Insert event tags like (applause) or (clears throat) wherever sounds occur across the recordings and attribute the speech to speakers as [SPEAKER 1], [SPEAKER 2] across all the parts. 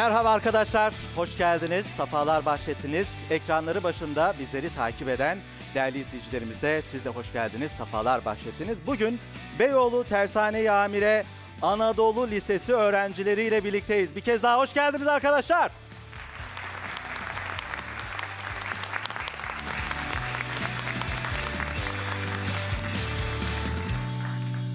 [SPEAKER 1] Merhaba arkadaşlar, hoş geldiniz, safalar bahşettiniz. Ekranları başında bizleri takip eden değerli izleyicilerimiz de siz de hoş geldiniz, safalar bahşettiniz. Bugün Beyoğlu Tersane-i Anadolu Lisesi öğrencileriyle birlikteyiz. Bir kez daha hoş geldiniz arkadaşlar.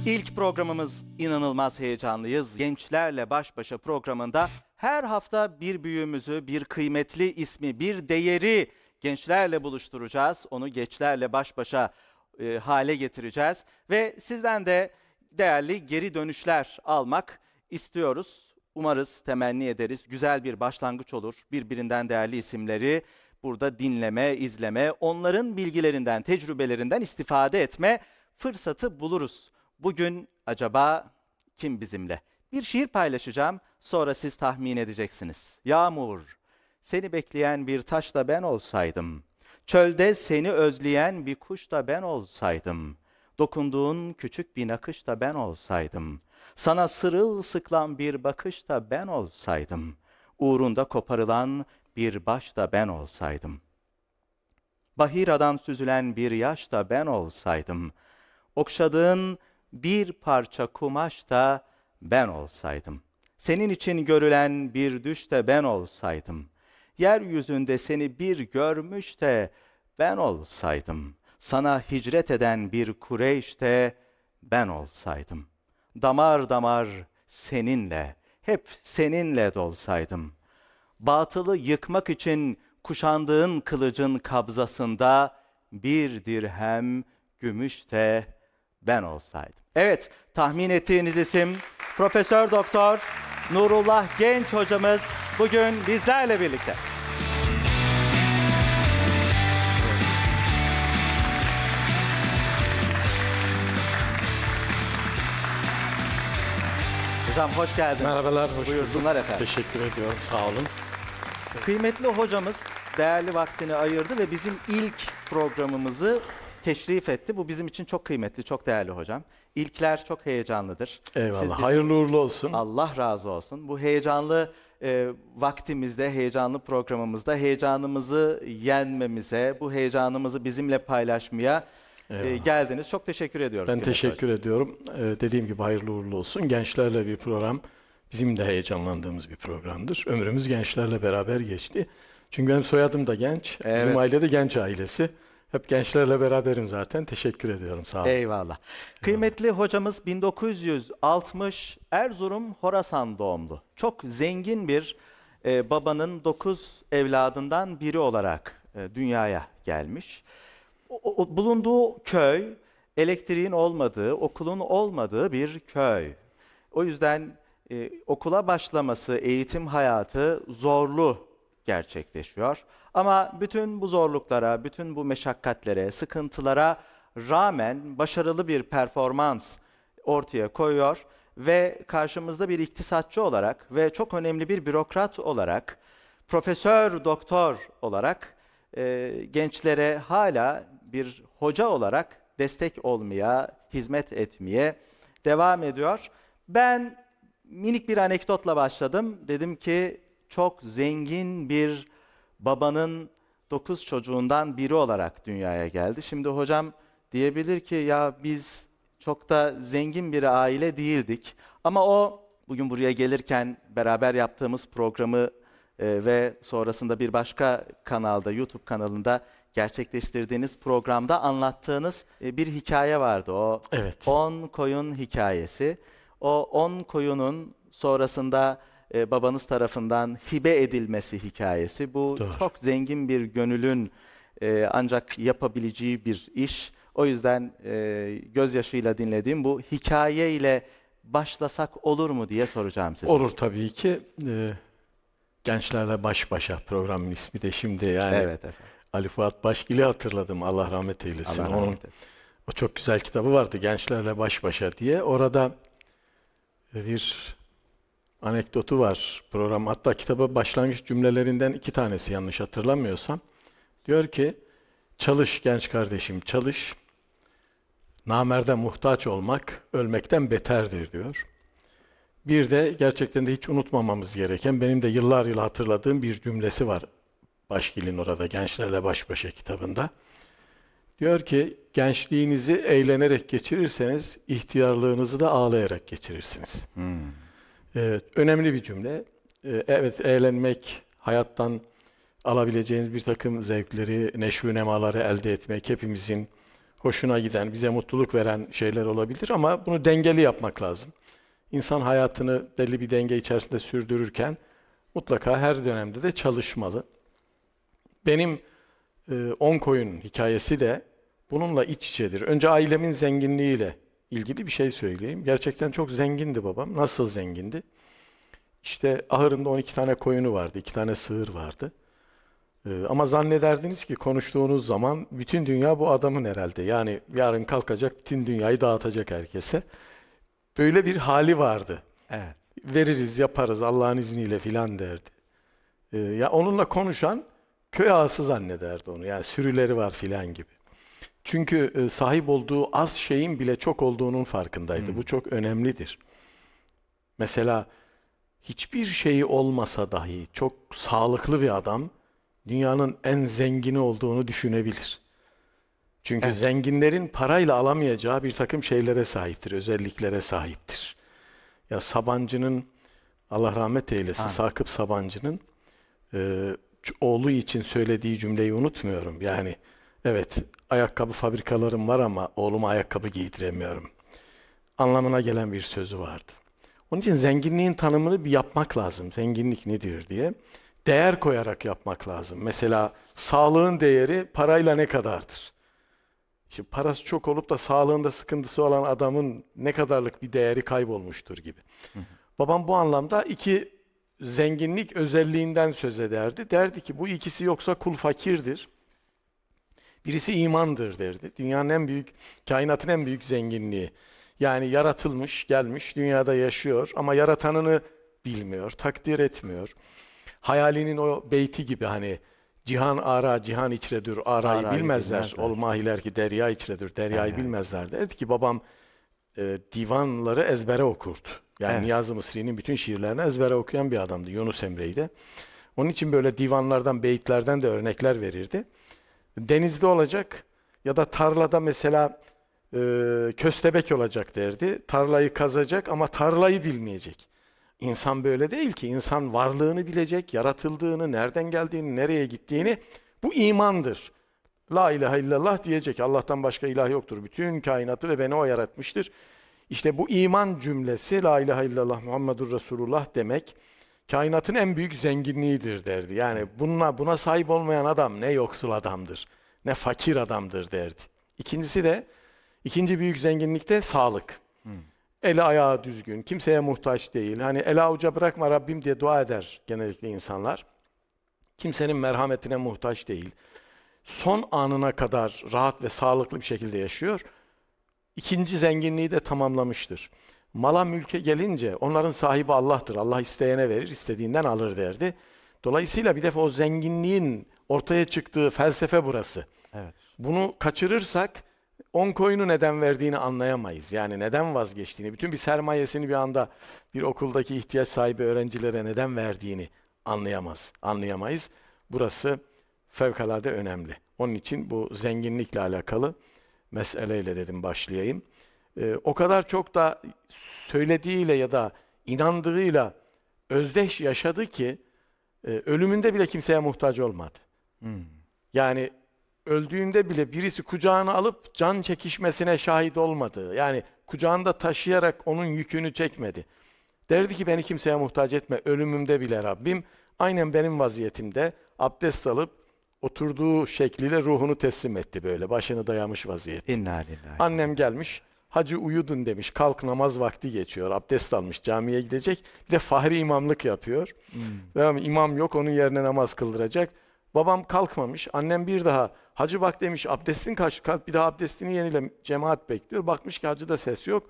[SPEAKER 1] İlk programımız inanılmaz heyecanlıyız. Gençlerle baş başa programında her hafta bir büyüğümüzü, bir kıymetli ismi, bir değeri gençlerle buluşturacağız. Onu gençlerle baş başa e, hale getireceğiz ve sizden de değerli geri dönüşler almak istiyoruz. Umarız, temenni ederiz. Güzel bir başlangıç olur. Birbirinden değerli isimleri burada dinleme, izleme, onların bilgilerinden, tecrübelerinden istifade etme fırsatı buluruz. Bugün acaba kim bizimle? Bir şiir paylaşacağım. Sonra siz tahmin edeceksiniz. Yağmur, seni bekleyen bir taş da ben olsaydım. Çölde seni özleyen bir kuş da ben olsaydım. Dokunduğun küçük bir nakış da ben olsaydım. Sana sıklan bir bakış da ben olsaydım. Uğrunda koparılan bir baş da ben olsaydım. Bahiradan süzülen bir yaş da ben olsaydım. Okşadığın bir parça kumaş da ben olsaydım. Senin için görülen bir düş de ben olsaydım. Yeryüzünde seni bir görmüş de ben olsaydım. Sana hicret eden bir Kureyş de ben olsaydım. Damar damar seninle, hep seninle dolsaydım. Batılı yıkmak için kuşandığın kılıcın kabzasında bir dirhem gümüş de ben olsaydım. Evet, tahmin ettiğiniz isim Profesör Doktor Nurullah Genç hocamız bugün bizlerle birlikte. Hocam hoş geldiniz. Merhabalar, hoş Buyursunlar efendim. Teşekkür ediyorum, sağ olun. Kıymetli hocamız değerli vaktini ayırdı ve bizim ilk programımızı teşrif etti. Bu bizim için çok kıymetli, çok değerli hocam. İlkler çok heyecanlıdır. Eyvallah. Siz bizim... Hayırlı uğurlu olsun. Allah razı olsun. Bu heyecanlı e, vaktimizde, heyecanlı programımızda heyecanımızı yenmemize, bu heyecanımızı bizimle paylaşmaya e, geldiniz. Çok teşekkür ediyoruz. Ben teşekkür
[SPEAKER 2] hocam. ediyorum. Ee, dediğim gibi hayırlı uğurlu olsun. Gençlerle bir program bizim de heyecanlandığımız bir programdır. Ömrümüz gençlerle beraber geçti. Çünkü benim soyadım da genç. Evet. Bizim aile de genç ailesi. Hep gençlerle beraberim zaten. Teşekkür ediyorum. Sağ olun.
[SPEAKER 1] Eyvallah. Kıymetli hocamız 1960 Erzurum Horasan doğumlu. Çok zengin bir e, babanın 9 evladından biri olarak e, dünyaya gelmiş. O, o, bulunduğu köy elektriğin olmadığı, okulun olmadığı bir köy. O yüzden e, okula başlaması, eğitim hayatı zorlu gerçekleşiyor. Ama bütün bu zorluklara, bütün bu meşakkatlere, sıkıntılara rağmen başarılı bir performans ortaya koyuyor ve karşımızda bir iktisatçı olarak ve çok önemli bir bürokrat olarak, profesör, doktor olarak e, gençlere hala bir hoca olarak destek olmaya, hizmet etmeye devam ediyor. Ben minik bir anekdotla başladım. Dedim ki çok zengin bir babanın dokuz çocuğundan biri olarak dünyaya geldi. Şimdi hocam diyebilir ki ya biz çok da zengin bir aile değildik. Ama o bugün buraya gelirken beraber yaptığımız programı e, ve sonrasında bir başka kanalda, YouTube kanalında gerçekleştirdiğiniz programda anlattığınız e, bir hikaye vardı. O 10 evet. koyun hikayesi. O 10 koyunun sonrasında e, babanız tarafından hibe edilmesi hikayesi. Bu Doğru. çok zengin bir gönülün e, ancak yapabileceği bir iş. O yüzden e, gözyaşıyla dinlediğim bu hikayeyle başlasak
[SPEAKER 2] olur mu diye soracağım size. Olur tabii ki. Ee, gençlerle baş başa programın ismi de şimdi yani. Evet efendim. Ali Fuat Başgil'i hatırladım Allah rahmet eylesin. Allah rahmet eylesin. Onun, o çok güzel kitabı vardı Gençlerle Baş Başa diye. Orada bir anekdotu var program. Hatta kitaba başlangıç cümlelerinden iki tanesi yanlış hatırlamıyorsam. Diyor ki, çalış genç kardeşim çalış. Namerde muhtaç olmak ölmekten beterdir diyor. Bir de gerçekten de hiç unutmamamız gereken, benim de yıllar yıl hatırladığım bir cümlesi var. Başkil'in orada Gençlerle Baş Başa kitabında. Diyor ki, gençliğinizi eğlenerek geçirirseniz, ihtiyarlığınızı da ağlayarak geçirirsiniz. Hmm. Evet, önemli bir cümle. Ee, evet, eğlenmek, hayattan alabileceğiniz bir takım zevkleri, neşvi nemaları elde etmek hepimizin hoşuna giden, bize mutluluk veren şeyler olabilir ama bunu dengeli yapmak lazım. İnsan hayatını belli bir denge içerisinde sürdürürken mutlaka her dönemde de çalışmalı. Benim e, on koyun hikayesi de bununla iç içedir. Önce ailemin zenginliğiyle ilgili bir şey söyleyeyim. Gerçekten çok zengindi babam. Nasıl zengindi? İşte ahırında 12 tane koyunu vardı, 2 tane sığır vardı. Ee, ama zannederdiniz ki konuştuğunuz zaman bütün dünya bu adamın herhalde. Yani yarın kalkacak, bütün dünyayı dağıtacak herkese. Böyle bir hali vardı. Evet. Veririz, yaparız Allah'ın izniyle filan derdi. Ee, ya onunla konuşan köy ağası zannederdi onu. Yani sürüleri var filan gibi. Çünkü e, sahip olduğu az şeyin bile çok olduğunun farkındaydı. Hmm. Bu çok önemlidir. Mesela hiçbir şeyi olmasa dahi çok sağlıklı bir adam dünyanın en zengini olduğunu düşünebilir. Çünkü evet. zenginlerin parayla alamayacağı bir takım şeylere sahiptir, özelliklere sahiptir. Ya Sabancı'nın, Allah rahmet eylesin, Aynen. Sakıp Sabancı'nın e, oğlu için söylediği cümleyi unutmuyorum. Yani evet ayakkabı fabrikalarım var ama oğluma ayakkabı giydiremiyorum. Anlamına gelen bir sözü vardı. Onun için zenginliğin tanımını bir yapmak lazım. Zenginlik nedir diye. Değer koyarak yapmak lazım. Mesela sağlığın değeri parayla ne kadardır? Şimdi parası çok olup da sağlığında sıkıntısı olan adamın ne kadarlık bir değeri kaybolmuştur gibi. Babam bu anlamda iki zenginlik özelliğinden söz ederdi. Derdi ki bu ikisi yoksa kul fakirdir. Birisi imandır derdi. Dünyanın en büyük, kainatın en büyük zenginliği. Yani yaratılmış, gelmiş, dünyada yaşıyor ama yaratanını bilmiyor, takdir etmiyor. Hayalinin o beyti gibi hani cihan ara, cihan içredir, arayı bilmezler. bilmezler. Ol mahiler ki derya içredir, deryayı evet. bilmezler. Derdi ki babam e, divanları ezbere okurdu. Yani evet. Niyazi Mısri'nin bütün şiirlerini ezbere okuyan bir adamdı Yunus Emre'yi de. Onun için böyle divanlardan, beyitlerden de örnekler verirdi denizde olacak ya da tarlada mesela e, köstebek olacak derdi. Tarlayı kazacak ama tarlayı bilmeyecek. İnsan böyle değil ki. İnsan varlığını bilecek, yaratıldığını, nereden geldiğini, nereye gittiğini. Bu imandır. La ilahe illallah diyecek. Allah'tan başka ilah yoktur. Bütün kainatı ve beni o yaratmıştır. İşte bu iman cümlesi La ilahe illallah Muhammedur Resulullah demek kainatın en büyük zenginliğidir derdi. Yani buna, buna sahip olmayan adam ne yoksul adamdır, ne fakir adamdır derdi. İkincisi de, ikinci büyük zenginlikte sağlık. Hmm. Eli ayağı düzgün, kimseye muhtaç değil. Hani el avuca bırakma Rabbim diye dua eder genellikle insanlar. Kimsenin merhametine muhtaç değil. Son anına kadar rahat ve sağlıklı bir şekilde yaşıyor. İkinci zenginliği de tamamlamıştır. Mala mülke gelince onların sahibi Allah'tır. Allah isteyene verir, istediğinden alır derdi. Dolayısıyla bir defa o zenginliğin ortaya çıktığı felsefe burası. Evet. Bunu kaçırırsak on koyunu neden verdiğini anlayamayız. Yani neden vazgeçtiğini, bütün bir sermayesini bir anda bir okuldaki ihtiyaç sahibi öğrencilere neden verdiğini anlayamaz, anlayamayız. Burası fevkalade önemli. Onun için bu zenginlikle alakalı meseleyle dedim başlayayım. Ee, o kadar çok da söylediğiyle ya da inandığıyla özdeş yaşadı ki e, ölümünde bile kimseye muhtaç olmadı. Hmm. Yani öldüğünde bile birisi kucağına alıp can çekişmesine şahit olmadı. Yani kucağında taşıyarak onun yükünü çekmedi. Derdi ki beni kimseye muhtaç etme ölümümde bile Rabbim. Aynen benim vaziyetimde abdest alıp oturduğu şekliyle ruhunu teslim etti böyle. Başını dayamış vaziyette. İnna lillahi. Annem gelmiş. Hacı uyudun demiş, kalk namaz vakti geçiyor, abdest almış, camiye gidecek. Bir de fahri imamlık yapıyor. Hmm. Devam, imam yok, onun yerine namaz kıldıracak. Babam kalkmamış, annem bir daha, hacı bak demiş, abdestin kaç, kalk bir daha abdestini yenile, cemaat bekliyor. Bakmış ki hacıda ses yok.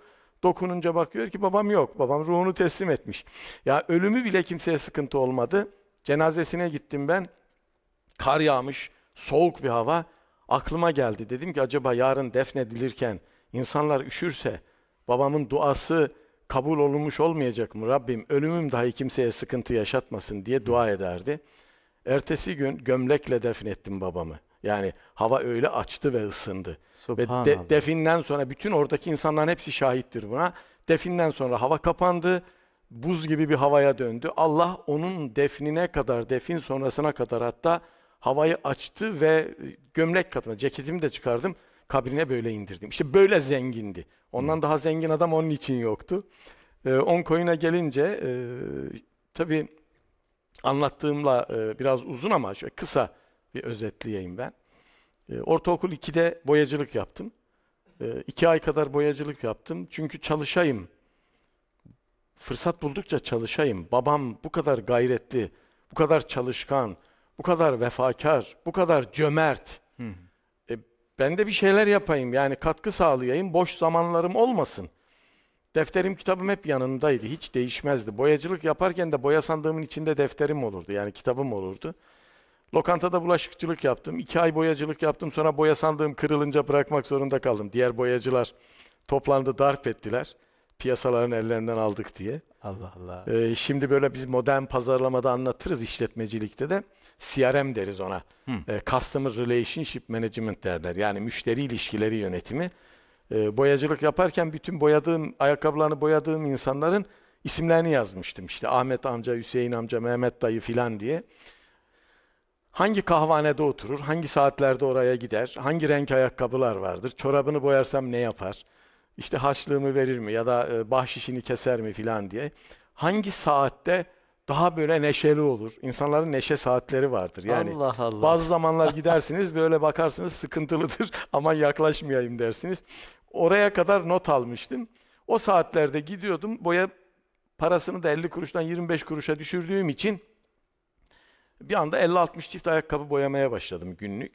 [SPEAKER 2] Dokununca bakıyor ki babam yok, babam ruhunu teslim etmiş. Ya ölümü bile kimseye sıkıntı olmadı. Cenazesine gittim ben, kar yağmış, soğuk bir hava. Aklıma geldi, dedim ki acaba yarın defnedilirken İnsanlar üşürse babamın duası kabul olunmuş olmayacak mı? Rabbim ölümüm dahi kimseye sıkıntı yaşatmasın diye dua ederdi. Ertesi gün gömlekle defnettim babamı. Yani hava öyle açtı ve ısındı. Ve de, definden sonra bütün oradaki insanların hepsi şahittir buna. Definden sonra hava kapandı. Buz gibi bir havaya döndü. Allah onun definine kadar, defin sonrasına kadar hatta havayı açtı ve gömlek katma, ceketimi de çıkardım kabrine böyle indirdim. İşte böyle zengindi. Ondan daha zengin adam onun için yoktu. E, on koyuna gelince e, tabii anlattığımla e, biraz uzun ama şöyle kısa bir özetleyeyim ben. E, ortaokul 2'de boyacılık yaptım. E, iki ay kadar boyacılık yaptım. Çünkü çalışayım. Fırsat buldukça çalışayım. Babam bu kadar gayretli, bu kadar çalışkan, bu kadar vefakar, bu kadar cömert. Hı. Ben de bir şeyler yapayım yani katkı sağlayayım, boş zamanlarım olmasın. Defterim kitabım hep yanındaydı, hiç değişmezdi. Boyacılık yaparken de boya sandığımın içinde defterim olurdu yani kitabım olurdu. Lokantada bulaşıkçılık yaptım, iki ay boyacılık yaptım sonra boya sandığım kırılınca bırakmak zorunda kaldım. Diğer boyacılar toplandı darp ettiler piyasaların ellerinden aldık diye.
[SPEAKER 1] Allah Allah. Ee,
[SPEAKER 2] şimdi böyle biz modern pazarlamada anlatırız işletmecilikte de. CRM deriz ona. E, Customer Relationship Management derler. Yani müşteri ilişkileri yönetimi. E, boyacılık yaparken bütün boyadığım, ayakkabılarını boyadığım insanların isimlerini yazmıştım. İşte Ahmet amca, Hüseyin amca, Mehmet dayı filan diye. Hangi kahvanede oturur, hangi saatlerde oraya gider, hangi renk ayakkabılar vardır, çorabını boyarsam ne yapar, işte harçlığımı verir mi ya da e, bahşişini keser mi filan diye. Hangi saatte daha böyle neşeli olur. İnsanların neşe saatleri vardır. Yani Allah Allah. bazı zamanlar gidersiniz böyle bakarsınız sıkıntılıdır. (laughs) ama yaklaşmayayım dersiniz. Oraya kadar not almıştım. O saatlerde gidiyordum. Boya parasını da 50 kuruştan 25 kuruşa düşürdüğüm için bir anda 50-60 çift ayakkabı boyamaya başladım günlük.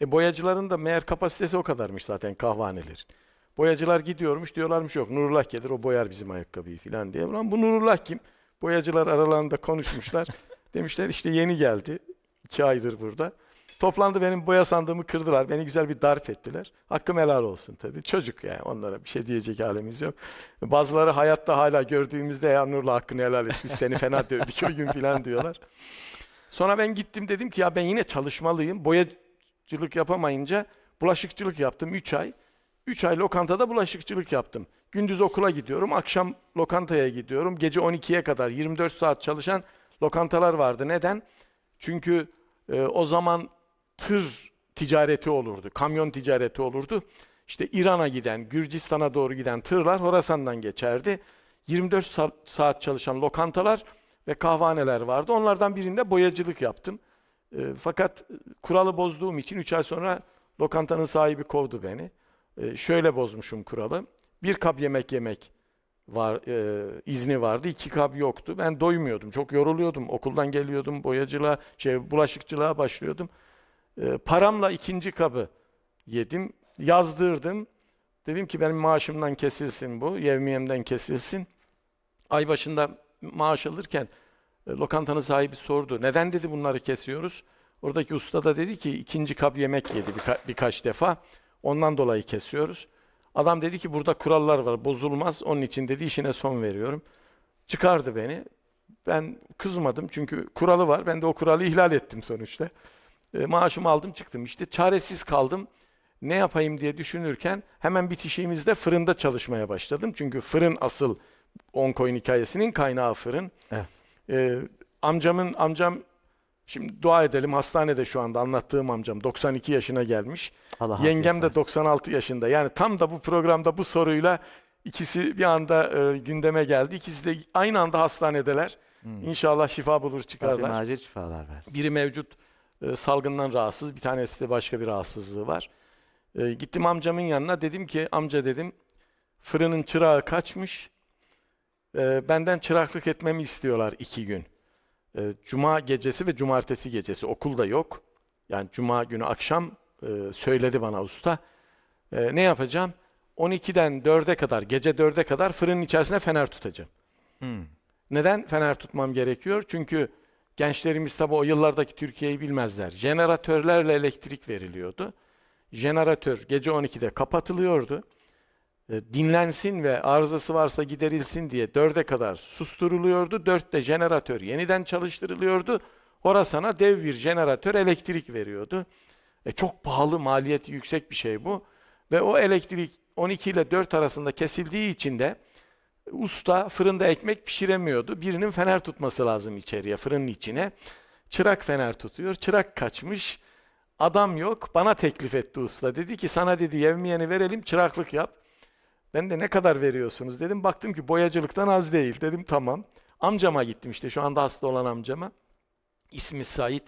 [SPEAKER 2] E boyacıların da meğer kapasitesi o kadarmış zaten kahvaneler. Boyacılar gidiyormuş diyorlarmış yok Nurullah gelir o boyar bizim ayakkabıyı falan diye. Ulan bu Nurullah kim? Boyacılar aralarında konuşmuşlar. (laughs) Demişler işte yeni geldi. iki aydır burada. Toplandı benim boya sandığımı kırdılar. Beni güzel bir darp ettiler. Hakkım helal olsun tabii. Çocuk yani onlara bir şey diyecek halimiz yok. Bazıları hayatta hala gördüğümüzde ya Nurla hakkını helal et. Biz seni fena dövdük o gün falan diyorlar. Sonra ben gittim dedim ki ya ben yine çalışmalıyım. Boyacılık yapamayınca bulaşıkçılık yaptım 3 ay. 3 ay lokantada bulaşıkçılık yaptım. Gündüz okula gidiyorum, akşam lokantaya gidiyorum. Gece 12'ye kadar 24 saat çalışan lokantalar vardı. Neden? Çünkü e, o zaman tır ticareti olurdu, kamyon ticareti olurdu. İşte İran'a giden, Gürcistan'a doğru giden tırlar Horasan'dan geçerdi. 24 saat çalışan lokantalar ve kahvaneler vardı. Onlardan birinde boyacılık yaptım. E, fakat e, kuralı bozduğum için 3 ay sonra lokantanın sahibi kovdu beni. E, şöyle bozmuşum kuralı bir kap yemek yemek var e, izni vardı. iki kap yoktu. Ben doymuyordum. Çok yoruluyordum. Okuldan geliyordum. Boyacılığa, şey bulaşıkçılığa başlıyordum. E, paramla ikinci kabı yedim. Yazdırdım. Dedim ki benim maaşımdan kesilsin bu. Yevmiyemden kesilsin. Ay başında maaş alırken e, lokantanın sahibi sordu. Neden dedi bunları kesiyoruz? Oradaki usta da dedi ki ikinci kap yemek yedi birka birkaç defa. Ondan dolayı kesiyoruz. Adam dedi ki burada kurallar var, bozulmaz. Onun için dedi işine son veriyorum. Çıkardı beni. Ben kızmadım çünkü kuralı var. Ben de o kuralı ihlal ettim sonuçta. E, maaşımı aldım çıktım. işte çaresiz kaldım. Ne yapayım diye düşünürken hemen bitişiğimizde fırında çalışmaya başladım. Çünkü fırın asıl on oncoin hikayesinin kaynağı fırın. Evet. E, amcamın amcam Şimdi dua edelim hastanede şu anda anlattığım amcam 92 yaşına gelmiş. Allah Yengem de 96 yaşında. Yani tam da bu programda bu soruyla ikisi bir anda e, gündeme geldi. İkisi de aynı anda hastanedeler. Hmm. İnşallah şifa bulur çıkarlar. Tabii acil şifalar versin. Biri mevcut e, salgından rahatsız, bir tanesi de başka bir rahatsızlığı var. E, gittim amcamın yanına dedim ki amca dedim fırının çırağı kaçmış. E, benden çıraklık etmemi istiyorlar iki gün e, cuma gecesi ve cumartesi gecesi okul da yok. Yani cuma günü akşam e, söyledi bana usta. E, ne yapacağım? 12'den 4'e kadar, gece 4'e kadar fırının içerisine fener tutacağım. Hmm. Neden fener tutmam gerekiyor? Çünkü gençlerimiz tabii o yıllardaki Türkiye'yi bilmezler. Jeneratörlerle elektrik veriliyordu. Jeneratör gece 12'de kapatılıyordu. E, dinlensin ve arızası varsa giderilsin diye dörde kadar susturuluyordu. Dörtte jeneratör yeniden çalıştırılıyordu. Horasan'a dev bir jeneratör elektrik veriyordu. E çok pahalı, maliyeti yüksek bir şey bu. Ve o elektrik 12 ile 4 arasında kesildiği için de usta fırında ekmek pişiremiyordu. Birinin fener tutması lazım içeriye, fırının içine. Çırak fener tutuyor, çırak kaçmış. Adam yok, bana teklif etti usta. Dedi ki sana dedi yevmiyeni verelim, çıraklık yap. Ben de ne kadar veriyorsunuz dedim. Baktım ki boyacılıktan az değil. Dedim tamam. Amcama gittim işte şu anda hasta olan amcama. İsmi Sait.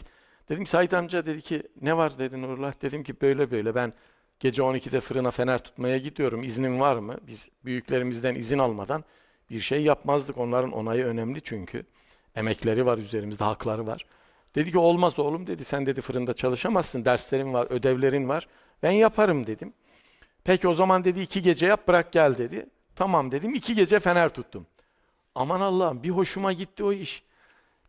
[SPEAKER 2] Dedim Sait amca dedi ki ne var dedi Nurullah. Dedim ki böyle böyle ben gece 12'de fırına fener tutmaya gidiyorum. İznim var mı? Biz büyüklerimizden izin almadan bir şey yapmazdık. Onların onayı önemli çünkü. Emekleri var üzerimizde, hakları var. Dedi ki olmaz oğlum dedi. Sen dedi fırında çalışamazsın. Derslerin var, ödevlerin var. Ben yaparım dedim. Peki o zaman dedi iki gece yap bırak gel dedi. Tamam dedim iki gece fener tuttum. Aman Allah'ım bir hoşuma gitti o iş.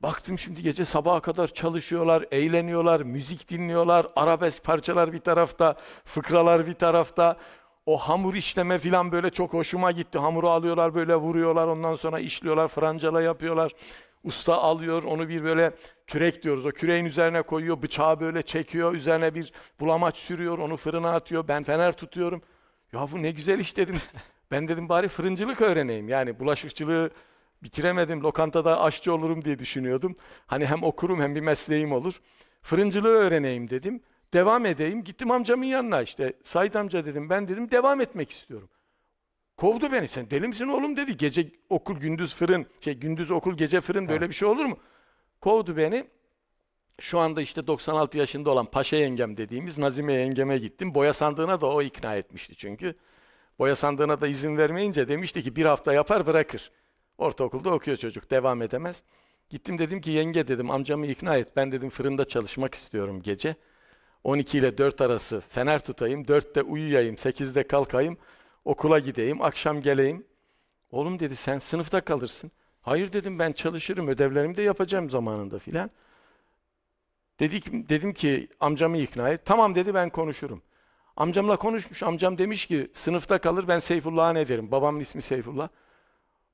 [SPEAKER 2] Baktım şimdi gece sabaha kadar çalışıyorlar, eğleniyorlar, müzik dinliyorlar, arabesk parçalar bir tarafta, fıkralar bir tarafta. O hamur işleme filan böyle çok hoşuma gitti. Hamuru alıyorlar böyle vuruyorlar ondan sonra işliyorlar, francala yapıyorlar usta alıyor, onu bir böyle kürek diyoruz. O küreğin üzerine koyuyor, bıçağı böyle çekiyor, üzerine bir bulamaç sürüyor, onu fırına atıyor. Ben fener tutuyorum. Ya bu ne güzel iş dedim. (laughs) ben dedim bari fırıncılık öğreneyim. Yani bulaşıkçılığı bitiremedim. Lokantada aşçı olurum diye düşünüyordum. Hani hem okurum hem bir mesleğim olur. Fırıncılığı öğreneyim dedim. Devam edeyim. Gittim amcamın yanına işte. Said amca dedim ben dedim devam etmek istiyorum. Kovdu beni. Sen deli misin oğlum dedi. Gece okul gündüz fırın. Şey gündüz okul gece fırın böyle bir şey olur mu? Kovdu beni. Şu anda işte 96 yaşında olan Paşa yengem dediğimiz Nazime yengeme gittim. Boya sandığına da o ikna etmişti çünkü. Boya sandığına da izin vermeyince demişti ki bir hafta yapar bırakır. Ortaokulda okuyor çocuk devam edemez. Gittim dedim ki yenge dedim amcamı ikna et. Ben dedim fırında çalışmak istiyorum gece. 12 ile 4 arası fener tutayım, 4'te uyuyayım, 8'de kalkayım okula gideyim, akşam geleyim. Oğlum dedi sen sınıfta kalırsın. Hayır dedim ben çalışırım, ödevlerimi de yapacağım zamanında filan. Dedik, dedim ki amcamı ikna et. Tamam dedi ben konuşurum. Amcamla konuşmuş. Amcam demiş ki sınıfta kalır ben Seyfullah'a ne derim? Babamın ismi Seyfullah.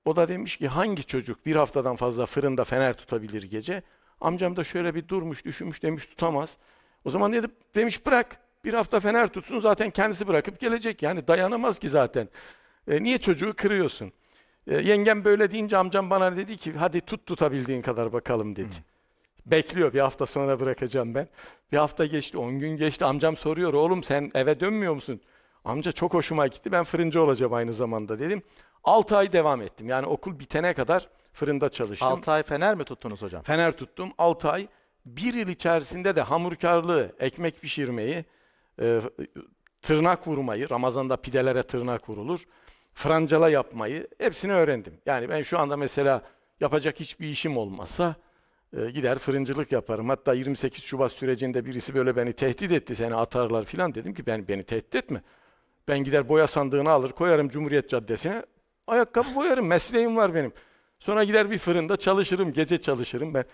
[SPEAKER 2] O da demiş ki hangi çocuk bir haftadan fazla fırında fener tutabilir gece? Amcam da şöyle bir durmuş, düşünmüş demiş tutamaz. O zaman dedi, demiş bırak bir hafta fener tutsun zaten kendisi bırakıp gelecek. Yani dayanamaz ki zaten. E, niye çocuğu kırıyorsun? E, yengem böyle deyince amcam bana dedi ki hadi tut tutabildiğin kadar bakalım dedi. Hı. Bekliyor bir hafta sonra bırakacağım ben. Bir hafta geçti, on gün geçti. Amcam soruyor oğlum sen eve dönmüyor musun? Amca çok hoşuma gitti ben fırıncı olacağım aynı zamanda dedim. 6 ay devam ettim. Yani okul bitene kadar fırında çalıştım. 6 ay fener mi tuttunuz hocam? Fener tuttum. 6 ay. Bir yıl içerisinde de hamurkarlığı, ekmek pişirmeyi, e, tırnak vurmayı, Ramazan'da pidelere tırnak vurulur, francala yapmayı hepsini öğrendim. Yani ben şu anda mesela yapacak hiçbir işim olmasa e, gider fırıncılık yaparım. Hatta 28 Şubat sürecinde birisi böyle beni tehdit etti, seni atarlar filan dedim ki ben beni tehdit etme. Ben gider boya sandığını alır, koyarım Cumhuriyet Caddesi'ne, ayakkabı boyarım, mesleğim var benim. Sonra gider bir fırında çalışırım, gece çalışırım ben.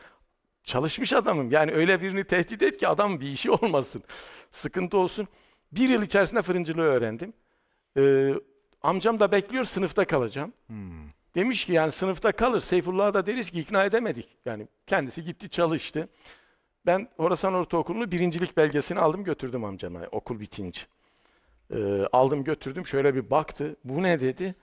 [SPEAKER 2] Çalışmış adamım. Yani öyle birini tehdit et ki adam bir işi olmasın. Sıkıntı olsun. Bir yıl içerisinde fırıncılığı öğrendim. Ee, amcam da bekliyor sınıfta kalacağım. Hmm. Demiş ki yani sınıfta kalır. Seyfullah'a da deriz ki ikna edemedik. Yani kendisi gitti çalıştı. Ben Horasan Ortaokulu'nu birincilik belgesini aldım götürdüm amcama okul bitince. Ee, aldım götürdüm şöyle bir baktı. Bu ne dedi?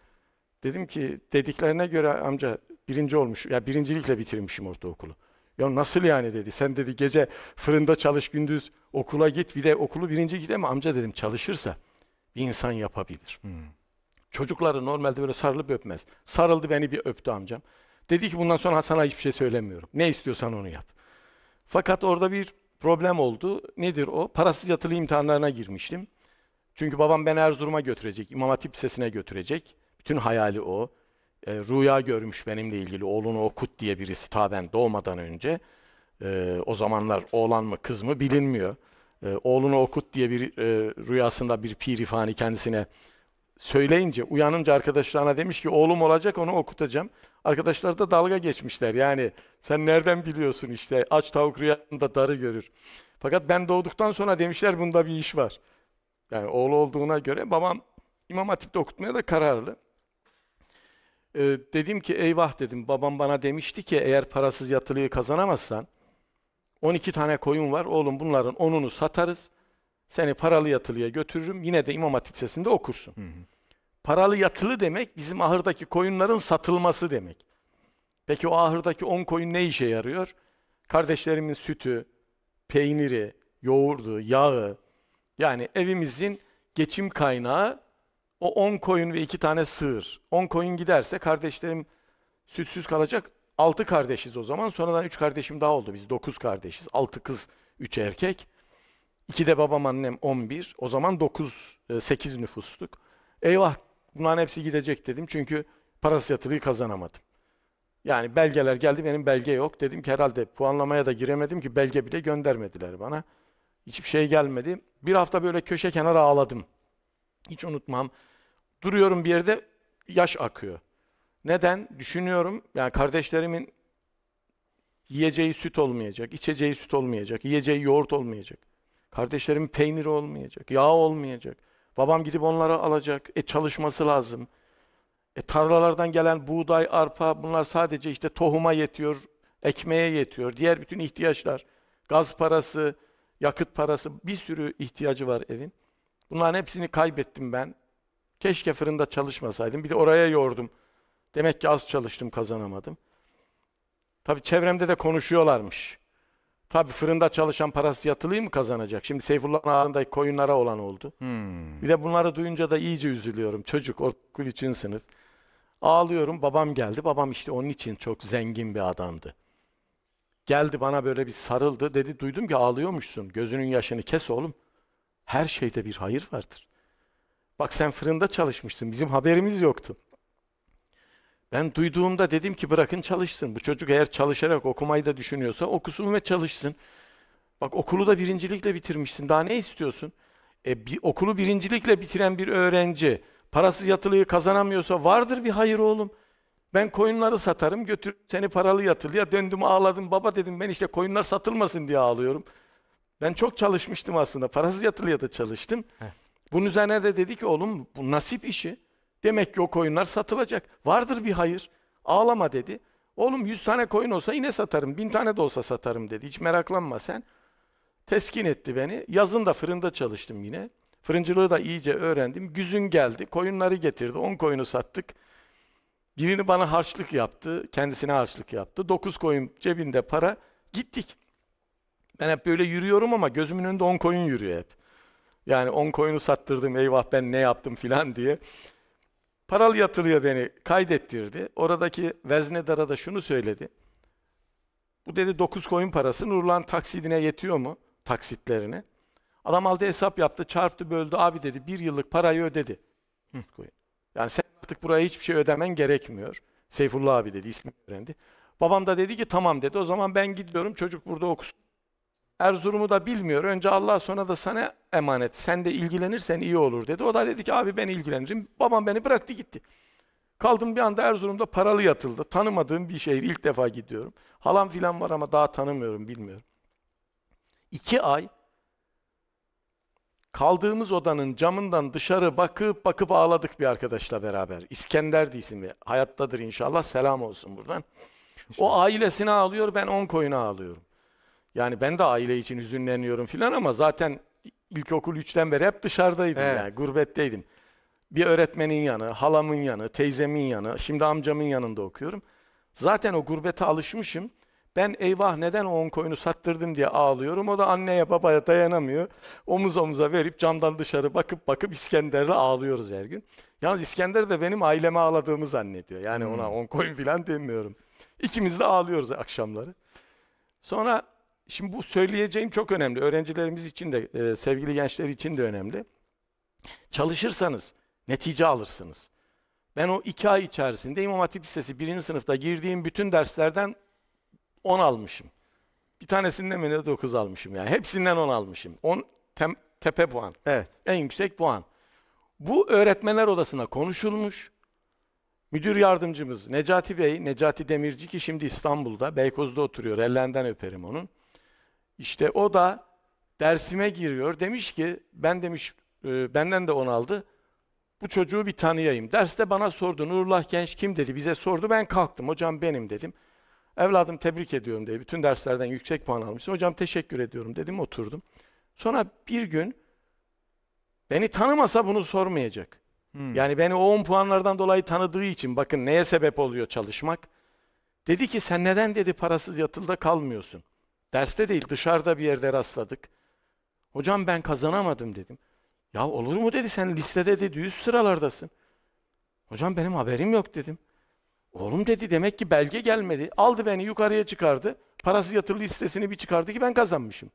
[SPEAKER 2] Dedim ki dediklerine göre amca birinci olmuş. Ya birincilikle bitirmişim ortaokulu. Ya nasıl yani dedi. Sen dedi gece fırında çalış gündüz okula git bir de okulu birinci gideme amca dedim çalışırsa bir insan yapabilir. Hmm. Çocukları normalde böyle sarılıp öpmez. Sarıldı beni bir öptü amcam. Dedi ki bundan sonra sana hiçbir şey söylemiyorum. Ne istiyorsan onu yap. Fakat orada bir problem oldu. Nedir o? Parasız yatılı imtihanlarına girmiştim. Çünkü babam beni Erzurum'a götürecek, İmam Hatip sesine götürecek. Bütün hayali o e, rüya görmüş benimle ilgili oğlunu okut diye birisi ta ben doğmadan önce. E, o zamanlar oğlan mı kız mı bilinmiyor. E, oğlunu okut diye bir e, rüyasında bir pirifani kendisine söyleyince uyanınca arkadaşlarına demiş ki oğlum olacak onu okutacağım. Arkadaşlar da dalga geçmişler yani sen nereden biliyorsun işte aç tavuk rüyasında darı görür. Fakat ben doğduktan sonra demişler bunda bir iş var. Yani oğlu olduğuna göre babam İmam Hatip'te okutmaya da kararlı e, dedim ki eyvah dedim babam bana demişti ki eğer parasız yatılıyı kazanamazsan 12 tane koyun var oğlum bunların onunu satarız seni paralı yatılıya götürürüm yine de İmam Hatip Lisesi'nde okursun. Hı hı. Paralı yatılı demek bizim ahırdaki koyunların satılması demek. Peki o ahırdaki 10 koyun ne işe yarıyor? Kardeşlerimin sütü, peyniri, yoğurdu, yağı yani evimizin geçim kaynağı o 10 koyun ve 2 tane sığır. 10 koyun giderse kardeşlerim sütsüz kalacak. 6 kardeşiz o zaman. Sonradan 3 kardeşim daha oldu. Biz 9 kardeşiz. 6 kız, 3 erkek. 2 de babam annem 11. O zaman 9, 8 e, nüfustuk. Eyvah bunların hepsi gidecek dedim. Çünkü parası yatırıyı kazanamadım. Yani belgeler geldi benim belge yok. Dedim ki herhalde puanlamaya da giremedim ki belge bile göndermediler bana. Hiçbir şey gelmedi. Bir hafta böyle köşe kenara ağladım. Hiç unutmam. Duruyorum bir yerde yaş akıyor. Neden? Düşünüyorum. Yani kardeşlerimin yiyeceği süt olmayacak, içeceği süt olmayacak, yiyeceği yoğurt olmayacak. Kardeşlerimin peyniri olmayacak, yağ olmayacak. Babam gidip onları alacak. E çalışması lazım. E tarlalardan gelen buğday, arpa bunlar sadece işte tohuma yetiyor, ekmeğe yetiyor. Diğer bütün ihtiyaçlar, gaz parası, yakıt parası bir sürü ihtiyacı var evin. Bunların hepsini kaybettim ben. Keşke fırında çalışmasaydım. Bir de oraya yordum. Demek ki az çalıştım, kazanamadım. Tabi çevremde de konuşuyorlarmış. Tabi fırında çalışan parası yatılıyı mı kazanacak? Şimdi Seyfullah'ın ağrındaki koyunlara olan oldu. Hmm. Bir de bunları duyunca da iyice üzülüyorum. Çocuk, ortaokul 3. sınıf. Ağlıyorum, babam geldi. Babam işte onun için çok zengin bir adamdı. Geldi bana böyle bir sarıldı. Dedi duydum ki ağlıyormuşsun. Gözünün yaşını kes oğlum. Her şeyde bir hayır vardır. Bak sen fırında çalışmışsın, bizim haberimiz yoktu. Ben duyduğumda dedim ki bırakın çalışsın. Bu çocuk eğer çalışarak okumayı da düşünüyorsa okusun ve çalışsın. Bak okulu da birincilikle bitirmişsin. Daha ne istiyorsun? E, bir, okulu birincilikle bitiren bir öğrenci parasız yatılıyı kazanamıyorsa vardır bir hayır oğlum. Ben koyunları satarım götür seni paralı yatılıya döndüm ağladım baba dedim ben işte koyunlar satılmasın diye ağlıyorum. Ben çok çalışmıştım aslında parasız yatılıya da çalıştım. Heh. Bunun üzerine de dedi ki oğlum bu nasip işi. Demek ki o koyunlar satılacak. Vardır bir hayır. Ağlama dedi. Oğlum 100 tane koyun olsa yine satarım. 1000 tane de olsa satarım dedi. Hiç meraklanma sen. Teskin etti beni. Yazın da fırında çalıştım yine. Fırıncılığı da iyice öğrendim. Güzün geldi. Koyunları getirdi. 10 koyunu sattık. Birini bana harçlık yaptı. Kendisine harçlık yaptı. 9 koyun cebinde para. Gittik. Ben hep böyle yürüyorum ama gözümün önünde 10 koyun yürüyor hep. Yani 10 koyunu sattırdım eyvah ben ne yaptım filan diye. Paralı yatırıyor beni kaydettirdi. Oradaki veznedara da şunu söyledi. Bu dedi 9 koyun parası Nurlan taksidine yetiyor mu? Taksitlerine. Adam aldı hesap yaptı, çarptı, böldü. Abi dedi bir yıllık parayı ödedi. Yani sen artık buraya hiçbir şey ödemen gerekmiyor. Seyfullah abi dedi, ismi öğrendi. Babam da dedi ki tamam dedi. O zaman ben gidiyorum çocuk burada okusun. Erzurum'u da bilmiyor. Önce Allah sonra da sana emanet. Sen de ilgilenirsen iyi olur dedi. O da dedi ki abi ben ilgilenirim. Babam beni bıraktı gitti. Kaldım bir anda Erzurum'da paralı yatıldı. Tanımadığım bir şehir ilk defa gidiyorum. Halam filan var ama daha tanımıyorum bilmiyorum. İki ay kaldığımız odanın camından dışarı bakıp bakıp ağladık bir arkadaşla beraber. İskender'di isimli Hayattadır inşallah. Selam olsun buradan. İnşallah. O ailesini ağlıyor ben on koyunu ağlıyorum. Yani ben de aile için hüzünleniyorum filan ama zaten ilkokul 3'ten beri hep dışarıdaydım evet. yani gurbetteydim. Bir öğretmenin yanı, halamın yanı, teyzemin yanı, şimdi amcamın yanında okuyorum. Zaten o gurbete alışmışım. Ben eyvah neden o on koyunu sattırdım diye ağlıyorum. O da anneye babaya dayanamıyor. Omuz omuza verip camdan dışarı bakıp bakıp İskender'le ağlıyoruz her gün. Yalnız İskender de benim aileme ağladığımı zannediyor. Yani hmm. ona on koyun falan demiyorum. İkimiz de ağlıyoruz akşamları. Sonra Şimdi bu söyleyeceğim çok önemli. Öğrencilerimiz için de, e, sevgili gençler için de önemli. Çalışırsanız netice alırsınız. Ben o iki ay içerisinde İmam Hatip Lisesi birinci sınıfta girdiğim bütün derslerden 10 almışım. Bir tanesinden mi ne 9 almışım yani. Hepsinden 10 almışım. 10 tem, tepe puan. Evet. En yüksek puan. Bu öğretmenler odasına konuşulmuş. Müdür yardımcımız Necati Bey, Necati Demirci ki şimdi İstanbul'da, Beykoz'da oturuyor. Ellerinden öperim onun. İşte o da dersime giriyor. Demiş ki ben demiş e, benden de on aldı. Bu çocuğu bir tanıyayım. Derste bana sordu. Nurullah Genç kim dedi. Bize sordu. Ben kalktım. Hocam benim dedim. Evladım tebrik ediyorum dedi. Bütün derslerden yüksek puan almışsın. Hocam teşekkür ediyorum dedim. Oturdum. Sonra bir gün beni tanımasa bunu sormayacak. Hmm. Yani beni o 10 puanlardan dolayı tanıdığı için bakın neye sebep oluyor çalışmak. Dedi ki sen neden dedi parasız yatılda kalmıyorsun. Derste değil dışarıda bir yerde rastladık. Hocam ben kazanamadım dedim. Ya olur mu dedi sen listede dedi yüz sıralardasın. Hocam benim haberim yok dedim. Oğlum dedi demek ki belge gelmedi. Aldı beni yukarıya çıkardı. Parası yatırı listesini bir çıkardı ki ben kazanmışım.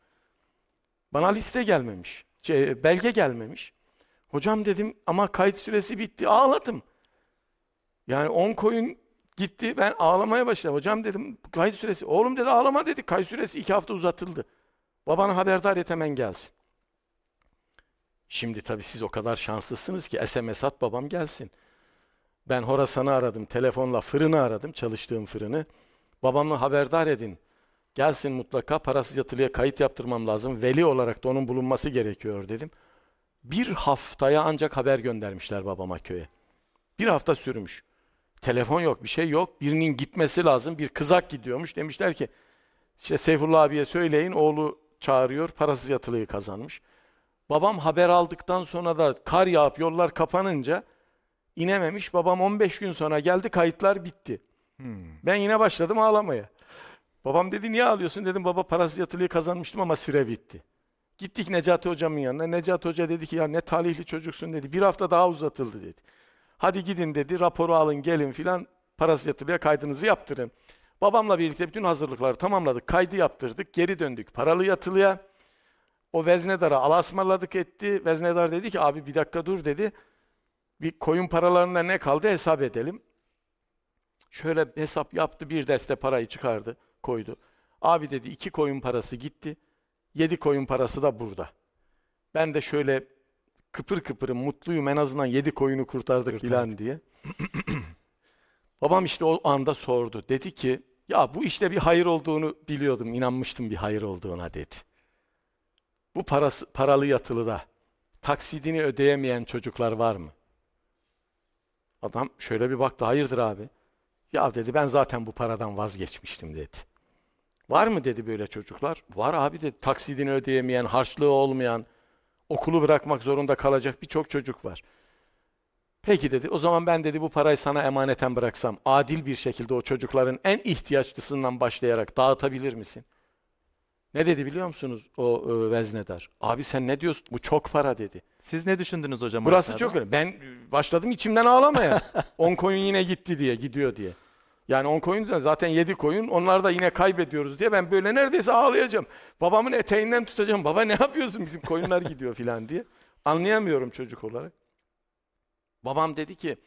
[SPEAKER 2] Bana liste gelmemiş. Şey, belge gelmemiş. Hocam dedim ama kayıt süresi bitti. Ağladım. Yani 10 koyun Gitti ben ağlamaya başladım. Hocam dedim kayıt süresi. Oğlum dedi ağlama dedi. Kayıt süresi iki hafta uzatıldı. Babanı haberdar et hemen gelsin. Şimdi tabii siz o kadar şanslısınız ki SMS at babam gelsin. Ben Horasan'ı aradım, telefonla fırını aradım, çalıştığım fırını. Babamı haberdar edin. Gelsin mutlaka parasız yatılıya kayıt yaptırmam lazım. Veli olarak da onun bulunması gerekiyor dedim. Bir haftaya ancak haber göndermişler babama köye. Bir hafta sürmüş. Telefon yok, bir şey yok. Birinin gitmesi lazım. Bir kızak gidiyormuş. Demişler ki işte Seyfullah abiye söyleyin oğlu çağırıyor. Parasız yatılıyı kazanmış. Babam haber aldıktan sonra da kar yağıp yollar kapanınca inememiş. Babam 15 gün sonra geldi kayıtlar bitti. Hmm. Ben yine başladım ağlamaya. Babam dedi niye ağlıyorsun? Dedim baba parasız yatılıyı kazanmıştım ama süre bitti. Gittik Necati hocamın yanına. Necati hoca dedi ki ya ne talihli çocuksun dedi. Bir hafta daha uzatıldı dedi. Hadi gidin dedi, raporu alın gelin filan, parası yatırıya kaydınızı yaptırın. Babamla birlikte bütün hazırlıkları tamamladık, kaydı yaptırdık, geri döndük paralı yatılıya. O veznedar'a alasmaladık etti. Veznedar dedi ki abi bir dakika dur dedi. Bir koyun paralarında ne kaldı hesap edelim. Şöyle hesap yaptı bir deste parayı çıkardı koydu. Abi dedi iki koyun parası gitti. Yedi koyun parası da burada. Ben de şöyle kıpır kıpırım mutluyum en azından yedi koyunu kurtardık Kurtardık. filan diye. (clears throat) Babam işte o anda sordu. Dedi ki ya bu işte bir hayır olduğunu biliyordum, inanmıştım bir hayır olduğuna dedi. Bu parası, paralı yatılıda taksidini ödeyemeyen çocuklar var mı? Adam şöyle bir baktı, hayırdır abi. Ya dedi ben zaten bu paradan vazgeçmiştim dedi. Var mı dedi böyle çocuklar? Var abi dedi taksidini ödeyemeyen, harçlığı olmayan, Okulu bırakmak zorunda kalacak birçok çocuk var. Peki dedi, o zaman ben dedi bu parayı sana emaneten bıraksam, adil bir şekilde o çocukların en ihtiyaçlısından başlayarak dağıtabilir misin? Ne dedi biliyor musunuz o e, veznedar? Abi sen ne diyorsun? Bu çok para dedi. Siz ne düşündünüz hocam? Burası çok Ben başladım içimden ağlamaya. 10 (laughs) koyun yine gitti diye, gidiyor diye. Yani 10 koyun zaten 7 koyun. Onlar da yine kaybediyoruz diye ben böyle neredeyse ağlayacağım. Babamın eteğinden tutacağım. Baba ne yapıyorsun bizim koyunlar gidiyor filan diye. Anlayamıyorum çocuk olarak. Babam dedi ki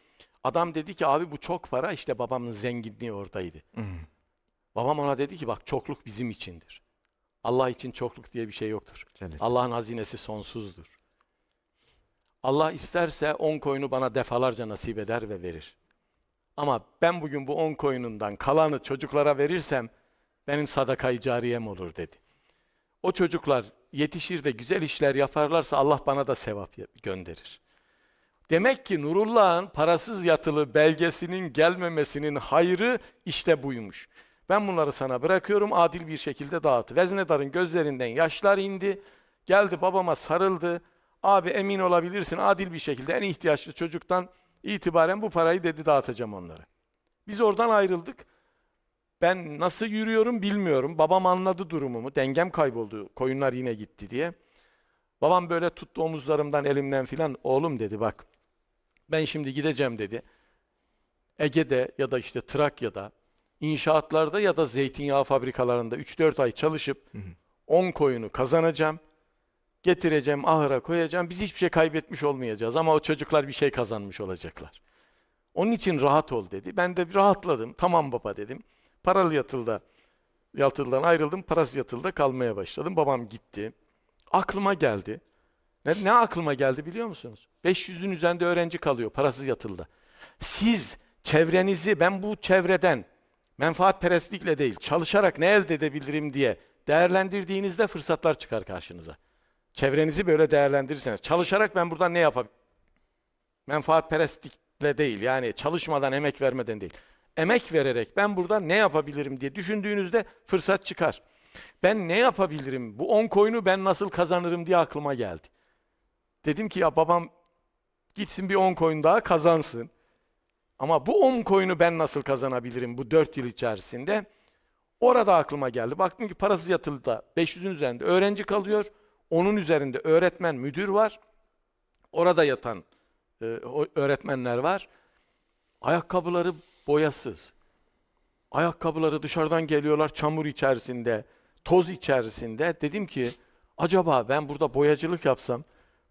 [SPEAKER 2] adam dedi ki abi bu çok para işte babamın zenginliği oradaydı. Hmm. Babam ona dedi ki bak çokluk bizim içindir. Allah için çokluk diye bir şey yoktur. Allah'ın hazinesi sonsuzdur. Allah isterse on koyunu bana defalarca nasip eder ve verir. Ama ben bugün bu 10 koyunundan kalanı çocuklara verirsem benim sadakayı cariyem olur dedi. O çocuklar yetişir de güzel işler yaparlarsa Allah bana da sevap gönderir. Demek ki Nurullah'ın parasız yatılı belgesinin gelmemesinin hayrı işte buymuş. Ben bunları sana bırakıyorum adil bir şekilde dağıt. Veznedar'ın gözlerinden yaşlar indi. Geldi babama sarıldı. Abi emin olabilirsin adil bir şekilde en ihtiyaçlı çocuktan itibaren bu parayı dedi dağıtacağım onlara. Biz oradan ayrıldık. Ben nasıl yürüyorum bilmiyorum. Babam anladı durumumu. Dengem kayboldu. Koyunlar yine gitti diye. Babam böyle tuttu omuzlarımdan elimden filan. Oğlum dedi bak. Ben şimdi gideceğim dedi. Ege'de ya da işte Trakya'da inşaatlarda ya da zeytinyağı fabrikalarında 3-4 ay çalışıp 10 koyunu kazanacağım getireceğim, ahıra koyacağım. Biz hiçbir şey kaybetmiş olmayacağız ama o çocuklar bir şey kazanmış olacaklar. Onun için rahat ol dedi. Ben de rahatladım. Tamam baba dedim. Paralı yatılda, yatıldan ayrıldım. Parası yatılda kalmaya başladım. Babam gitti. Aklıma geldi. Ne, ne aklıma geldi biliyor musunuz? 500'ün üzerinde öğrenci kalıyor parasız yatılda. Siz çevrenizi ben bu çevreden menfaat menfaatperestlikle değil çalışarak ne elde edebilirim diye değerlendirdiğinizde fırsatlar çıkar karşınıza. Çevrenizi böyle değerlendirirseniz, çalışarak ben buradan ne yapabilirim? Menfaatperestlikle değil, yani çalışmadan, emek vermeden değil. Emek vererek ben buradan ne yapabilirim diye düşündüğünüzde fırsat çıkar. Ben ne yapabilirim? Bu 10 koyunu ben nasıl kazanırım diye aklıma geldi. Dedim ki ya babam gitsin bir 10 koyun daha kazansın. Ama bu 10 koyunu ben nasıl kazanabilirim bu 4 yıl içerisinde? Orada aklıma geldi. Baktım ki parasız yatılı da 500'ün üzerinde öğrenci kalıyor. Onun üzerinde öğretmen müdür var. Orada yatan e, öğretmenler var. Ayakkabıları boyasız. Ayakkabıları dışarıdan geliyorlar çamur içerisinde, toz içerisinde. Dedim ki acaba ben burada boyacılık yapsam,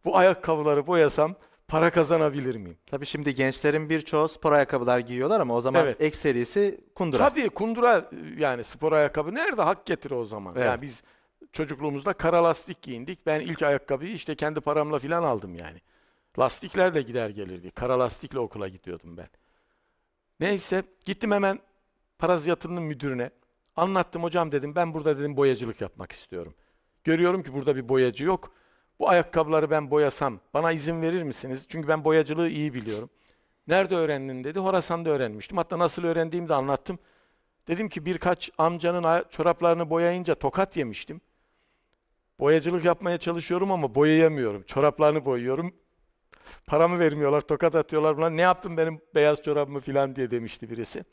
[SPEAKER 2] bu ayakkabıları boyasam para kazanabilir miyim? Tabii şimdi gençlerin birçoğu spor ayakkabılar giyiyorlar ama o zaman evet. ek serisi kundura. Tabii kundura e, yani spor ayakkabı nerede hak getir o zaman. Evet. Yani biz çocukluğumuzda kara lastik giyindik. Ben ilk ayakkabıyı işte kendi paramla filan aldım yani. Lastiklerle gider gelirdi. Kara lastikle okula gidiyordum ben. Neyse gittim hemen paraziyatının müdürüne. Anlattım hocam dedim ben burada dedim boyacılık yapmak istiyorum. Görüyorum ki burada bir boyacı yok. Bu ayakkabıları ben boyasam bana izin verir misiniz? Çünkü ben boyacılığı iyi biliyorum. Nerede öğrendin dedi. Horasan'da öğrenmiştim. Hatta nasıl öğrendiğimi de anlattım. Dedim ki birkaç amcanın çoraplarını boyayınca tokat yemiştim. Boyacılık yapmaya çalışıyorum ama boyayamıyorum. Çoraplarını boyuyorum. Paramı vermiyorlar, tokat atıyorlar buna. Ne yaptım benim beyaz çorabımı filan diye demişti birisi.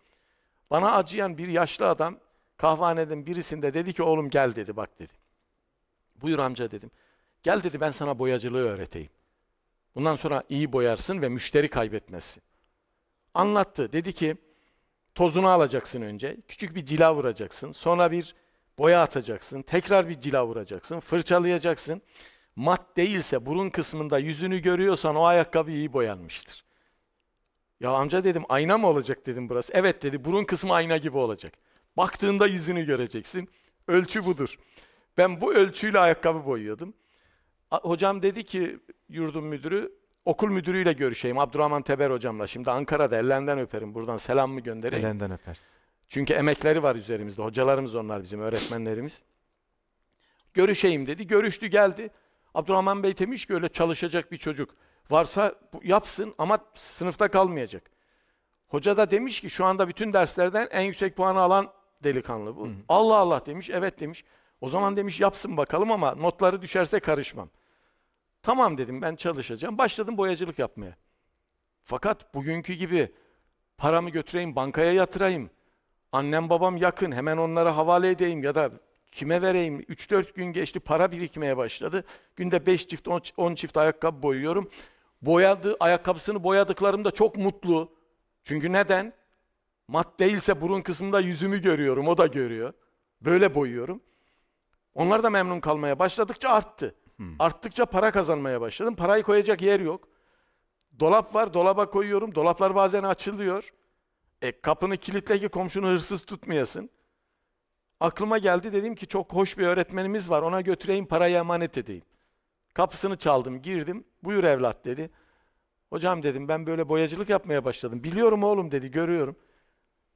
[SPEAKER 2] Bana acıyan bir yaşlı adam kahvaneden birisinde dedi ki oğlum gel dedi bak dedi. Buyur amca dedim. Gel dedi ben sana boyacılığı öğreteyim. Bundan sonra iyi boyarsın ve müşteri kaybetmezsin. Anlattı. Dedi ki tozunu alacaksın önce. Küçük bir cila vuracaksın. Sonra bir boya atacaksın, tekrar bir cila vuracaksın, fırçalayacaksın. Mat değilse burun kısmında yüzünü görüyorsan o ayakkabı iyi boyanmıştır. Ya amca dedim ayna mı olacak dedim burası. Evet dedi burun kısmı ayna gibi olacak. Baktığında yüzünü göreceksin. Ölçü budur. Ben bu ölçüyle ayakkabı boyuyordum. Hocam dedi ki yurdum müdürü okul müdürüyle görüşeyim. Abdurrahman Teber hocamla. Şimdi Ankara'da ellerinden öperim. Buradan selam mı göndereyim? Ellerinden öpersin. Çünkü emekleri var üzerimizde. Hocalarımız onlar bizim, öğretmenlerimiz. Görüşeyim dedi. Görüştü geldi. Abdurrahman Bey demiş ki öyle çalışacak bir çocuk. Varsa yapsın ama sınıfta kalmayacak. Hoca da demiş ki şu anda bütün derslerden en yüksek puanı alan delikanlı bu. Hı hı. Allah Allah demiş, evet demiş. O zaman demiş yapsın bakalım ama notları düşerse karışmam. Tamam dedim ben çalışacağım. Başladım boyacılık yapmaya. Fakat bugünkü gibi paramı götüreyim bankaya yatırayım. Annem babam yakın hemen onlara havale edeyim ya da kime vereyim? 3-4 gün geçti para birikmeye başladı. Günde 5 çift 10 çift ayakkabı boyuyorum. Boyadı, ayakkabısını boyadıklarımda çok mutlu. Çünkü neden? Mat değilse burun kısmında yüzümü görüyorum, o da görüyor. Böyle boyuyorum. Onlar da memnun kalmaya başladıkça arttı. Hmm. Arttıkça para kazanmaya başladım. Parayı koyacak yer yok. Dolap var, dolaba koyuyorum. Dolaplar bazen açılıyor. E, kapını kilitle ki komşunu hırsız tutmayasın. Aklıma geldi dedim ki çok hoş bir öğretmenimiz var ona götüreyim parayı emanet edeyim. Kapısını çaldım girdim buyur evlat dedi. Hocam dedim ben böyle boyacılık yapmaya başladım. Biliyorum oğlum dedi görüyorum.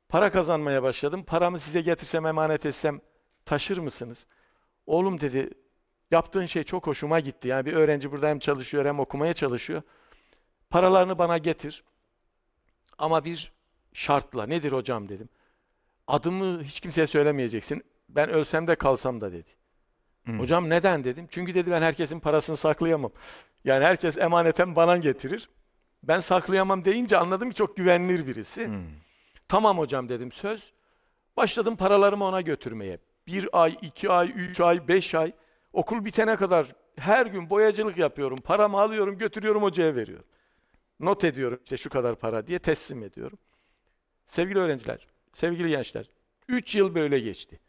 [SPEAKER 2] Para kazanmaya başladım. Paramı size getirsem emanet etsem taşır mısınız? Oğlum dedi yaptığın şey çok hoşuma gitti. Yani bir öğrenci burada hem çalışıyor hem okumaya çalışıyor. Paralarını bana getir. Ama bir şartla. Nedir hocam dedim. Adımı hiç kimseye söylemeyeceksin. Ben ölsem de kalsam da dedi. Hmm. Hocam neden dedim. Çünkü dedi ben herkesin parasını saklayamam. Yani herkes emaneten bana getirir. Ben saklayamam deyince anladım ki çok güvenilir birisi. Hmm. Tamam hocam dedim söz. Başladım paralarımı ona götürmeye. Bir ay, iki ay, üç ay, beş ay. Okul bitene kadar her gün boyacılık yapıyorum. Paramı alıyorum, götürüyorum hocaya veriyorum. Not ediyorum işte şu kadar para diye teslim ediyorum. Sevgili öğrenciler, sevgili gençler, 3 yıl böyle geçti.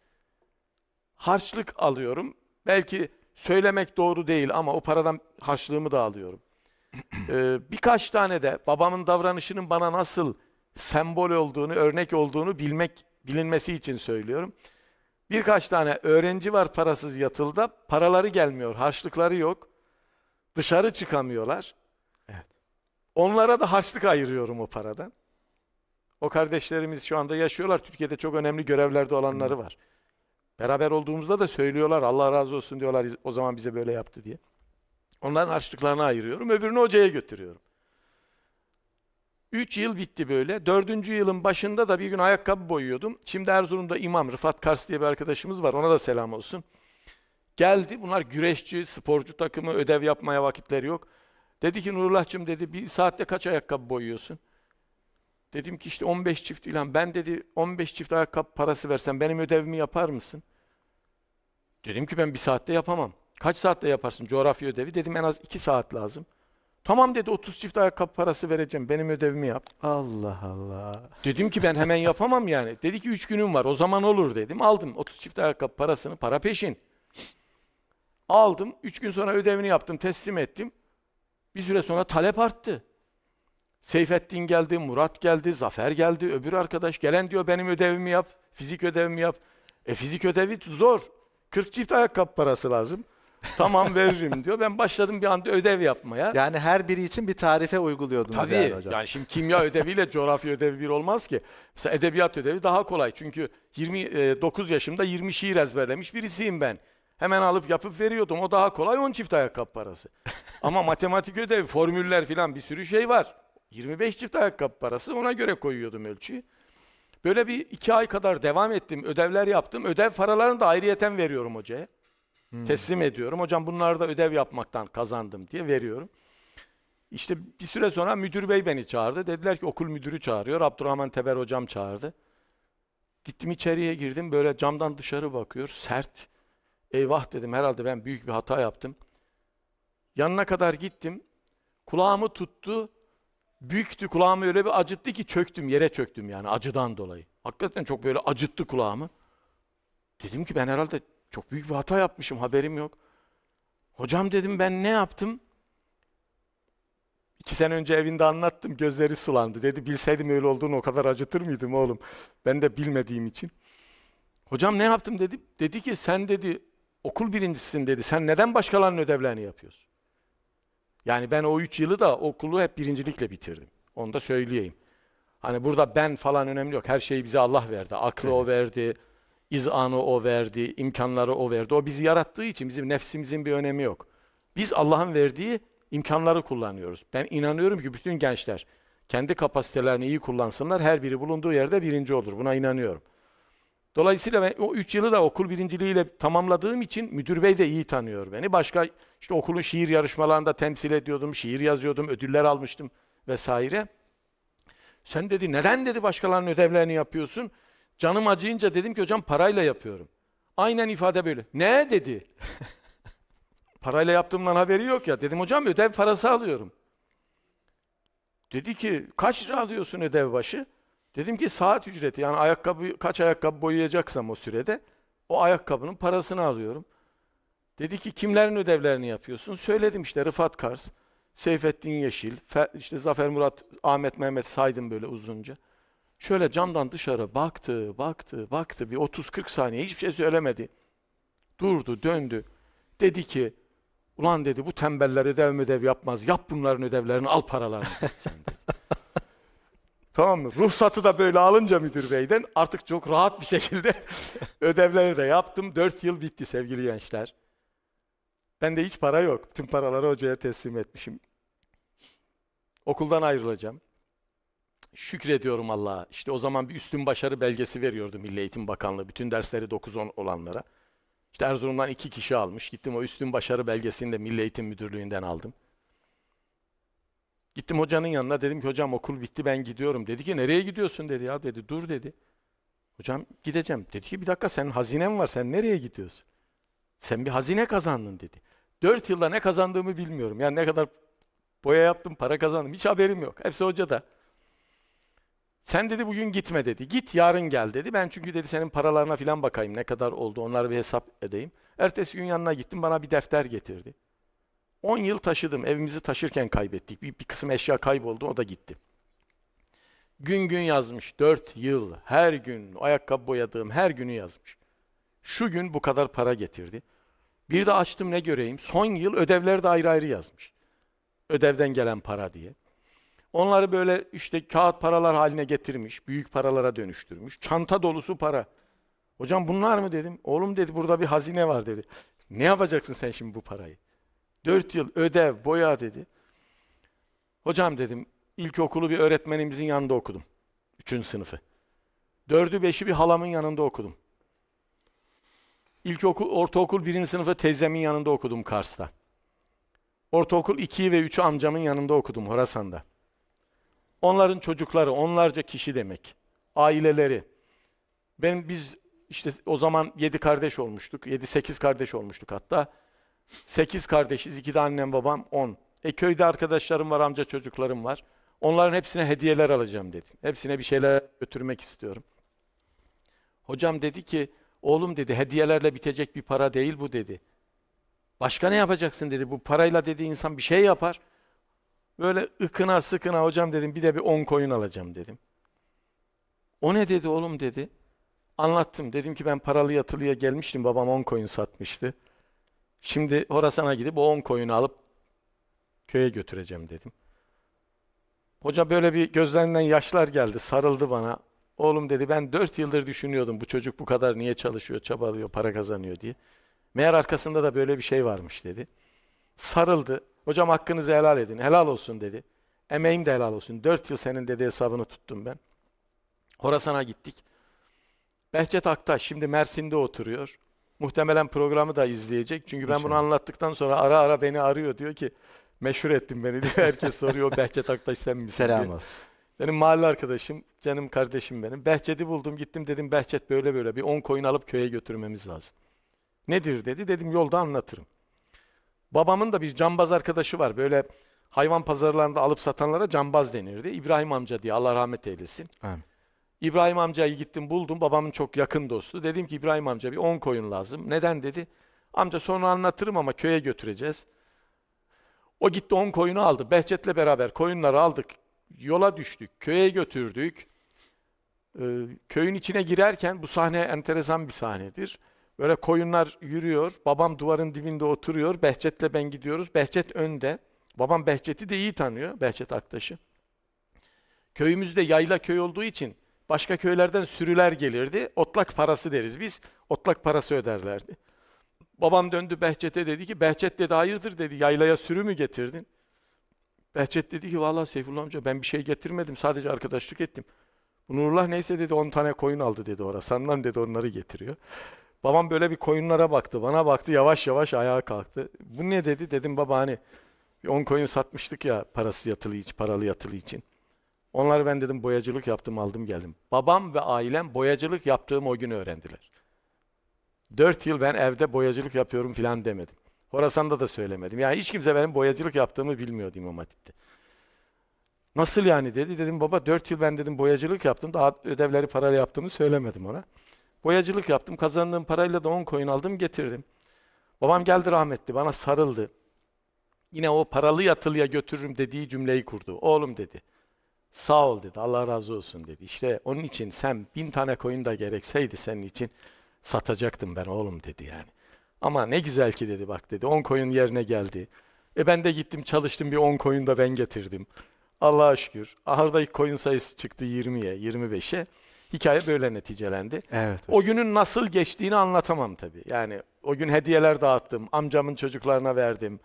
[SPEAKER 2] Harçlık alıyorum. Belki söylemek doğru değil ama o paradan harçlığımı da alıyorum. (clears throat) Ee, birkaç tane de babamın davranışının bana nasıl sembol olduğunu, örnek olduğunu bilmek, bilinmesi için söylüyorum. Birkaç tane öğrenci var parasız yatılda, paraları gelmiyor, harçlıkları yok. Dışarı çıkamıyorlar. Evet. Onlara da harçlık ayırıyorum o paradan. O kardeşlerimiz şu anda yaşıyorlar. Türkiye'de çok önemli görevlerde olanları var. Beraber olduğumuzda da söylüyorlar. Allah razı olsun diyorlar o zaman bize böyle yaptı diye. Onların harçlıklarını ayırıyorum. Öbürünü hocaya götürüyorum. Üç yıl bitti böyle. Dördüncü yılın başında da bir gün ayakkabı boyuyordum. Şimdi Erzurum'da imam Rıfat Kars diye bir arkadaşımız var. Ona da selam olsun. Geldi. Bunlar güreşçi, sporcu takımı. Ödev yapmaya vakitleri yok. Dedi ki Nurullah'cığım dedi bir saatte kaç ayakkabı boyuyorsun? Dedim ki işte 15 çift ilan. Ben dedi 15 çift ayakkabı parası versen benim ödevimi yapar mısın? Dedim ki ben bir saatte yapamam. Kaç saatte yaparsın coğrafya ödevi? Dedim en az 2 saat lazım. Tamam dedi 30 çift ayakkabı parası vereceğim. Benim ödevimi yap. Allah Allah. Dedim ki ben hemen yapamam yani. Dedi ki 3 günüm var. O zaman olur dedim. Aldım 30 çift ayakkabı parasını para peşin. Aldım. 3 gün sonra ödevini yaptım, teslim ettim. Bir süre sonra talep arttı. Seyfettin geldi, Murat geldi, Zafer geldi, öbür arkadaş gelen diyor benim ödevimi yap, fizik ödevimi yap. E fizik ödevi zor. 40 çift ayakkabı parası lazım. tamam (laughs) veririm diyor. Ben başladım bir anda ödev yapmaya. Yani her biri için bir tarife uyguluyordunuz Tabii, yani hocam. Yani şimdi kimya (laughs) ödeviyle coğrafya ödevi bir olmaz ki. Mesela edebiyat ödevi daha kolay. Çünkü 29 e, yaşımda 20 şiir ezberlemiş birisiyim ben. Hemen alıp yapıp veriyordum. O daha kolay 10 çift ayakkabı parası. (laughs) Ama matematik ödevi, formüller filan bir sürü şey var. 25 çift ayakkabı parası ona göre koyuyordum ölçüyü. Böyle bir iki ay kadar devam ettim. Ödevler yaptım. Ödev paralarını da ayrıyeten veriyorum hocaya. Hmm. Teslim ediyorum. Hocam bunları da ödev yapmaktan kazandım diye veriyorum. İşte bir süre sonra müdür bey beni çağırdı. Dediler ki okul müdürü çağırıyor. Abdurrahman Teber hocam çağırdı. Gittim içeriye girdim. Böyle camdan dışarı bakıyor. Sert. Eyvah dedim herhalde ben büyük bir hata yaptım. Yanına kadar gittim. Kulağımı tuttu büktü kulağımı öyle bir acıttı ki çöktüm yere çöktüm yani acıdan dolayı. Hakikaten çok böyle acıttı kulağımı. Dedim ki ben herhalde çok büyük bir hata yapmışım haberim yok. Hocam dedim ben ne yaptım? İki sene önce evinde anlattım gözleri sulandı. Dedi bilseydim öyle olduğunu o kadar acıtır mıydım oğlum? Ben de bilmediğim için. Hocam ne yaptım dedi. Dedi ki sen dedi okul birincisisin dedi. Sen neden başkalarının ödevlerini yapıyorsun? Yani ben o üç yılı da okulu hep birincilikle bitirdim. Onu da söyleyeyim. Hani burada ben falan önemli yok. Her şeyi bize Allah verdi. Aklı evet. o verdi, izanı o verdi, imkanları o verdi. O bizi yarattığı için bizim nefsimizin bir önemi yok. Biz Allah'ın verdiği imkanları kullanıyoruz. Ben inanıyorum ki bütün gençler kendi kapasitelerini iyi kullansınlar. Her biri bulunduğu yerde birinci olur. Buna inanıyorum. Dolayısıyla ben o 3 yılı da okul birinciliğiyle tamamladığım için müdür bey de iyi tanıyor beni. Başka işte okulun şiir yarışmalarında temsil ediyordum, şiir yazıyordum, ödüller almıştım vesaire. Sen dedi neden dedi başkalarının ödevlerini yapıyorsun? Canım acıyınca dedim ki hocam parayla yapıyorum. Aynen ifade böyle. Ne dedi? (laughs) parayla yaptığımdan haberi yok ya. Dedim hocam ödev parası alıyorum. Dedi ki kaç lira alıyorsun ödev başı? Dedim ki saat ücreti yani ayakkabı kaç ayakkabı boyayacaksam o sürede o ayakkabının parasını alıyorum. Dedi ki kimlerin ödevlerini yapıyorsun? Söyledim işte Rıfat Kars, Seyfettin Yeşil, işte Zafer Murat, Ahmet Mehmet saydım böyle uzunca. Şöyle camdan dışarı baktı, baktı, baktı bir 30-40 saniye hiçbir şey söylemedi. Durdu, döndü. Dedi ki ulan dedi bu tembeller ödev ödev yapmaz. Yap bunların ödevlerini al paralarını (laughs) sen dedi. Tamam mı? Ruhsatı da böyle alınca müdür beyden artık çok rahat bir şekilde (laughs) ödevleri de yaptım. Dört yıl bitti sevgili gençler. Ben de hiç para yok. Tüm paraları hocaya teslim etmişim. Okuldan ayrılacağım. Şükrediyorum Allah'a. İşte o zaman bir üstün başarı belgesi veriyordu Milli Eğitim Bakanlığı. Bütün dersleri 9-10 olanlara. İşte Erzurum'dan iki kişi almış. Gittim o üstün başarı belgesini de Milli Eğitim Müdürlüğü'nden aldım. Gittim hocanın yanına dedim ki hocam okul bitti ben gidiyorum. Dedi ki nereye gidiyorsun dedi ya dedi dur dedi. Hocam gideceğim. Dedi ki bir dakika senin hazinen var sen nereye gidiyorsun? Sen bir hazine kazandın dedi. Dört yılda ne kazandığımı bilmiyorum. Yani ne kadar boya yaptım para kazandım hiç haberim yok. Hepsi hoca da. Sen dedi bugün gitme dedi. Git yarın gel dedi. Ben çünkü dedi senin paralarına filan bakayım ne kadar oldu onları bir hesap edeyim. Ertesi gün yanına gittim bana bir defter getirdi. 10 yıl taşıdım. Evimizi taşırken kaybettik. Bir, bir kısım eşya kayboldu, o da gitti. Gün gün yazmış. 4 yıl, her gün ayakkabı boyadığım her günü yazmış. Şu gün bu kadar para getirdi. Bir de açtım ne göreyim. Son yıl ödevleri de ayrı ayrı yazmış. Ödevden gelen para diye. Onları böyle işte kağıt paralar haline getirmiş, büyük paralara dönüştürmüş. Çanta dolusu para. Hocam bunlar mı dedim. Oğlum dedi burada bir hazine var dedi. Ne yapacaksın sen şimdi bu parayı? Dört yıl ödev, boya dedi. Hocam dedim, ilkokulu bir öğretmenimizin yanında okudum. Üçüncü sınıfı. Dördü beşi bir halamın yanında okudum. İlkokul, ortaokul birinci sınıfı teyzemin yanında okudum Kars'ta. Ortaokul 2'yi ve 3'ü amcamın yanında okudum Horasan'da. Onların çocukları, onlarca kişi demek. Aileleri. Ben biz işte o zaman 7 kardeş olmuştuk. 7-8 kardeş olmuştuk hatta. 8 kardeşiz, 2 de annem babam 10. E köyde arkadaşlarım var, amca çocuklarım var. Onların hepsine hediyeler alacağım dedim. Hepsine bir şeyler götürmek istiyorum. Hocam dedi ki, oğlum dedi hediyelerle bitecek bir para değil bu dedi. Başka ne yapacaksın dedi. Bu parayla dedi insan bir şey yapar. Böyle ıkına sıkına hocam dedim bir de bir 10 koyun alacağım dedim. O ne dedi oğlum dedi. Anlattım. Dedim ki ben paralı yatılıya gelmiştim. Babam 10 koyun satmıştı. Şimdi Horasan'a gidip o on koyunu alıp köye götüreceğim dedim. Hoca böyle bir gözlerinden yaşlar geldi, sarıldı bana. Oğlum dedi ben dört yıldır düşünüyordum bu çocuk bu kadar niye çalışıyor, çabalıyor, para kazanıyor diye. Meğer arkasında da böyle bir şey varmış dedi. Sarıldı. Hocam hakkınızı helal edin. Helal olsun dedi. Emeğim de helal olsun. Dört yıl senin dedi hesabını tuttum ben. Horasan'a gittik. Behçet Aktaş şimdi Mersin'de oturuyor. Muhtemelen programı da izleyecek. Çünkü ben İnşallah. bunu anlattıktan sonra ara ara beni arıyor. Diyor ki meşhur ettim beni diyor (laughs) herkes soruyor. Behçet Aktaş sen misin? Selam diye. olsun. Benim mahalle arkadaşım, canım kardeşim benim. Behçet'i buldum gittim dedim Behçet böyle böyle bir 10 koyun alıp köye götürmemiz lazım. Nedir dedi dedim yolda anlatırım. Babamın da bir cambaz arkadaşı var böyle hayvan pazarlarında alıp satanlara cambaz denirdi. İbrahim amca diye Allah rahmet eylesin. Amin. İbrahim amcayı gittim buldum. Babamın çok yakın dostu. Dedim ki İbrahim amca bir 10 koyun lazım. Neden dedi? Amca sonra anlatırım ama köye götüreceğiz. O gitti 10 koyunu aldı. Behçet'le beraber koyunları aldık. Yola düştük. Köye götürdük. Ee, köyün içine girerken bu sahne enteresan bir sahnedir. Böyle koyunlar yürüyor. Babam duvarın dibinde oturuyor. Behçet'le ben gidiyoruz. Behçet önde. Babam Behçet'i de iyi tanıyor. Behçet Aktaş'ı. Köyümüzde yayla köy olduğu için Başka köylerden sürüler gelirdi. Otlak parası deriz biz. Otlak parası öderlerdi. Babam döndü Behçet'e dedi ki, Behçet dedi hayırdır dedi, yaylaya sürü mü getirdin? Behçet dedi ki, vallahi Seyfullah amca ben bir şey getirmedim, sadece arkadaşlık ettim. Nurullah neyse dedi, 10 tane koyun aldı dedi orasandan dedi onları getiriyor. Babam böyle bir koyunlara baktı, bana baktı, yavaş yavaş ayağa kalktı. Bu ne dedi? Dedim baba hani 10 koyun satmıştık ya parası yatılı için, paralı yatılı için. Onları ben dedim boyacılık yaptım aldım geldim. Babam ve ailem boyacılık yaptığım o günü öğrendiler. Dört yıl ben evde boyacılık yapıyorum filan demedim. Horasan'da da söylemedim. Yani hiç kimse benim boyacılık yaptığımı bilmiyordu İmam Hatip'te. Nasıl yani dedi. Dedim baba dört yıl ben dedim boyacılık yaptım. Daha ödevleri parayla yaptığımı söylemedim ona. Boyacılık yaptım. Kazandığım parayla da on koyun aldım getirdim. Babam geldi rahmetli bana sarıldı. Yine o paralı yatılıya götürürüm dediği cümleyi kurdu. Oğlum dedi. Sağ ol dedi. Allah razı olsun dedi. İşte onun için sen bin tane koyun da gerekseydi senin için satacaktım ben oğlum dedi yani. Ama ne güzel ki dedi bak dedi. On koyun yerine geldi. E ben de gittim çalıştım bir on koyun da ben getirdim. Allah'a şükür. Ahırda koyun sayısı çıktı 20'ye, 25'e. Hikaye böyle neticelendi. Evet. O günün nasıl geçtiğini anlatamam tabii. Yani o gün hediyeler dağıttım. Amcamın çocuklarına verdim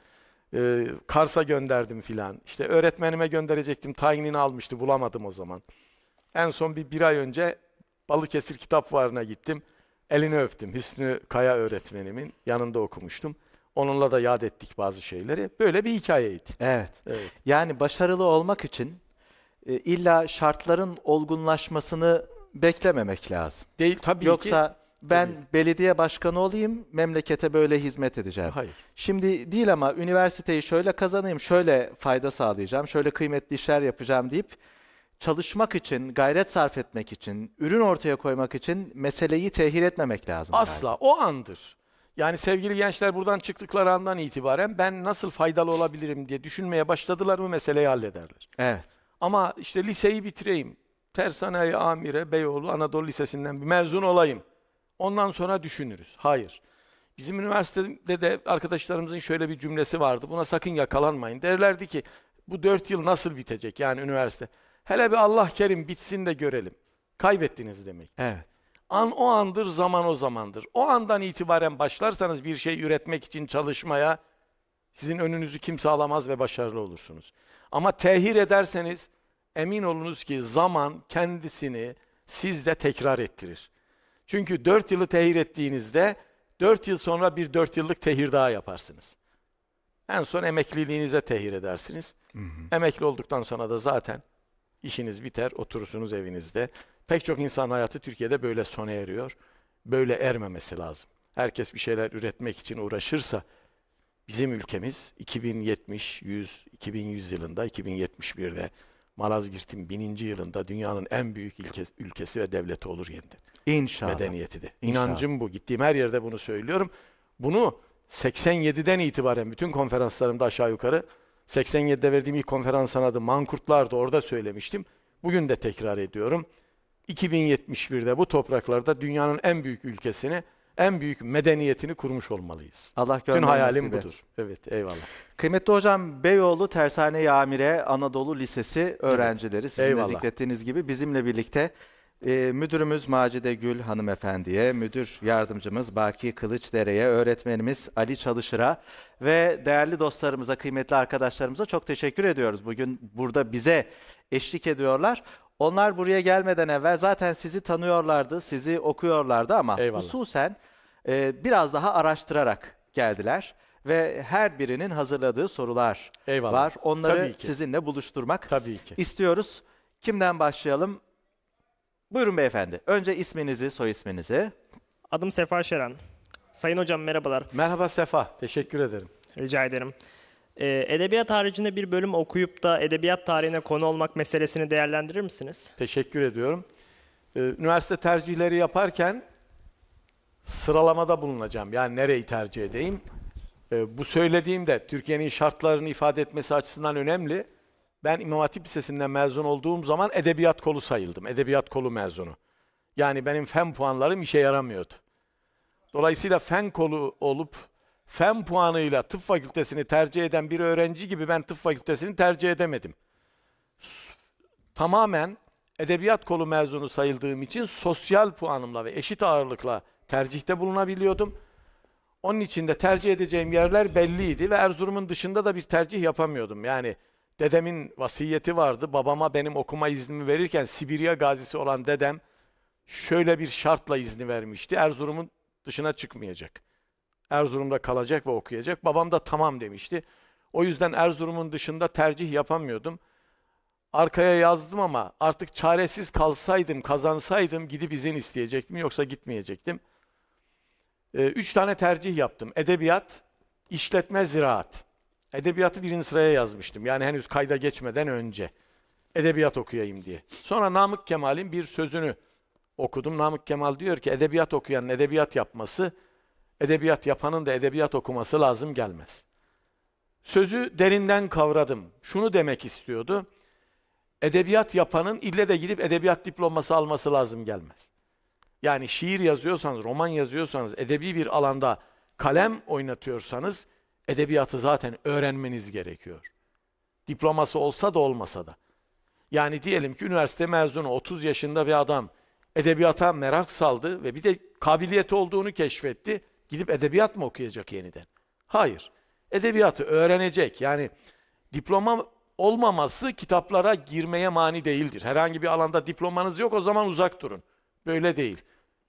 [SPEAKER 2] e, Kars'a gönderdim filan. İşte öğretmenime gönderecektim. Tayinini almıştı. Bulamadım o zaman. En son bir, bir ay önce Balıkesir Kitap Fuarı'na gittim. Elini öptüm. Hüsnü Kaya öğretmenimin yanında okumuştum. Onunla da yad ettik bazı şeyleri. Böyle bir hikayeydi. Evet. evet. Yani başarılı olmak için e,
[SPEAKER 1] illa şartların olgunlaşmasını beklememek lazım. Değil tabii Yoksa ki ben Tabii. belediye başkanı olayım, memlekete böyle hizmet edeceğim. Hayır. Şimdi değil ama üniversiteyi şöyle kazanayım, şöyle fayda sağlayacağım, şöyle kıymetli işler yapacağım deyip çalışmak için, gayret sarf etmek için, ürün ortaya koymak için meseleyi tehir etmemek lazım.
[SPEAKER 2] Asla galiba. o andır. Yani sevgili gençler buradan çıktıkları andan itibaren ben nasıl faydalı olabilirim diye düşünmeye başladılar mı meseleyi hallederler. Evet. Ama işte liseyi bitireyim. tersane Amire, Beyoğlu Anadolu Lisesi'nden bir mezun olayım. Ondan sonra düşünürüz. Hayır. Bizim üniversitede de arkadaşlarımızın şöyle bir cümlesi vardı. Buna sakın yakalanmayın. Derlerdi ki bu dört yıl nasıl bitecek yani üniversite? Hele bir Allah kerim bitsin de görelim. Kaybettiniz demek. Evet. An o andır, zaman o zamandır. O andan itibaren başlarsanız bir şey üretmek için çalışmaya sizin önünüzü kim sağlamaz ve başarılı olursunuz. Ama tehir ederseniz emin olunuz ki zaman kendisini sizde tekrar ettirir. Çünkü 4 yılı tehir ettiğinizde 4 yıl sonra bir 4 yıllık tehir daha yaparsınız. En son emekliliğinize tehir edersiniz. Hı hı. Emekli olduktan sonra da zaten işiniz biter, oturursunuz evinizde. Pek çok insan hayatı Türkiye'de böyle sona eriyor. Böyle ermemesi lazım. Herkes bir şeyler üretmek için uğraşırsa bizim ülkemiz 2070, 100, 2100 yılında, 2071'de Malazgirt'in bininci yılında dünyanın en büyük ilke, ülkesi ve devleti olur yeniden. İnşallah. medeniyeti de. İnancım bu. Gittiğim her yerde bunu söylüyorum. Bunu 87'den itibaren bütün konferanslarımda aşağı yukarı 87'de verdiğim ilk konferansın adı Mankurtlar'da Orada söylemiştim. Bugün de tekrar ediyorum. 2071'de bu topraklarda dünyanın en büyük ülkesini, en büyük medeniyetini kurmuş olmalıyız. Allah Bütün görmeyi hayalim nasip budur. Evet, eyvallah.
[SPEAKER 1] Kıymetli hocam Beyoğlu tersane Yamire Anadolu Lisesi öğrencileri sizin de zikrettiğiniz gibi bizimle birlikte ee, müdürümüz Macide Gül hanımefendiye, müdür yardımcımız Baki Kılıçdere'ye, öğretmenimiz Ali Çalışır'a ve değerli dostlarımıza, kıymetli arkadaşlarımıza çok teşekkür ediyoruz. Bugün burada bize eşlik ediyorlar. Onlar buraya gelmeden evvel zaten sizi tanıyorlardı, sizi okuyorlardı ama Eyvallah. hususen e, biraz daha araştırarak geldiler ve her birinin hazırladığı sorular Eyvallah. var. Onları sizinle buluşturmak Tabii ki. istiyoruz. Kimden başlayalım? Buyurun beyefendi. Önce isminizi, soy isminizi. Adım Sefa Şeran. Sayın hocam merhabalar. Merhaba Sefa. Teşekkür ederim. Rica ederim. Ee, edebiyat haricinde bir bölüm okuyup da edebiyat tarihine konu olmak meselesini
[SPEAKER 2] değerlendirir misiniz? Teşekkür ediyorum. Ee, üniversite tercihleri yaparken sıralamada bulunacağım. Yani nereyi tercih edeyim? Ee, bu söylediğim de Türkiye'nin şartlarını ifade etmesi açısından önemli ben İmam Hatip Lisesi'nden mezun olduğum zaman edebiyat kolu sayıldım. Edebiyat kolu mezunu. Yani benim fen puanlarım işe yaramıyordu. Dolayısıyla fen kolu olup fen puanıyla tıp fakültesini tercih eden bir öğrenci gibi ben tıp fakültesini tercih edemedim. Tamamen edebiyat kolu mezunu sayıldığım için sosyal puanımla ve eşit ağırlıkla tercihte bulunabiliyordum. Onun için de tercih edeceğim yerler belliydi ve Erzurum'un dışında da bir tercih yapamıyordum. Yani Dedemin vasiyeti vardı. Babama benim okuma iznimi verirken Sibirya gazisi olan dedem şöyle bir şartla izni vermişti. Erzurum'un dışına çıkmayacak. Erzurum'da kalacak ve okuyacak. Babam da tamam demişti. O yüzden Erzurum'un dışında tercih yapamıyordum. Arkaya yazdım ama artık çaresiz kalsaydım, kazansaydım gidip izin isteyecektim yoksa gitmeyecektim. Ee, üç tane tercih yaptım. Edebiyat, işletme, ziraat. Edebiyatı birinci sıraya yazmıştım. Yani henüz kayda geçmeden önce. Edebiyat okuyayım diye. Sonra Namık Kemal'in bir sözünü okudum. Namık Kemal diyor ki edebiyat okuyanın edebiyat yapması, edebiyat yapanın da edebiyat okuması lazım gelmez. Sözü derinden kavradım. Şunu demek istiyordu. Edebiyat yapanın ille de gidip edebiyat diploması alması lazım gelmez. Yani şiir yazıyorsanız, roman yazıyorsanız, edebi bir alanda kalem oynatıyorsanız Edebiyatı zaten öğrenmeniz gerekiyor. Diploması olsa da olmasa da. Yani diyelim ki üniversite mezunu 30 yaşında bir adam edebiyata merak saldı ve bir de kabiliyeti olduğunu keşfetti. Gidip edebiyat mı okuyacak yeniden? Hayır. Edebiyatı öğrenecek. Yani diploma olmaması kitaplara girmeye mani değildir. Herhangi bir alanda diplomanız yok o zaman uzak durun. Böyle değil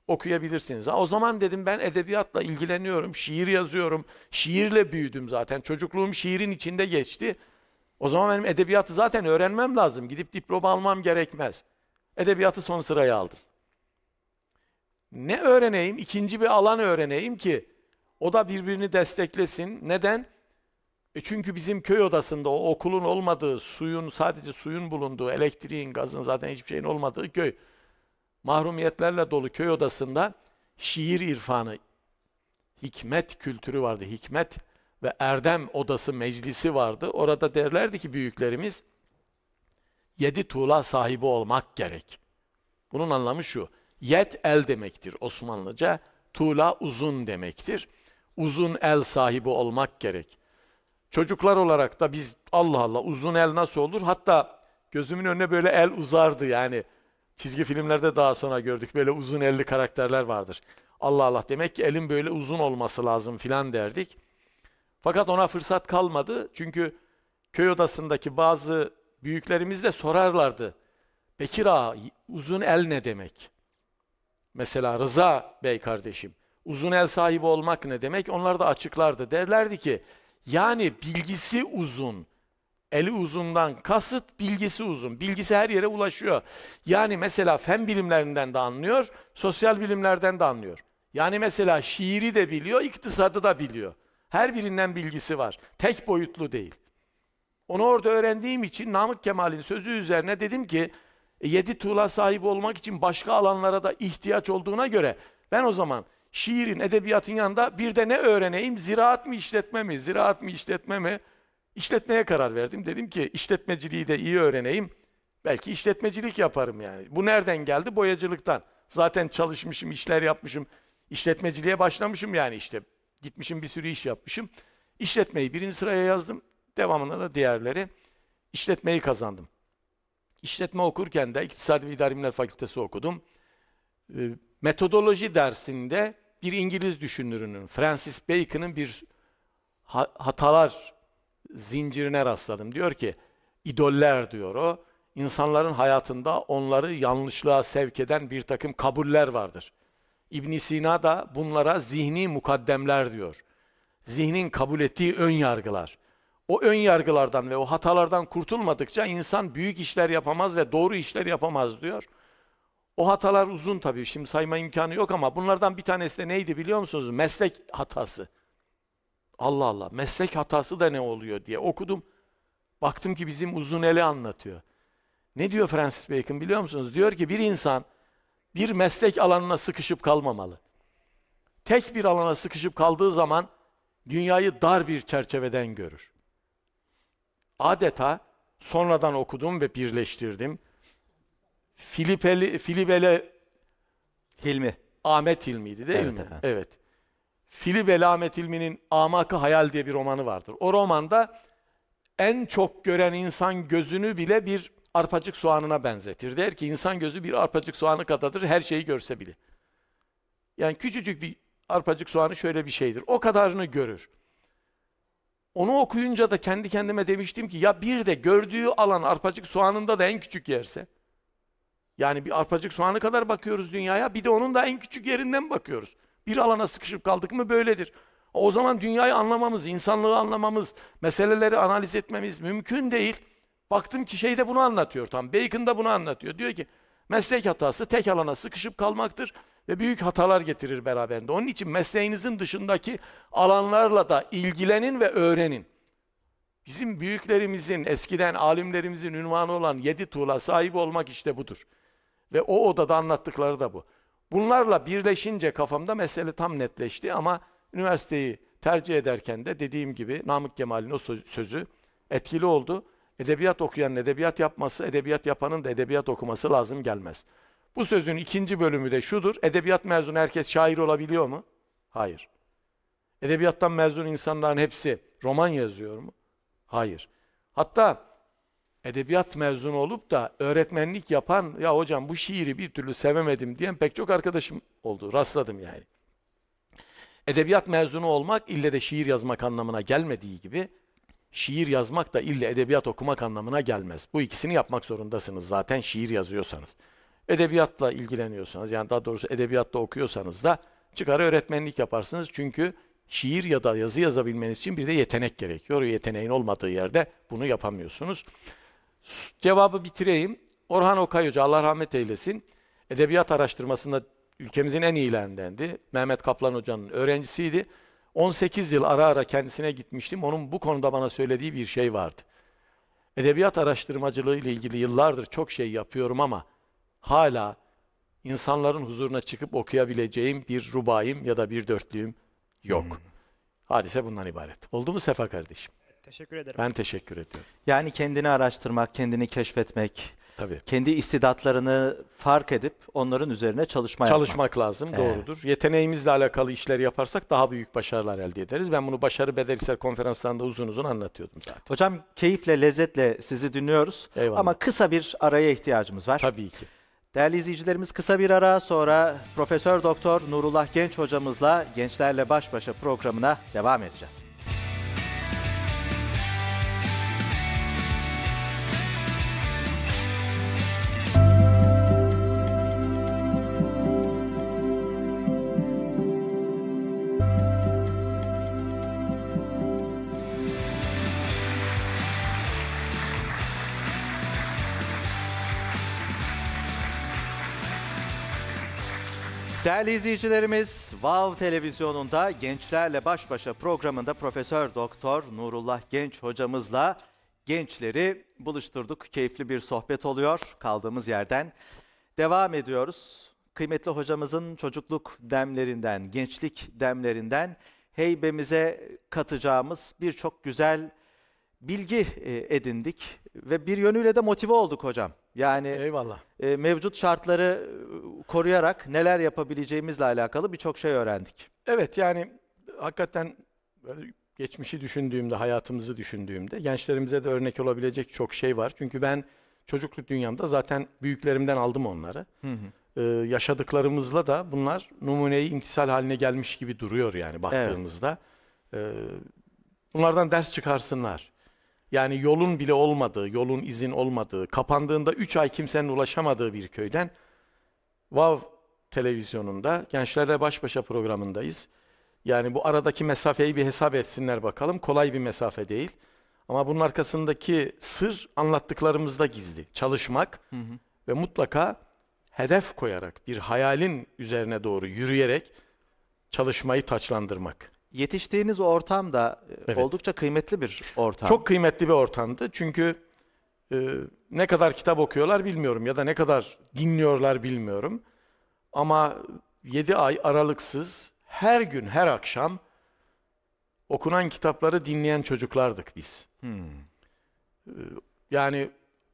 [SPEAKER 2] okuyabilirsiniz. Ha, o zaman dedim ben edebiyatla ilgileniyorum, şiir yazıyorum. Şiirle büyüdüm zaten. Çocukluğum şiirin içinde geçti. O zaman benim edebiyatı zaten öğrenmem lazım. Gidip diploma almam gerekmez. Edebiyatı son sıraya aldım. Ne öğreneyim? İkinci bir alan öğreneyim ki o da birbirini desteklesin. Neden? E çünkü bizim köy odasında o okulun olmadığı, suyun sadece suyun bulunduğu, elektriğin, gazın zaten hiçbir şeyin olmadığı köy mahrumiyetlerle dolu köy odasında şiir irfanı, hikmet kültürü vardı. Hikmet ve erdem odası meclisi vardı. Orada derlerdi ki büyüklerimiz, yedi tuğla sahibi olmak gerek. Bunun anlamı şu, yet el demektir Osmanlıca, tuğla uzun demektir. Uzun el sahibi olmak gerek. Çocuklar olarak da biz Allah Allah uzun el nasıl olur? Hatta gözümün önüne böyle el uzardı yani. Çizgi filmlerde daha sonra gördük böyle uzun elli karakterler vardır. Allah Allah demek ki elin böyle uzun olması lazım filan derdik. Fakat ona fırsat kalmadı. Çünkü köy odasındaki bazı büyüklerimiz de sorarlardı. Bekir ağa uzun el ne demek? Mesela Rıza Bey kardeşim uzun el sahibi olmak ne demek? Onlar da açıklardı. Derlerdi ki yani bilgisi uzun. Eli uzundan kasıt bilgisi uzun. Bilgisi her yere ulaşıyor. Yani mesela fen bilimlerinden de anlıyor, sosyal bilimlerden de anlıyor. Yani mesela şiiri de biliyor, iktisadı da biliyor. Her birinden bilgisi var. Tek boyutlu değil. Onu orada öğrendiğim için Namık Kemal'in sözü üzerine dedim ki e, yedi tuğla sahibi olmak için başka alanlara da ihtiyaç olduğuna göre ben o zaman şiirin, edebiyatın yanında bir de ne öğreneyim? Ziraat mı işletme mi? Ziraat mı işletme mi? İşletmeye karar verdim. Dedim ki işletmeciliği de iyi öğreneyim. Belki işletmecilik yaparım yani. Bu nereden geldi? Boyacılıktan. Zaten çalışmışım, işler yapmışım. İşletmeciliğe başlamışım yani işte. Gitmişim bir sürü iş yapmışım. İşletmeyi birinci sıraya yazdım. Devamında da diğerleri. İşletmeyi kazandım. İşletme okurken de İktisadi ve İdari Bilimler Fakültesi okudum. E, metodoloji dersinde bir İngiliz düşünürünün, Francis Bacon'ın bir hatalar zincirine rastladım. Diyor ki, idoller diyor o, insanların hayatında onları yanlışlığa sevk eden bir takım kabuller vardır. İbn Sina da bunlara zihni mukaddemler diyor. Zihnin kabul ettiği ön yargılar. O ön yargılardan ve o hatalardan kurtulmadıkça insan büyük işler yapamaz ve doğru işler yapamaz diyor. O hatalar uzun tabii. Şimdi sayma imkanı yok ama bunlardan bir tanesi de neydi biliyor musunuz? Meslek hatası. Allah Allah meslek hatası da ne oluyor diye okudum. Baktım ki bizim uzun ele anlatıyor. Ne diyor Francis Bacon biliyor musunuz? Diyor ki bir insan bir meslek alanına sıkışıp kalmamalı. Tek bir alana sıkışıp kaldığı zaman dünyayı dar bir çerçeveden görür. Adeta sonradan okudum ve birleştirdim. Filipeli, Filibele Hilmi. Ahmet Hilmi'ydi değil evet, mi? Efendim. Evet. Fili Belamet ilminin Amakı Hayal diye bir romanı vardır. O romanda en çok gören insan gözünü bile bir arpacık soğanına benzetir. Der ki insan gözü bir arpacık soğanı kadardır her şeyi görse bile. Yani küçücük bir arpacık soğanı şöyle bir şeydir. O kadarını görür. Onu okuyunca da kendi kendime demiştim ki ya bir de gördüğü alan arpacık soğanında da en küçük yerse. Yani bir arpacık soğanı kadar bakıyoruz dünyaya bir de onun da en küçük yerinden bakıyoruz bir alana sıkışıp kaldık mı böyledir. O zaman dünyayı anlamamız, insanlığı anlamamız, meseleleri analiz etmemiz mümkün değil. Baktım ki şey de bunu anlatıyor tam. Bacon da bunu anlatıyor. Diyor ki meslek hatası tek alana sıkışıp kalmaktır ve büyük hatalar getirir beraberinde. Onun için mesleğinizin dışındaki alanlarla da ilgilenin ve öğrenin. Bizim büyüklerimizin, eskiden alimlerimizin ünvanı olan yedi tuğla sahip olmak işte budur. Ve o odada anlattıkları da bu. Bunlarla birleşince kafamda mesele tam netleşti ama üniversiteyi tercih ederken de dediğim gibi Namık Kemal'in o sözü etkili oldu. Edebiyat okuyan, edebiyat yapması, edebiyat yapanın da edebiyat okuması lazım gelmez. Bu sözün ikinci bölümü de şudur. Edebiyat mezunu herkes şair olabiliyor mu? Hayır. Edebiyattan mezun insanların hepsi roman yazıyor mu? Hayır. Hatta edebiyat mezunu olup da öğretmenlik yapan ya hocam bu şiiri bir türlü sevemedim diyen pek çok arkadaşım oldu. Rastladım yani. Edebiyat mezunu olmak ille de şiir yazmak anlamına gelmediği gibi şiir yazmak da ille edebiyat okumak anlamına gelmez. Bu ikisini yapmak zorundasınız zaten şiir yazıyorsanız. Edebiyatla ilgileniyorsanız yani daha doğrusu edebiyatta okuyorsanız da çıkar öğretmenlik yaparsınız. Çünkü şiir ya da yazı yazabilmeniz için bir de yetenek gerekiyor. yeteneğin olmadığı yerde bunu yapamıyorsunuz. Cevabı bitireyim. Orhan Okay Allah rahmet eylesin, edebiyat araştırmasında ülkemizin en iyilerindendi. Mehmet Kaplan Hoca'nın öğrencisiydi. 18 yıl ara ara kendisine gitmiştim. Onun bu konuda bana söylediği bir şey vardı. Edebiyat araştırmacılığı ile ilgili yıllardır çok şey yapıyorum ama hala insanların huzuruna çıkıp okuyabileceğim bir rubayım ya da bir dörtlüğüm yok. Hmm. Hadise bundan ibaret. Oldu mu Sefa kardeşim? Teşekkür ederim. Ben teşekkür ediyorum. Yani kendini araştırmak, kendini keşfetmek, Tabii. kendi istidatlarını fark edip onların üzerine çalışma Çalışmak yapmak. lazım, doğrudur. Yeteneğimizle alakalı işleri yaparsak daha büyük başarılar elde ederiz. Ben bunu Başarı Bedelisler konferanslarında uzun uzun anlatıyordum zaten. Hocam keyifle, lezzetle sizi dinliyoruz. Eyvallah. Ama kısa bir araya ihtiyacımız
[SPEAKER 1] var. Tabii ki. Değerli izleyicilerimiz kısa bir ara sonra Profesör Doktor Nurullah Genç hocamızla Gençlerle Baş Başa programına devam edeceğiz. Değerli izleyicilerimiz, Wow Televizyonu'nda Gençlerle Baş Başa programında Profesör Doktor Nurullah Genç hocamızla gençleri buluşturduk. Keyifli bir sohbet oluyor kaldığımız yerden. Devam ediyoruz. Kıymetli hocamızın çocukluk demlerinden, gençlik demlerinden heybemize katacağımız birçok güzel bilgi e, edindik ve bir yönüyle de motive olduk hocam. Yani Eyvallah. E, mevcut şartları e, koruyarak neler yapabileceğimizle alakalı birçok şey
[SPEAKER 2] öğrendik. Evet yani hakikaten böyle geçmişi düşündüğümde, hayatımızı düşündüğümde gençlerimize de örnek olabilecek çok şey var. Çünkü ben çocukluk dünyamda zaten büyüklerimden aldım onları. Hı hı. Ee, yaşadıklarımızla da bunlar numuneyi imtisal haline gelmiş gibi duruyor yani baktığımızda. Evet. Ee, bunlardan ders çıkarsınlar yani yolun bile olmadığı, yolun izin olmadığı, kapandığında 3 ay kimsenin ulaşamadığı bir köyden Vav televizyonunda Gençlerle Baş Başa programındayız. Yani bu aradaki mesafeyi bir hesap etsinler bakalım. Kolay bir mesafe değil. Ama bunun arkasındaki sır anlattıklarımızda gizli. Çalışmak hı hı. ve mutlaka hedef koyarak, bir hayalin üzerine doğru yürüyerek çalışmayı taçlandırmak yetiştiğiniz ortam da e, evet. oldukça kıymetli bir ortam. Çok kıymetli bir ortamdı. Çünkü e, ne kadar kitap okuyorlar bilmiyorum ya da ne kadar dinliyorlar bilmiyorum. Ama 7 ay aralıksız her gün her akşam okunan kitapları dinleyen çocuklardık biz. Hmm. E, yani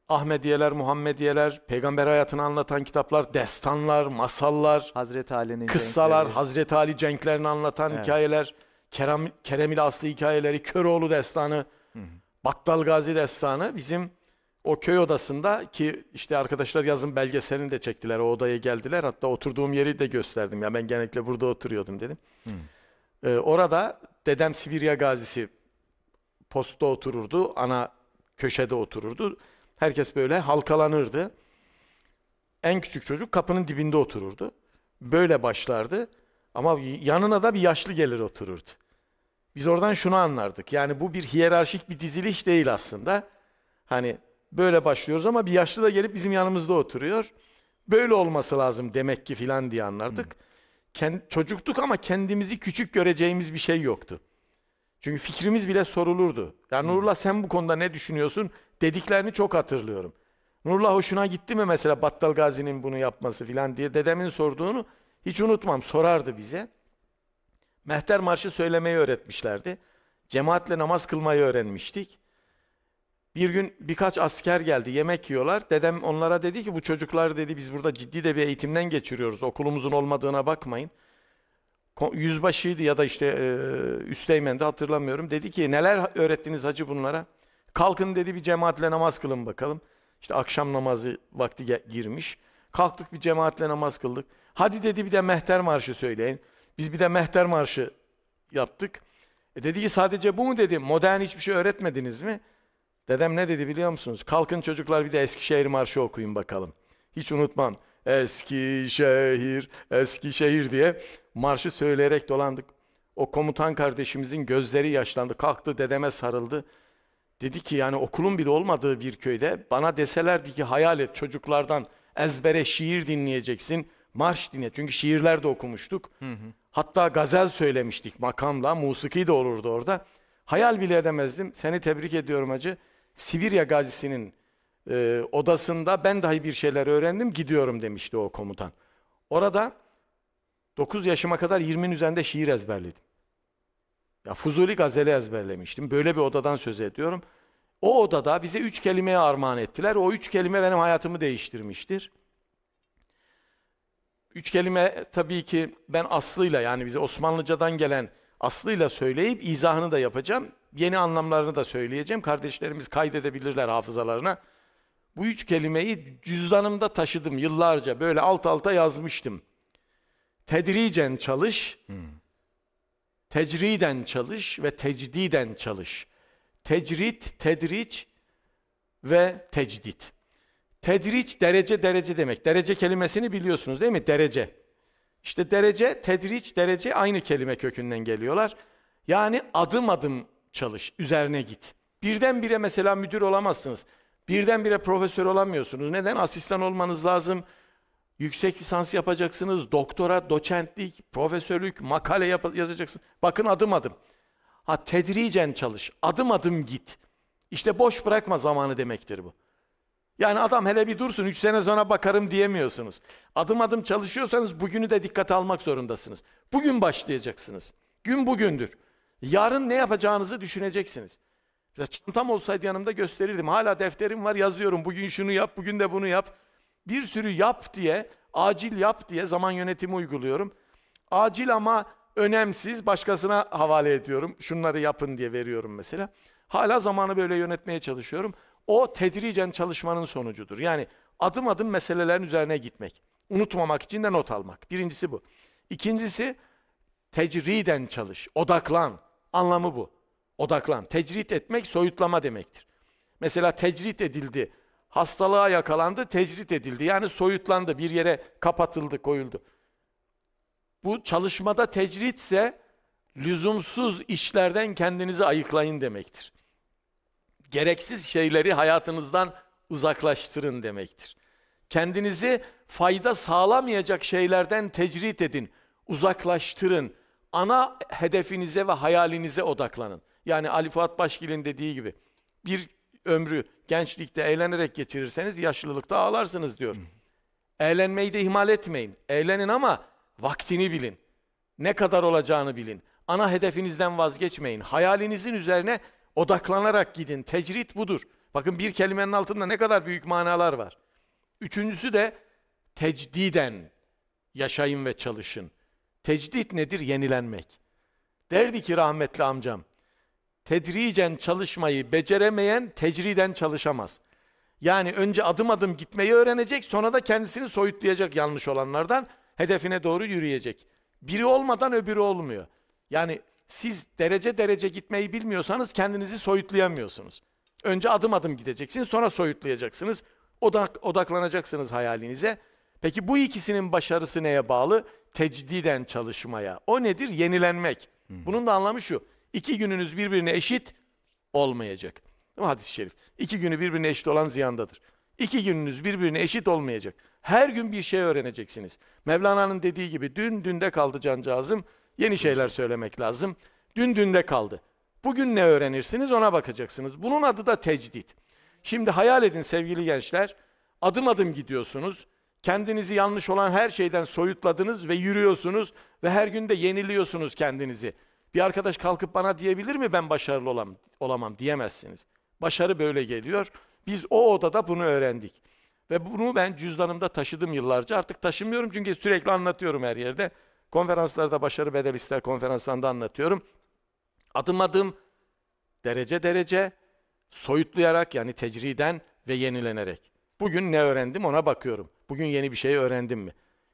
[SPEAKER 2] Ahmediyeler, Muhammediyeler, peygamber hayatını anlatan kitaplar, destanlar, masallar, Hazreti Ali'nin kıssalar, cenkleri. Hazreti Ali cenklerini anlatan evet. hikayeler. Kerem, Kerem ile Aslı hikayeleri, Köroğlu destanı, Battal Gazi destanı bizim o köy odasında ki işte arkadaşlar yazın belgeselini de çektiler. O odaya geldiler. Hatta oturduğum yeri de gösterdim. Ya ben genellikle burada oturuyordum dedim. Hı. Ee, orada dedem Sibirya gazisi posta otururdu. Ana köşede otururdu. Herkes böyle halkalanırdı. En küçük çocuk kapının dibinde otururdu. Böyle başlardı. Ama yanına da bir yaşlı gelir otururdu. Biz oradan şunu anlardık. Yani bu bir hiyerarşik bir diziliş değil aslında. Hani böyle başlıyoruz ama bir yaşlı da gelip bizim yanımızda oturuyor. Böyle olması lazım demek ki filan diye anlardık. Hmm. Kend, çocuktuk ama kendimizi küçük göreceğimiz bir şey yoktu. Çünkü fikrimiz bile sorulurdu. Ya yani, hmm. Nurullah sen bu konuda ne düşünüyorsun? Dediklerini çok hatırlıyorum. Nurullah hoşuna gitti mi mesela Battal Gazi'nin bunu yapması filan diye dedemin sorduğunu hiç unutmam sorardı bize. Mehter Marşı söylemeyi öğretmişlerdi. Cemaatle namaz kılmayı öğrenmiştik. Bir gün birkaç asker geldi, yemek yiyorlar. Dedem onlara dedi ki bu çocuklar dedi biz burada ciddi de bir eğitimden geçiriyoruz. Okulumuzun olmadığına bakmayın. Yüzbaşıydı ya da işte e, Üsteğmen'de hatırlamıyorum. Dedi ki neler öğrettiniz hacı bunlara? Kalkın dedi bir cemaatle namaz kılın bakalım. İşte akşam namazı vakti girmiş. Kalktık bir cemaatle namaz kıldık. Hadi dedi bir de mehter marşı söyleyin. Biz bir de mehter marşı yaptık. E dedi ki sadece bu mu dedi? Modern hiçbir şey öğretmediniz mi? Dedem ne dedi biliyor musunuz? Kalkın çocuklar bir de Eskişehir marşı okuyun bakalım. Hiç unutmam. Eskişehir, Eskişehir diye marşı söyleyerek dolandık. O komutan kardeşimizin gözleri yaşlandı. Kalktı dedeme sarıldı. Dedi ki yani okulun bile olmadığı bir köyde bana deselerdi ki hayal et çocuklardan ezbere şiir dinleyeceksin marş dinle. Çünkü şiirler de okumuştuk. Hı hı. Hatta gazel söylemiştik makamla. Musiki de olurdu orada. Hayal bile edemezdim. Seni tebrik ediyorum hacı. Sibirya gazisinin e, odasında ben dahi bir şeyler öğrendim gidiyorum demişti o komutan. Orada 9 yaşıma kadar 20'nin üzerinde şiir ezberledim. Ya Fuzuli gazeli ezberlemiştim. Böyle bir odadan söz ediyorum. O odada bize üç kelimeye armağan ettiler. O üç kelime benim hayatımı değiştirmiştir. Üç kelime tabii ki ben aslıyla yani bize Osmanlıcadan gelen aslıyla söyleyip izahını da yapacağım. Yeni anlamlarını da söyleyeceğim. Kardeşlerimiz kaydedebilirler hafızalarına. Bu üç kelimeyi cüzdanımda taşıdım yıllarca. Böyle alt alta yazmıştım. Tedricen çalış, hmm. tecriden çalış ve tecdiden çalış. Tecrit, tedric ve tecdit. Tedriç derece derece demek. Derece kelimesini biliyorsunuz değil mi? Derece. İşte derece, tedriç, derece aynı kelime kökünden geliyorlar. Yani adım adım çalış, üzerine git. Birdenbire mesela müdür olamazsınız. Birdenbire profesör olamıyorsunuz. Neden? Asistan olmanız lazım. Yüksek lisans yapacaksınız, doktora, doçentlik, profesörlük, makale yazacaksınız. Bakın adım adım. Ha tedricen çalış, adım adım git. İşte boş bırakma zamanı demektir bu. Yani adam hele bir dursun 3 sene sonra bakarım diyemiyorsunuz. Adım adım çalışıyorsanız bugünü de dikkate almak zorundasınız. Bugün başlayacaksınız. Gün bugündür. Yarın ne yapacağınızı düşüneceksiniz. çantam olsaydı yanımda gösterirdim. Hala defterim var yazıyorum. Bugün şunu yap, bugün de bunu yap. Bir sürü yap diye, acil yap diye zaman yönetimi uyguluyorum. Acil ama önemsiz başkasına havale ediyorum. Şunları yapın diye veriyorum mesela. Hala zamanı böyle yönetmeye çalışıyorum. O tedricen çalışmanın sonucudur. Yani adım adım meselelerin üzerine gitmek. Unutmamak için de not almak. Birincisi bu. İkincisi tecriden çalış, odaklan. Anlamı bu. Odaklan. Tecrit etmek soyutlama demektir. Mesela tecrit edildi, hastalığa yakalandı, tecrit edildi. Yani soyutlandı, bir yere kapatıldı, koyuldu. Bu çalışmada tecritse lüzumsuz işlerden kendinizi ayıklayın demektir gereksiz şeyleri hayatınızdan uzaklaştırın demektir. Kendinizi fayda sağlamayacak şeylerden tecrit edin, uzaklaştırın. Ana hedefinize ve hayalinize odaklanın. Yani Ali Fuat Başgil'in dediği gibi bir ömrü gençlikte eğlenerek geçirirseniz yaşlılıkta ağlarsınız diyor. Eğlenmeyi de ihmal etmeyin. Eğlenin ama vaktini bilin. Ne kadar olacağını bilin. Ana hedefinizden vazgeçmeyin. Hayalinizin üzerine Odaklanarak gidin. Tecrit budur. Bakın bir kelimenin altında ne kadar büyük manalar var. Üçüncüsü de tecdiden yaşayın ve çalışın. Tecdit nedir? Yenilenmek. Derdi ki rahmetli amcam, tedricen çalışmayı beceremeyen tecriden çalışamaz. Yani önce adım adım gitmeyi öğrenecek, sonra da kendisini soyutlayacak yanlış olanlardan, hedefine doğru yürüyecek. Biri olmadan öbürü olmuyor. Yani siz derece derece gitmeyi bilmiyorsanız kendinizi soyutlayamıyorsunuz. Önce adım adım gideceksiniz, sonra soyutlayacaksınız. Odak, odaklanacaksınız hayalinize. Peki bu ikisinin başarısı neye bağlı? Tecdiden çalışmaya. O nedir? Yenilenmek. Bunun da anlamı şu. İki gününüz birbirine eşit olmayacak. Değil hadis-i şerif? İki günü birbirine eşit olan ziyandadır. İki gününüz birbirine eşit olmayacak. Her gün bir şey öğreneceksiniz. Mevlana'nın dediği gibi dün dünde kaldı cancağızım, Yeni şeyler söylemek lazım. Dün dünde kaldı. Bugün ne öğrenirsiniz ona bakacaksınız. Bunun adı da tecdit. Şimdi hayal edin sevgili gençler. Adım adım gidiyorsunuz. Kendinizi yanlış olan her şeyden soyutladınız ve yürüyorsunuz ve her gün de yeniliyorsunuz kendinizi. Bir arkadaş kalkıp bana diyebilir mi ben başarılı olam olamam diyemezsiniz. Başarı böyle geliyor. Biz o odada bunu öğrendik. Ve bunu ben cüzdanımda taşıdım yıllarca. Artık taşımıyorum çünkü sürekli anlatıyorum her yerde. Konferanslarda başarı bedelistler ister konferanslarında anlatıyorum. Adım adım, derece derece, soyutlayarak yani tecriden ve yenilenerek. Bugün ne öğrendim ona bakıyorum. Bugün yeni bir şey öğrendim mi?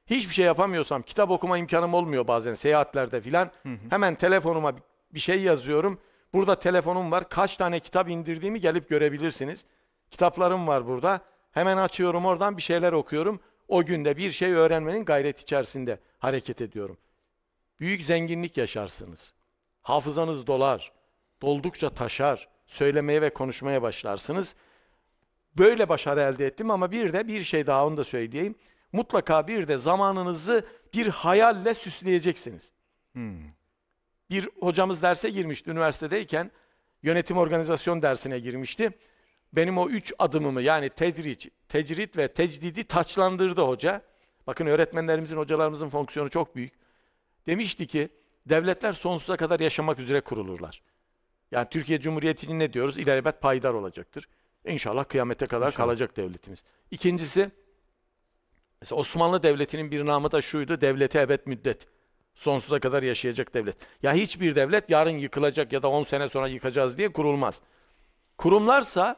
[SPEAKER 2] Hiçbir şey yapamıyorsam, kitap okuma imkanım olmuyor bazen seyahatlerde filan. Hemen telefonuma bir şey yazıyorum. Burada telefonum var. Kaç tane kitap indirdiğimi gelip görebilirsiniz. Kitaplarım var burada. Hemen açıyorum oradan bir şeyler okuyorum o günde bir şey öğrenmenin gayret içerisinde hareket ediyorum. Büyük zenginlik yaşarsınız. Hafızanız dolar, doldukça taşar, söylemeye ve konuşmaya başlarsınız. Böyle başarı elde ettim ama bir de bir şey daha onu da söyleyeyim. Mutlaka bir de zamanınızı bir hayalle süsleyeceksiniz. Hmm. Bir hocamız derse girmişti üniversitedeyken, yönetim organizasyon dersine girmişti benim o üç adımımı yani tedric, tecrit ve tecdidi taçlandırdı hoca. Bakın öğretmenlerimizin, hocalarımızın fonksiyonu çok büyük. Demişti ki devletler sonsuza kadar yaşamak üzere kurulurlar. Yani Türkiye Cumhuriyeti'nin ne diyoruz? İlelebet paydar olacaktır. İnşallah kıyamete kadar İnşallah. kalacak devletimiz. İkincisi mesela Osmanlı Devleti'nin bir namı da şuydu. devleti ebed müddet. Sonsuza kadar yaşayacak devlet. Ya hiçbir devlet yarın yıkılacak ya da 10 sene sonra yıkacağız diye kurulmaz. Kurumlarsa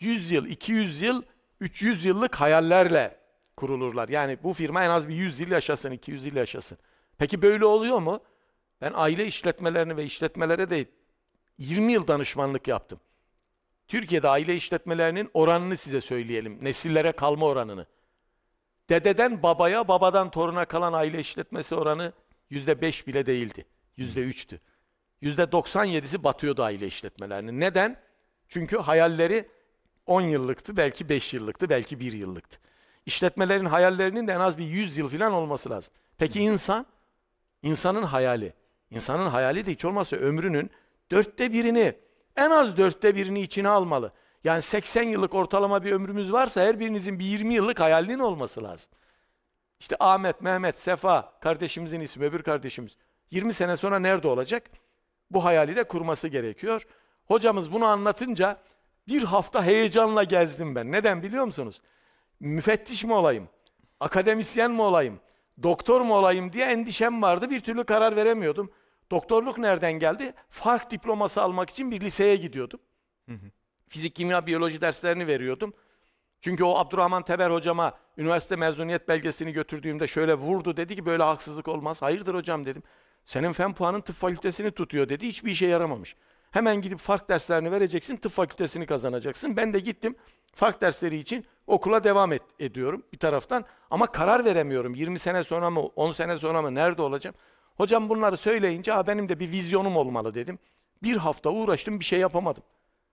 [SPEAKER 2] 100 yıl, 200 yıl, 300 yıllık hayallerle kurulurlar. Yani bu firma en az bir 100 yıl yaşasın, 200 yıl yaşasın. Peki böyle oluyor mu? Ben aile işletmelerini ve işletmelere de 20 yıl danışmanlık yaptım. Türkiye'de aile işletmelerinin oranını size söyleyelim. Nesillere kalma oranını. Dededen babaya, babadan toruna kalan aile işletmesi oranı yüzde beş bile değildi. yüzde %3'tü. %97'si batıyordu aile işletmelerinin. Neden? Çünkü hayalleri 10 yıllıktı, belki 5 yıllıktı, belki 1 yıllıktı. İşletmelerin hayallerinin de en az bir 100 yıl falan olması lazım. Peki insan? insanın hayali. İnsanın hayali de hiç olmazsa ömrünün dörtte birini, en az dörtte birini içine almalı. Yani 80 yıllık ortalama bir ömrümüz varsa her birinizin bir 20 yıllık hayalinin olması lazım. İşte Ahmet, Mehmet, Sefa kardeşimizin ismi, öbür kardeşimiz. 20 sene sonra nerede olacak? Bu hayali de kurması gerekiyor. Hocamız bunu anlatınca bir hafta heyecanla gezdim ben. Neden biliyor musunuz? Müfettiş mi olayım? Akademisyen mi olayım? Doktor mu olayım diye endişem vardı. Bir türlü karar veremiyordum. Doktorluk nereden geldi? Fark diploması almak için bir liseye gidiyordum. Hı hı. Fizik, kimya, biyoloji derslerini veriyordum. Çünkü o Abdurrahman Teber hocama üniversite mezuniyet belgesini götürdüğümde şöyle vurdu. Dedi ki böyle haksızlık olmaz. Hayırdır hocam dedim. Senin fen puanın tıp fakültesini tutuyor dedi. Hiçbir işe yaramamış. Hemen gidip fark derslerini vereceksin, tıp fakültesini kazanacaksın. Ben de gittim fark dersleri için okula devam et, ediyorum bir taraftan. Ama karar veremiyorum. 20 sene sonra mı, 10 sene sonra mı, nerede olacağım? Hocam bunları söyleyince ha benim de bir vizyonum olmalı dedim. Bir hafta uğraştım bir şey yapamadım.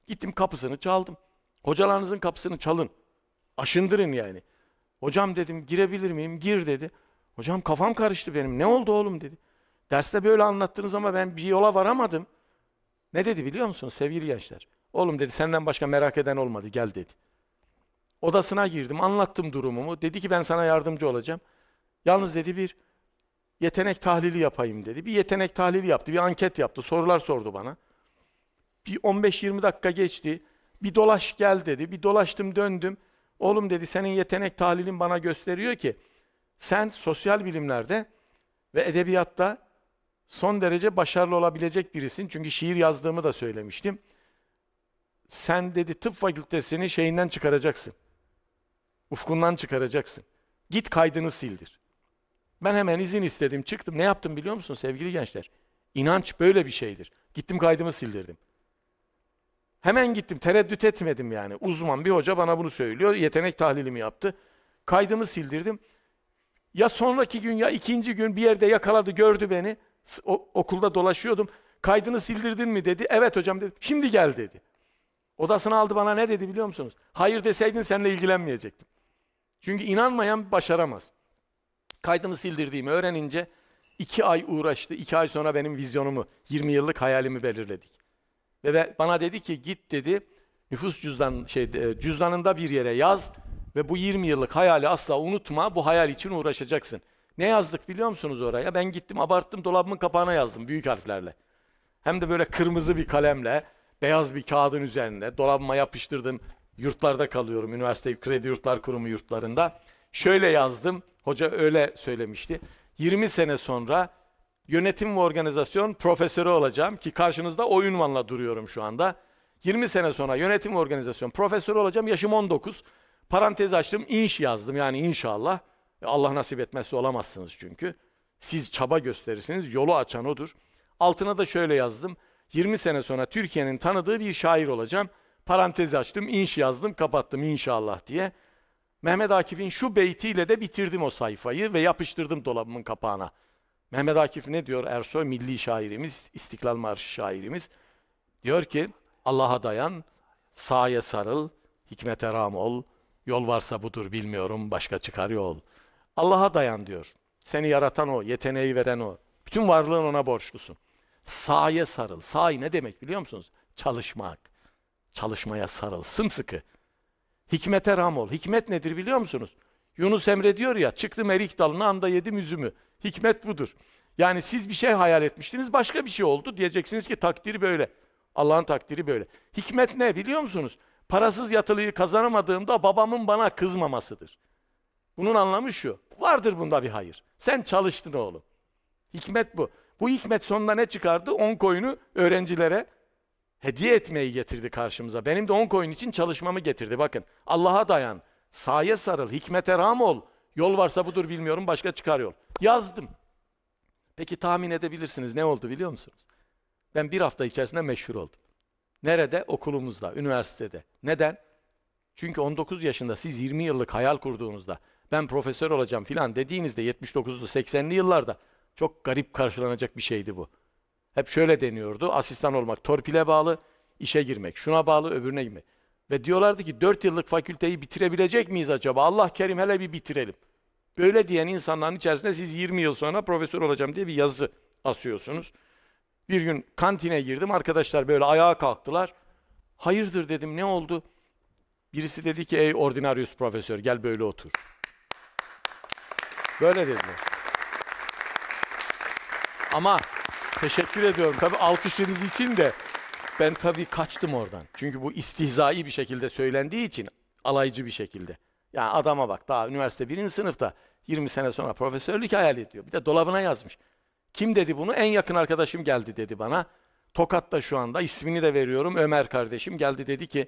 [SPEAKER 2] Gittim kapısını çaldım. Hocalarınızın kapısını çalın. Aşındırın yani. Hocam dedim girebilir miyim? Gir dedi. Hocam kafam karıştı benim. Ne oldu oğlum dedi. Derste böyle anlattınız ama ben bir yola varamadım. Ne dedi biliyor musunuz sevgili gençler? Oğlum dedi senden başka merak eden olmadı gel dedi. Odasına girdim anlattım durumumu. Dedi ki ben sana yardımcı olacağım. Yalnız dedi bir yetenek tahlili yapayım dedi. Bir yetenek tahlili yaptı, bir anket yaptı, sorular sordu bana. Bir 15-20 dakika geçti. Bir dolaş gel dedi. Bir dolaştım döndüm. Oğlum dedi senin yetenek tahlilin bana gösteriyor ki sen sosyal bilimlerde ve edebiyatta son derece başarılı olabilecek birisin. Çünkü şiir yazdığımı da söylemiştim. Sen dedi tıp fakültesini şeyinden çıkaracaksın. Ufkundan çıkaracaksın. Git kaydını sildir. Ben hemen izin istedim, çıktım. Ne yaptım biliyor musun sevgili gençler? İnanç böyle bir şeydir. Gittim kaydımı sildirdim. Hemen gittim, tereddüt etmedim yani. Uzman bir hoca bana bunu söylüyor, yetenek tahlilimi yaptı. Kaydımı sildirdim. Ya sonraki gün ya ikinci gün bir yerde yakaladı, gördü beni o, okulda dolaşıyordum. Kaydını sildirdin mi dedi. Evet hocam dedim. Şimdi gel dedi. Odasına aldı bana ne dedi biliyor musunuz? Hayır deseydin seninle ilgilenmeyecektim. Çünkü inanmayan başaramaz. Kaydımı sildirdiğimi öğrenince iki ay uğraştı. İki ay sonra benim vizyonumu, 20 yıllık hayalimi belirledik. Ve ben, bana dedi ki git dedi nüfus cüzdan şey e, cüzdanında bir yere yaz ve bu 20 yıllık hayali asla unutma. Bu hayal için uğraşacaksın. Ne yazdık biliyor musunuz oraya? Ben gittim abarttım dolabımın kapağına yazdım büyük harflerle. Hem de böyle kırmızı bir kalemle, beyaz bir kağıdın üzerinde dolabıma yapıştırdım. Yurtlarda kalıyorum, üniversite kredi yurtlar kurumu yurtlarında. Şöyle yazdım, hoca öyle söylemişti. 20 sene sonra yönetim ve organizasyon profesörü olacağım ki karşınızda o ünvanla duruyorum şu anda. 20 sene sonra yönetim ve organizasyon profesörü olacağım. Yaşım 19. Parantez açtım, inş yazdım yani inşallah. Allah nasip etmezse olamazsınız çünkü. Siz çaba gösterirsiniz, yolu açan odur. Altına da şöyle yazdım. 20 sene sonra Türkiye'nin tanıdığı bir şair olacağım. parantezi açtım, inş yazdım, kapattım inşallah diye. Mehmet Akif'in şu beytiyle de bitirdim o sayfayı ve yapıştırdım dolabımın kapağına. Mehmet Akif ne diyor Ersoy milli şairimiz, İstiklal Marşı şairimiz? Diyor ki Allah'a dayan, sağa sarıl, hikmete ram ol, yol varsa budur bilmiyorum başka çıkar yol.'' Allah'a dayan diyor. Seni yaratan o, yeteneği veren o. Bütün varlığın ona borçlusun. Saye sarıl. Say ne demek biliyor musunuz? Çalışmak. Çalışmaya sarıl. Sımsıkı. Hikmete ram ol. Hikmet nedir biliyor musunuz? Yunus Emre diyor ya, çıktım erik dalına anda yedim üzümü. Hikmet budur. Yani siz bir şey hayal etmiştiniz, başka bir şey oldu. Diyeceksiniz ki takdiri böyle. Allah'ın takdiri böyle. Hikmet ne biliyor musunuz? Parasız yatılıyı kazanamadığımda babamın bana kızmamasıdır. Bunun anlamı şu. Vardır bunda bir hayır. Sen çalıştın oğlum. Hikmet bu. Bu hikmet sonunda ne çıkardı? 10 koyunu öğrencilere hediye etmeyi getirdi karşımıza. Benim de 10 koyun için çalışmamı getirdi. Bakın Allah'a dayan, saye sarıl, hikmete ram ol. Yol varsa budur bilmiyorum başka çıkar yol. Yazdım. Peki tahmin edebilirsiniz ne oldu biliyor musunuz? Ben bir hafta içerisinde meşhur oldum. Nerede? Okulumuzda, üniversitede. Neden? Çünkü 19 yaşında siz 20 yıllık hayal kurduğunuzda ben profesör olacağım filan dediğinizde 79'lu 80'li yıllarda çok garip karşılanacak bir şeydi bu. Hep şöyle deniyordu. Asistan olmak torpile bağlı, işe girmek, şuna bağlı, öbürüne girmek. Ve diyorlardı ki 4 yıllık fakülteyi bitirebilecek miyiz acaba? Allah kerim hele bir bitirelim. Böyle diyen insanların içerisinde siz 20 yıl sonra profesör olacağım diye bir yazı asıyorsunuz. Bir gün kantine girdim. Arkadaşlar böyle ayağa kalktılar. Hayırdır dedim ne oldu? Birisi dedi ki ey ordinarius profesör gel böyle otur. Böyle dediler. Ama teşekkür ediyorum. Tabii alkışınız için de ben tabii kaçtım oradan. Çünkü bu istihzai bir şekilde söylendiği için alaycı bir şekilde. Yani adama bak daha üniversite birinci sınıfta 20 sene sonra profesörlük hayal ediyor. Bir de dolabına yazmış. Kim dedi bunu? En yakın arkadaşım geldi dedi bana. Tokat'ta şu anda ismini de veriyorum. Ömer kardeşim geldi dedi ki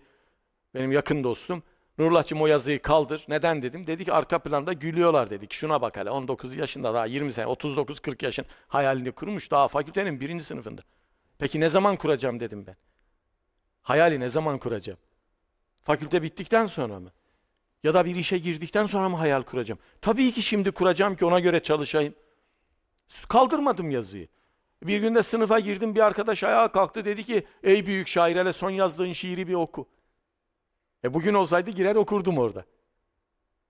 [SPEAKER 2] benim yakın dostum. Nurlah'cığım o yazıyı kaldır. Neden dedim. Dedi ki arka planda gülüyorlar dedik. Şuna bak hele 19 yaşında daha 20 sene 39-40 yaşın hayalini kurmuş. Daha fakültenin birinci sınıfında. Peki ne zaman kuracağım dedim ben. Hayali ne zaman kuracağım? Fakülte bittikten sonra mı? Ya da bir işe girdikten sonra mı hayal kuracağım? Tabii ki şimdi kuracağım ki ona göre çalışayım. Kaldırmadım yazıyı. Bir günde sınıfa girdim bir arkadaş ayağa kalktı dedi ki ey büyük şair hele son yazdığın şiiri bir oku. E bugün olsaydı girer okurdum orada.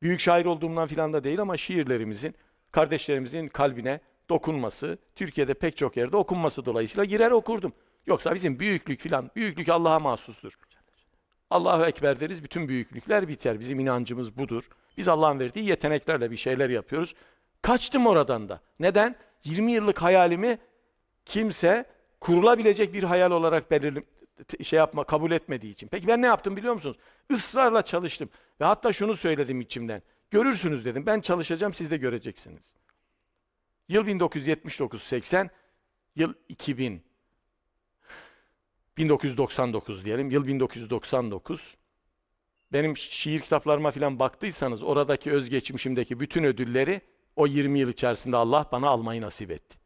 [SPEAKER 2] Büyük şair olduğumdan filan da değil ama şiirlerimizin, kardeşlerimizin kalbine dokunması, Türkiye'de pek çok yerde okunması dolayısıyla girer okurdum. Yoksa bizim büyüklük filan, büyüklük Allah'a mahsustur. Allahu Ekber deriz, bütün büyüklükler biter. Bizim inancımız budur. Biz Allah'ın verdiği yeteneklerle bir şeyler yapıyoruz. Kaçtım oradan da. Neden? 20 yıllık hayalimi kimse kurulabilecek bir hayal olarak belir şey yapma kabul etmediği için. Peki ben ne yaptım biliyor musunuz? Israrla çalıştım ve hatta şunu söyledim içimden. Görürsünüz dedim. Ben çalışacağım siz de göreceksiniz. Yıl 1979-80, yıl 2000. 1999 diyelim. Yıl 1999. Benim şiir kitaplarıma falan baktıysanız oradaki özgeçmişimdeki bütün ödülleri o 20 yıl içerisinde Allah bana almayı nasip etti.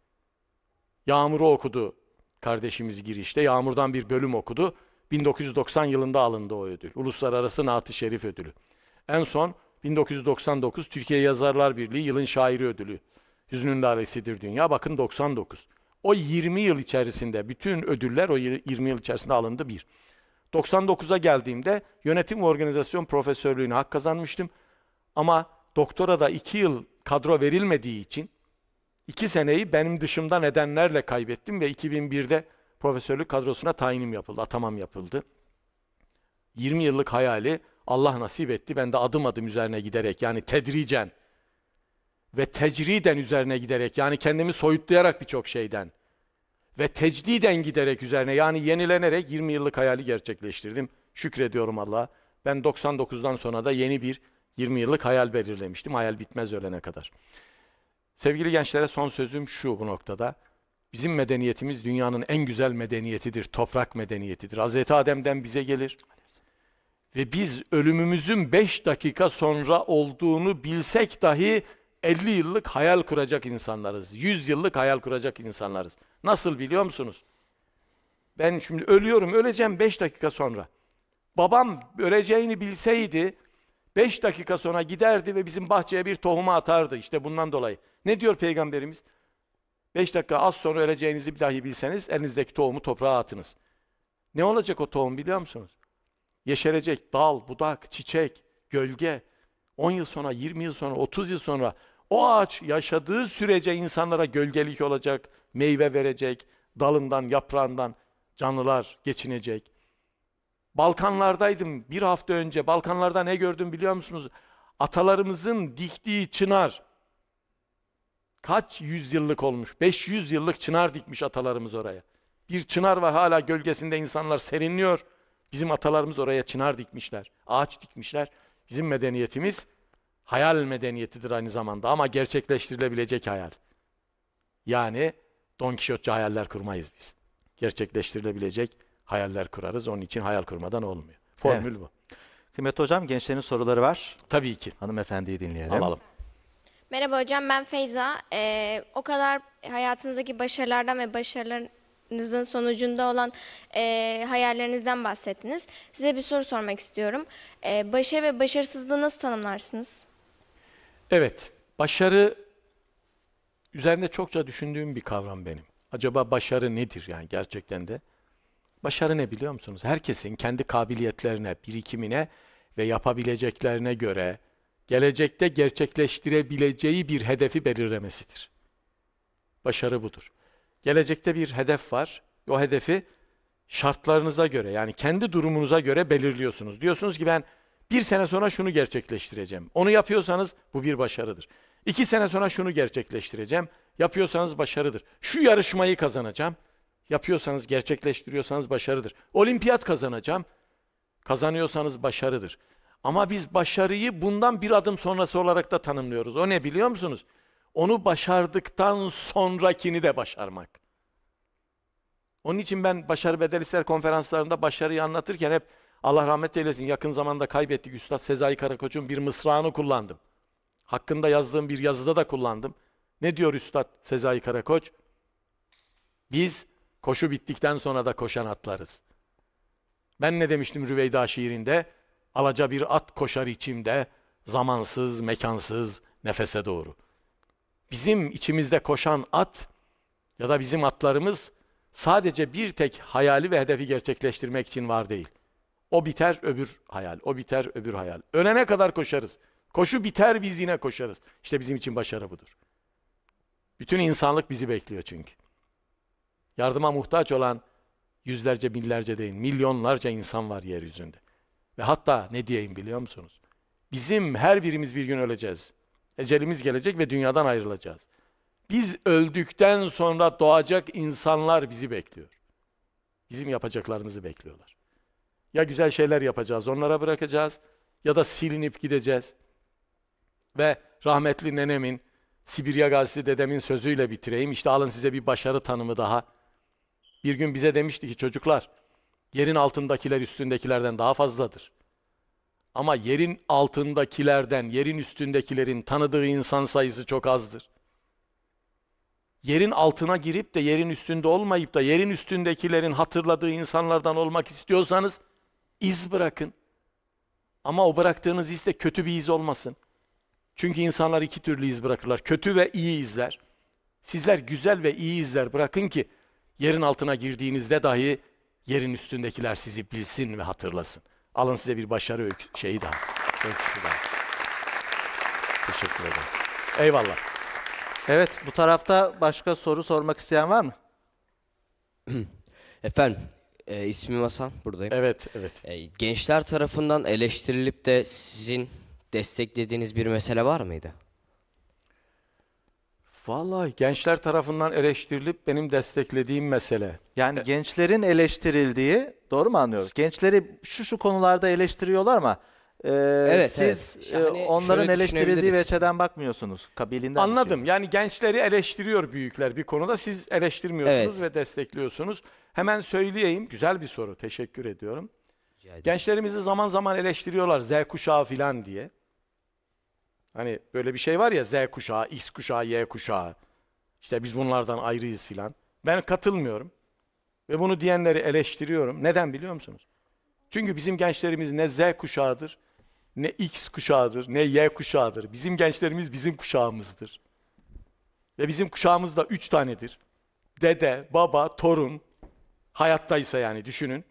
[SPEAKER 2] Yağmur'u okudu Kardeşimiz girişte Yağmur'dan bir bölüm okudu. 1990 yılında alındı o ödül. Uluslararası Naat-ı Şerif ödülü. En son 1999 Türkiye Yazarlar Birliği Yılın Şairi ödülü. Hüznün Lalesidir Dünya. Bakın 99. O 20 yıl içerisinde bütün ödüller o 20 yıl içerisinde alındı bir. 99'a geldiğimde yönetim ve organizasyon profesörlüğüne hak kazanmıştım. Ama doktora da 2 yıl kadro verilmediği için İki seneyi benim dışımda nedenlerle kaybettim ve 2001'de profesörlük kadrosuna tayinim yapıldı, atamam yapıldı. 20 yıllık hayali Allah nasip etti. Ben de adım adım üzerine giderek yani tedricen ve tecriden üzerine giderek yani kendimi soyutlayarak birçok şeyden ve tecdiden giderek üzerine yani yenilenerek 20 yıllık hayali gerçekleştirdim. Şükrediyorum Allah'a. Ben 99'dan sonra da yeni bir 20 yıllık hayal belirlemiştim. Hayal bitmez ölene kadar. Sevgili gençlere son sözüm şu bu noktada. Bizim medeniyetimiz dünyanın en güzel medeniyetidir, toprak medeniyetidir. Hz. Adem'den bize gelir. Ve biz ölümümüzün 5 dakika sonra olduğunu bilsek dahi 50 yıllık hayal kuracak insanlarız. 100 yıllık hayal kuracak insanlarız. Nasıl biliyor musunuz? Ben şimdi ölüyorum, öleceğim 5 dakika sonra. Babam öleceğini bilseydi 5 dakika sonra giderdi ve bizim bahçeye bir tohumu atardı işte bundan dolayı. Ne diyor Peygamberimiz? Beş dakika az sonra öleceğinizi dahi bilseniz elinizdeki tohumu toprağa atınız. Ne olacak o tohum biliyor musunuz? Yeşerecek dal, budak, çiçek, gölge. 10 yıl sonra, 20 yıl sonra, 30 yıl sonra o ağaç yaşadığı sürece insanlara gölgelik olacak, meyve verecek, dalından, yaprağından canlılar geçinecek. Balkanlardaydım bir hafta önce. Balkanlarda ne gördüm biliyor musunuz? Atalarımızın diktiği çınar Kaç yüzyıllık olmuş? 500 yıllık çınar dikmiş atalarımız oraya. Bir çınar var hala gölgesinde insanlar serinliyor. Bizim atalarımız oraya çınar dikmişler, ağaç dikmişler. Bizim medeniyetimiz hayal medeniyetidir aynı zamanda ama gerçekleştirilebilecek hayal. Yani Don Kişotçu hayaller kurmayız biz. Gerçekleştirilebilecek hayaller kurarız. Onun için hayal kurmadan olmuyor. Formül evet. bu. Kıymet Hocam gençlerin soruları var. Tabii ki. Hanımefendiyi dinleyelim. Alalım.
[SPEAKER 1] Merhaba hocam ben Feyza. Ee, o kadar hayatınızdaki başarılardan ve başarılarınızın sonucunda olan e, hayallerinizden bahsettiniz. Size bir soru sormak istiyorum. Ee, başarı ve başarısızlığı nasıl tanımlarsınız?
[SPEAKER 2] Evet, başarı üzerinde çokça düşündüğüm bir kavram benim. Acaba başarı nedir yani gerçekten de? Başarı ne biliyor musunuz? Herkesin kendi kabiliyetlerine, birikimine ve yapabileceklerine göre gelecekte gerçekleştirebileceği bir hedefi belirlemesidir. Başarı budur. Gelecekte bir hedef var. O hedefi şartlarınıza göre yani kendi durumunuza göre belirliyorsunuz. Diyorsunuz ki ben bir sene sonra şunu gerçekleştireceğim. Onu yapıyorsanız bu bir başarıdır. İki sene sonra şunu gerçekleştireceğim. Yapıyorsanız başarıdır. Şu yarışmayı kazanacağım. Yapıyorsanız, gerçekleştiriyorsanız başarıdır. Olimpiyat kazanacağım. Kazanıyorsanız başarıdır. Ama biz başarıyı bundan bir adım sonrası olarak da tanımlıyoruz. O ne biliyor musunuz? Onu başardıktan sonrakini de başarmak. Onun için ben Başarı Bedelistler konferanslarında başarıyı anlatırken hep Allah rahmet eylesin yakın zamanda kaybettik Üstad Sezai Karakoç'un bir mısrağını kullandım. Hakkında yazdığım bir yazıda da kullandım. Ne diyor Üstad Sezai Karakoç? Biz koşu bittikten sonra da koşan atlarız. Ben ne demiştim Rüveyda şiirinde? Alaca bir at koşar içimde, zamansız, mekansız, nefese doğru. Bizim içimizde koşan at ya da bizim atlarımız sadece bir tek hayali ve hedefi gerçekleştirmek için var değil. O biter öbür hayal, o biter öbür hayal. Ölene kadar koşarız. Koşu biter biz yine koşarız. İşte bizim için başarı budur. Bütün insanlık bizi bekliyor çünkü. Yardıma muhtaç olan yüzlerce, binlerce değil, milyonlarca insan var yeryüzünde. Ve hatta ne diyeyim biliyor musunuz? Bizim her birimiz bir gün öleceğiz. Ecelimiz gelecek ve dünyadan ayrılacağız. Biz öldükten sonra doğacak insanlar bizi bekliyor. Bizim yapacaklarımızı bekliyorlar. Ya güzel şeyler yapacağız, onlara bırakacağız ya da silinip gideceğiz. Ve rahmetli nenemin, Sibirya Gazisi dedemin sözüyle bitireyim. İşte alın size bir başarı tanımı daha. Bir gün bize demişti ki çocuklar, Yerin altındakiler üstündekilerden daha fazladır. Ama yerin altındakilerden, yerin üstündekilerin tanıdığı insan sayısı çok azdır. Yerin altına girip de yerin üstünde olmayıp da yerin üstündekilerin hatırladığı insanlardan olmak istiyorsanız iz bırakın. Ama o bıraktığınız iz de kötü bir iz olmasın. Çünkü insanlar iki türlü iz bırakırlar. Kötü ve iyi izler. Sizler güzel ve iyi izler bırakın ki yerin altına girdiğinizde dahi yerin üstündekiler sizi bilsin ve hatırlasın. Alın size bir başarı öykü, şeyi daha. Öyküsü daha. Teşekkür ederim.
[SPEAKER 1] Eyvallah. Evet, bu tarafta başka soru sormak isteyen var mı?
[SPEAKER 2] (clears throat) Efendim, e,
[SPEAKER 1] ismim Hasan, buradayım. Evet, evet. E,
[SPEAKER 2] gençler tarafından eleştirilip de sizin desteklediğiniz bir mesele var mıydı? Vallahi gençler tarafından eleştirilip benim
[SPEAKER 1] desteklediğim mesele. Yani e, gençlerin eleştirildiği, doğru mu anlıyoruz? Gençleri şu şu konularda eleştiriyorlar ama e, Evet, siz evet. E, yani onların eleştirildiği düşünebiliriz. veçeden
[SPEAKER 2] bakmıyorsunuz. Kabilinden Anladım. Yani gençleri eleştiriyor büyükler bir konuda. Siz eleştirmiyorsunuz ve destekliyorsunuz. Hemen söyleyeyim. Güzel bir soru. Teşekkür ediyorum. Gençlerimizi zaman zaman eleştiriyorlar Z kuşağı filan diye. Hani böyle bir şey var ya Z kuşağı, X kuşağı, Y kuşağı. İşte biz bunlardan ayrıyız filan. Ben katılmıyorum. Ve bunu diyenleri eleştiriyorum. Neden biliyor musunuz? Çünkü bizim gençlerimiz ne Z kuşağıdır, ne X kuşağıdır, ne Y kuşağıdır. Bizim gençlerimiz bizim kuşağımızdır. Ve bizim kuşağımız da üç tanedir. Dede, baba, torun. Hayattaysa yani düşünün.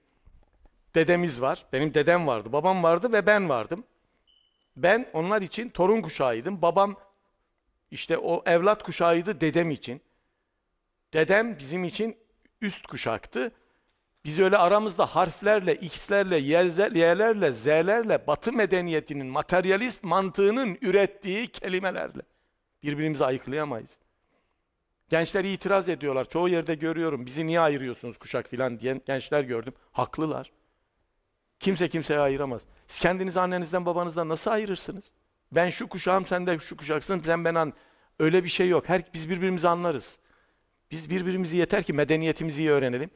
[SPEAKER 2] Dedemiz var. Benim dedem vardı, babam vardı ve ben vardım. Ben onlar için torun kuşağıydım. Babam işte o evlat kuşağıydı dedem için. Dedem bizim için üst kuşaktı. Biz öyle aramızda harflerle, x'lerle, y'lerle, z'lerle, batı medeniyetinin, materyalist mantığının ürettiği kelimelerle birbirimizi ayıklayamayız. Gençler itiraz ediyorlar. Çoğu yerde görüyorum. Bizi niye ayırıyorsunuz kuşak filan diyen gençler gördüm. Haklılar. Kimse kimseye ayıramaz. Siz kendinizi annenizden babanızdan nasıl ayırırsınız? Ben şu kuşağım sen de şu kuşaksın sen ben an. Öyle bir şey yok. Her, biz birbirimizi anlarız. Biz birbirimizi yeter ki medeniyetimizi iyi öğrenelim.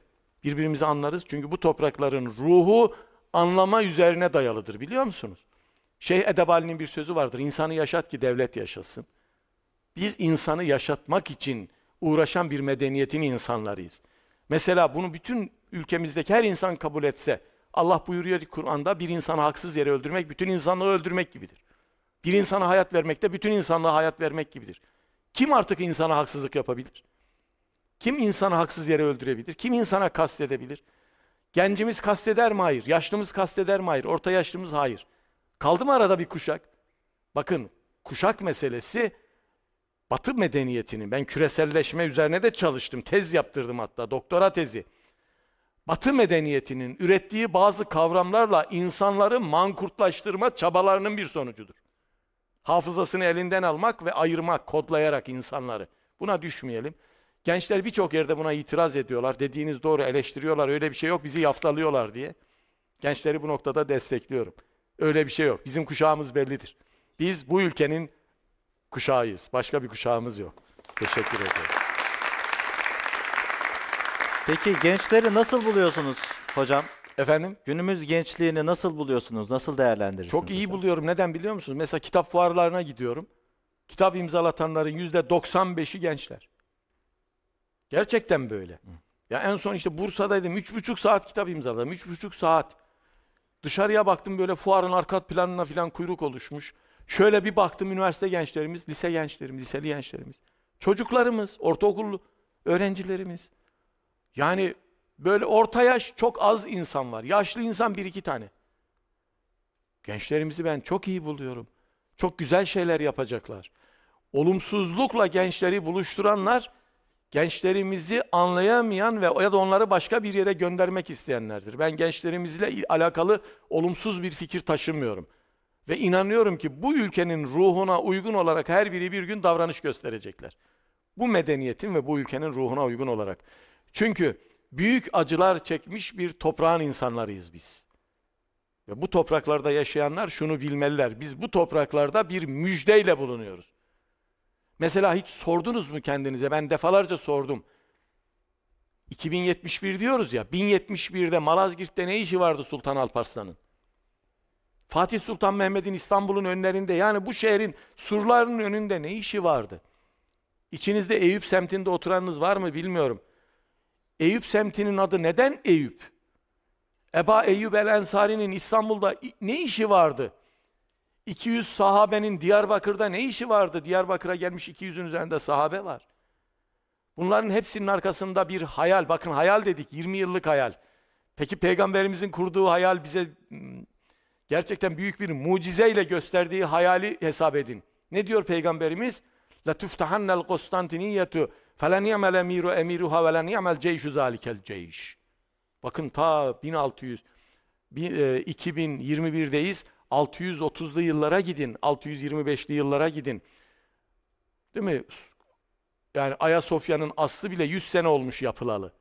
[SPEAKER 2] Birbirimizi anlarız. Çünkü bu toprakların ruhu anlama üzerine dayalıdır biliyor musunuz? Şeyh Edebali'nin bir sözü vardır. İnsanı yaşat ki devlet yaşasın. Biz insanı yaşatmak için uğraşan bir medeniyetin insanlarıyız. Mesela bunu bütün ülkemizdeki her insan kabul etse, Allah buyuruyor ki Kur'an'da bir insanı haksız yere öldürmek bütün insanlığı öldürmek gibidir. Bir insana hayat vermek de bütün insanlığa hayat vermek gibidir. Kim artık insana haksızlık yapabilir? Kim insanı haksız yere öldürebilir? Kim insana kastedebilir? Gencimiz kasteder mi? Hayır. Yaşlımız kasteder mi? Hayır. Orta yaşlımız hayır. Kaldı mı arada bir kuşak? Bakın kuşak meselesi Batı medeniyetinin, ben küreselleşme üzerine de çalıştım. Tez yaptırdım hatta doktora tezi. Batı medeniyetinin ürettiği bazı kavramlarla insanları mankurtlaştırma çabalarının bir sonucudur. Hafızasını elinden almak ve ayırmak, kodlayarak insanları. Buna düşmeyelim. Gençler birçok yerde buna itiraz ediyorlar. Dediğiniz doğru eleştiriyorlar. Öyle bir şey yok. Bizi yaftalıyorlar diye. Gençleri bu noktada destekliyorum. Öyle bir şey yok. Bizim kuşağımız bellidir. Biz bu ülkenin kuşağıyız. Başka bir kuşağımız yok. Teşekkür ederim. Peki gençleri nasıl buluyorsunuz hocam? Efendim? Günümüz gençliğini
[SPEAKER 1] nasıl buluyorsunuz? Nasıl değerlendirirsiniz? Çok iyi
[SPEAKER 2] hocam? buluyorum. Neden biliyor musunuz? Mesela kitap fuarlarına gidiyorum. Kitap imzalatanların %95'i gençler. Gerçekten böyle. Ya en son işte Bursa'daydım. 3,5 saat kitap imzaladım. 3,5 saat. Dışarıya baktım böyle fuarın arka planına filan kuyruk oluşmuş. Şöyle bir baktım üniversite gençlerimiz, lise gençlerimiz, liseli gençlerimiz. Çocuklarımız, ortaokul öğrencilerimiz. Yani böyle orta yaş çok az insan var. Yaşlı insan bir iki tane. Gençlerimizi ben çok iyi buluyorum. Çok güzel şeyler yapacaklar. Olumsuzlukla gençleri buluşturanlar, gençlerimizi anlayamayan ve ya da onları başka bir yere göndermek isteyenlerdir. Ben gençlerimizle alakalı olumsuz bir fikir taşımıyorum. Ve inanıyorum ki bu ülkenin ruhuna uygun olarak her biri bir gün davranış gösterecekler. Bu medeniyetin ve bu ülkenin ruhuna uygun olarak. Çünkü büyük acılar çekmiş bir toprağın insanlarıyız biz. Ve bu topraklarda yaşayanlar şunu bilmeliler. Biz bu topraklarda bir müjdeyle bulunuyoruz. Mesela hiç sordunuz mu kendinize? Ben defalarca sordum. 2071 diyoruz ya. 1071'de Malazgirt'te ne işi vardı Sultan Alparslan'ın? Fatih Sultan Mehmet'in İstanbul'un önlerinde yani bu şehrin surlarının önünde ne işi vardı? İçinizde Eyüp semtinde oturanınız var mı bilmiyorum. Eyüp semtinin adı neden Eyüp? Eba Eyüp el Ensari'nin İstanbul'da ne işi vardı? 200 sahabenin Diyarbakır'da ne işi vardı? Diyarbakır'a gelmiş 200'ün üzerinde sahabe var. Bunların hepsinin arkasında bir hayal. Bakın hayal dedik 20 yıllık hayal. Peki peygamberimizin kurduğu hayal bize hmm, gerçekten büyük bir mucizeyle gösterdiği hayali hesap edin. Ne diyor peygamberimiz? La tuftahannel Konstantiniyetu Felen yemel emiru emiruha ve len yemel ceyşu zalikel ceyş. Bakın ta 1600 2021'deyiz. 630'lu yıllara gidin, 625'li yıllara gidin. Değil mi? Yani Ayasofya'nın aslı bile 100 sene olmuş yapılalı.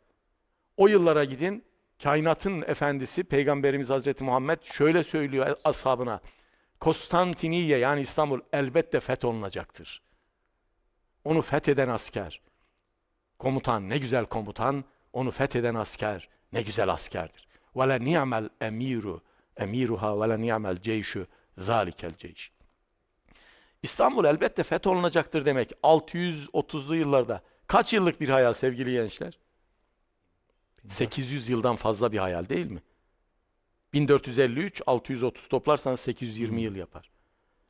[SPEAKER 2] O yıllara gidin, kainatın efendisi Peygamberimiz Hazreti Muhammed şöyle söylüyor ashabına. Konstantiniye yani İstanbul elbette fetholunacaktır. Onu fetheden asker, Komutan ne güzel komutan, onu fetheden asker ne güzel askerdir. Ve le ni'mel emiru, emiruha ve le ni'mel ceyşu, zalikel ceyş. İstanbul elbette fetholunacaktır demek 630'lu yıllarda. Kaç yıllık bir hayal sevgili gençler? 800 yıldan fazla bir hayal değil mi? 1453, 630 toplarsanız 820 yıl yapar.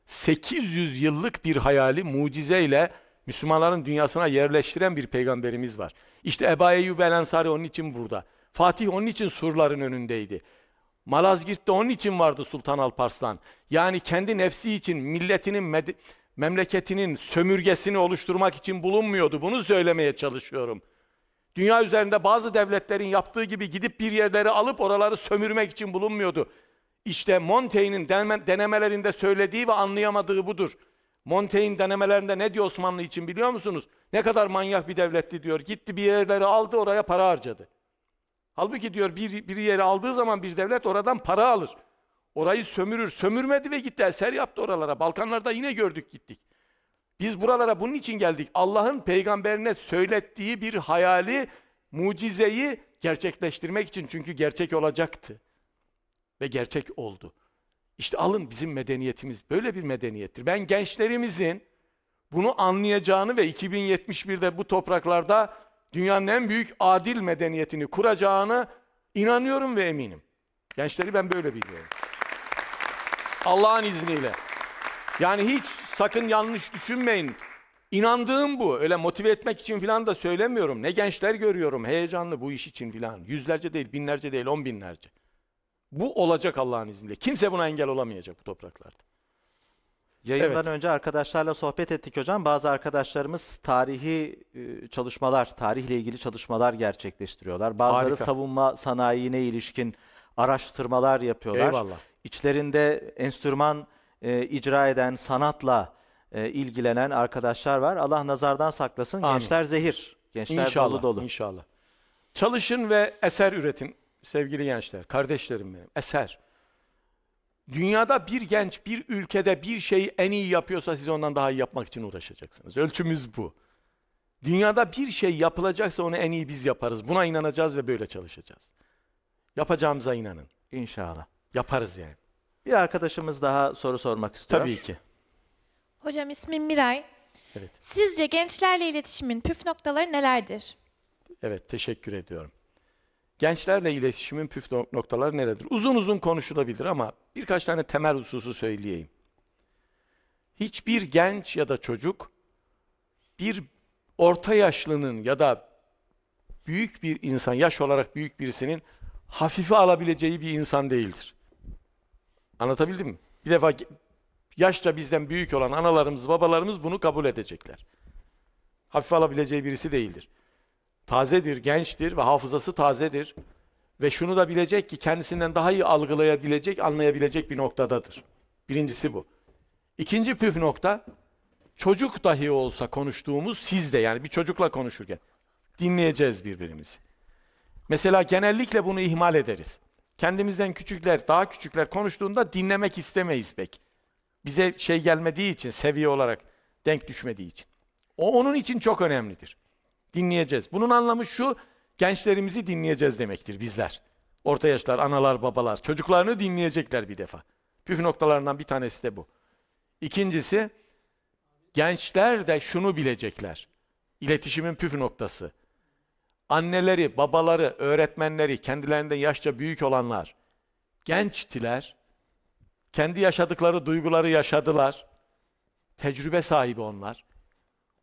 [SPEAKER 2] 800 yıllık bir hayali mucizeyle Müslümanların dünyasına yerleştiren bir peygamberimiz var. İşte Eba Eyyub El Ensari onun için burada. Fatih onun için surların önündeydi. Malazgirt'te onun için vardı Sultan Alparslan. Yani kendi nefsi için milletinin memleketinin sömürgesini oluşturmak için bulunmuyordu. Bunu söylemeye çalışıyorum. Dünya üzerinde bazı devletlerin yaptığı gibi gidip bir yerleri alıp oraları sömürmek için bulunmuyordu. İşte Montaigne'in denemelerinde söylediği ve anlayamadığı budur. Montaigne denemelerinde ne diyor Osmanlı için biliyor musunuz? Ne kadar manyak bir devletti diyor. Gitti bir yerleri aldı oraya para harcadı. Halbuki diyor bir, bir yeri aldığı zaman bir devlet oradan para alır. Orayı sömürür. Sömürmedi ve gitti eser yaptı oralara. Balkanlarda yine gördük gittik. Biz buralara bunun için geldik. Allah'ın peygamberine söylettiği bir hayali, mucizeyi gerçekleştirmek için. Çünkü gerçek olacaktı. Ve gerçek oldu. İşte alın bizim medeniyetimiz böyle bir medeniyettir. Ben gençlerimizin bunu anlayacağını ve 2071'de bu topraklarda dünyanın en büyük adil medeniyetini kuracağını inanıyorum ve eminim. Gençleri ben böyle biliyorum. Allah'ın izniyle. Yani hiç sakın yanlış düşünmeyin. İnandığım bu. Öyle motive etmek için filan da söylemiyorum. Ne gençler görüyorum heyecanlı bu iş için filan. Yüzlerce değil, binlerce değil, on binlerce. Bu olacak Allah'ın izniyle. Kimse buna engel olamayacak bu topraklarda. Yayından evet.
[SPEAKER 1] önce arkadaşlarla sohbet ettik hocam. Bazı arkadaşlarımız tarihi e, çalışmalar, tarihle ilgili çalışmalar gerçekleştiriyorlar. Bazıları Harika. savunma sanayine ilişkin araştırmalar yapıyorlar. Eyvallah. İçlerinde enstrüman e, icra eden, sanatla e, ilgilenen
[SPEAKER 2] arkadaşlar var. Allah nazardan saklasın. Amin. Gençler zehir. Gençler inşallah, dolu dolu. İnşallah. Çalışın ve eser üretin sevgili gençler, kardeşlerim benim, eser. Dünyada bir genç, bir ülkede bir şeyi en iyi yapıyorsa siz ondan daha iyi yapmak için uğraşacaksınız. Ölçümüz bu. Dünyada bir şey yapılacaksa onu en iyi biz yaparız. Buna inanacağız ve böyle çalışacağız. Yapacağımıza inanın. İnşallah. Yaparız yani. Bir arkadaşımız daha soru sormak istiyor. Tabii ki.
[SPEAKER 1] Hocam ismim Miray. Evet. Sizce gençlerle iletişimin püf noktaları nelerdir?
[SPEAKER 2] Evet, teşekkür ediyorum. Gençlerle iletişimin püf noktaları neredir? Uzun uzun konuşulabilir ama birkaç tane temel hususu söyleyeyim. Hiçbir genç ya da çocuk bir orta yaşlının ya da büyük bir insan, yaş olarak büyük birisinin hafife alabileceği bir insan değildir. Anlatabildim mi? Bir defa yaşça bizden büyük olan analarımız, babalarımız bunu kabul edecekler. Hafife alabileceği birisi değildir tazedir, gençtir ve hafızası tazedir. Ve şunu da bilecek ki kendisinden daha iyi algılayabilecek, anlayabilecek bir noktadadır. Birincisi bu. İkinci püf nokta, çocuk dahi olsa konuştuğumuz sizde yani bir çocukla konuşurken dinleyeceğiz birbirimizi. Mesela genellikle bunu ihmal ederiz. Kendimizden küçükler, daha küçükler konuştuğunda dinlemek istemeyiz pek. Bize şey gelmediği için, seviye olarak denk düşmediği için. O onun için çok önemlidir dinleyeceğiz. Bunun anlamı şu, gençlerimizi dinleyeceğiz demektir bizler. Orta yaşlar, analar, babalar, çocuklarını dinleyecekler bir defa. Püf noktalarından bir tanesi de bu. İkincisi, gençler de şunu bilecekler. İletişimin püf noktası. Anneleri, babaları, öğretmenleri, kendilerinden yaşça büyük olanlar, gençtiler, kendi yaşadıkları duyguları yaşadılar, tecrübe sahibi onlar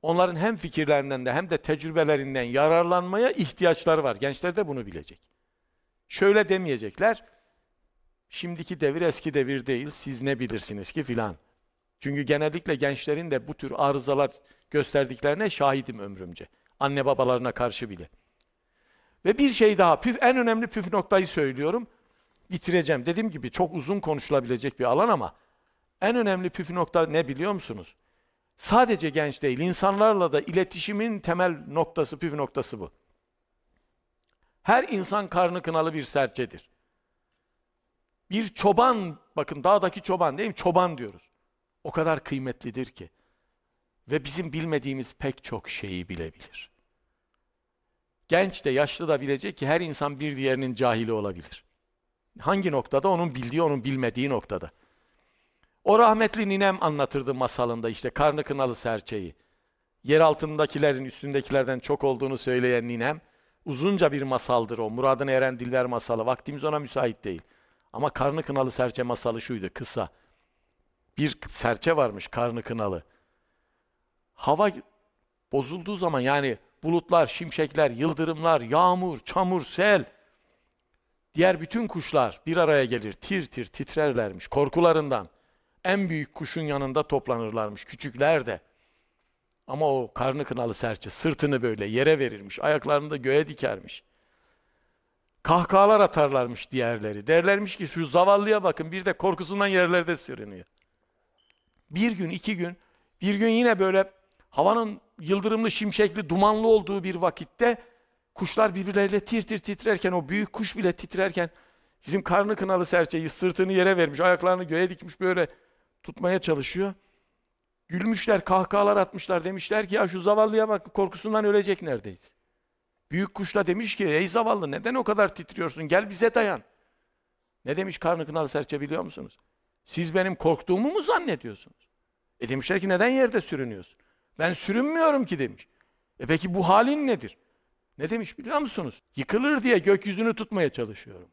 [SPEAKER 2] onların hem fikirlerinden de hem de tecrübelerinden yararlanmaya ihtiyaçları var. Gençler de bunu bilecek. Şöyle demeyecekler. Şimdiki devir eski devir değil. Siz ne bilirsiniz ki filan. Çünkü genellikle gençlerin de bu tür arızalar gösterdiklerine şahidim ömrümce. Anne babalarına karşı bile. Ve bir şey daha, püf, en önemli püf noktayı söylüyorum. Bitireceğim. Dediğim gibi çok uzun konuşulabilecek bir alan ama en önemli püf nokta ne biliyor musunuz? Sadece genç değil, insanlarla da iletişimin temel noktası, püf noktası bu. Her insan karnı kınalı bir serçedir. Bir çoban, bakın dağdaki çoban değil mi? Çoban diyoruz. O kadar kıymetlidir ki. Ve bizim bilmediğimiz pek çok şeyi bilebilir. Genç de yaşlı da bilecek ki her insan bir diğerinin cahili olabilir. Hangi noktada? Onun bildiği, onun bilmediği noktada. O rahmetli ninem anlatırdı masalında işte karnı kınalı serçeyi. Yer altındakilerin üstündekilerden çok olduğunu söyleyen ninem. Uzunca bir masaldır o. Muradına eren diller masalı. Vaktimiz ona müsait değil. Ama karnı kınalı serçe masalı şuydu kısa. Bir serçe varmış karnı kınalı. Hava bozulduğu zaman yani bulutlar, şimşekler, yıldırımlar, yağmur, çamur, sel, diğer bütün kuşlar bir araya gelir, tir tir titrerlermiş korkularından en büyük kuşun yanında toplanırlarmış küçükler de. Ama o karnı kınalı serçe sırtını böyle yere verirmiş, ayaklarını da göğe dikermiş. Kahkahalar atarlarmış diğerleri. Derlermiş ki şu zavallıya bakın bir de korkusundan yerlerde sürünüyor. Bir gün, iki gün, bir gün yine böyle havanın yıldırımlı, şimşekli, dumanlı olduğu bir vakitte kuşlar birbirleriyle tir tir titrerken, o büyük kuş bile titrerken bizim karnı kınalı serçeyi sırtını yere vermiş, ayaklarını göğe dikmiş böyle tutmaya çalışıyor. Gülmüşler, kahkahalar atmışlar. Demişler ki ya şu zavallıya bak korkusundan ölecek neredeyiz. Büyük kuş da demiş ki ey zavallı neden o kadar titriyorsun gel bize dayan. Ne demiş karnı kınalı serçe biliyor musunuz? Siz benim korktuğumu mu zannediyorsunuz? E demişler ki neden yerde sürünüyorsun? Ben sürünmüyorum ki demiş. E peki bu halin nedir? Ne demiş biliyor musunuz? Yıkılır diye gökyüzünü tutmaya çalışıyorum.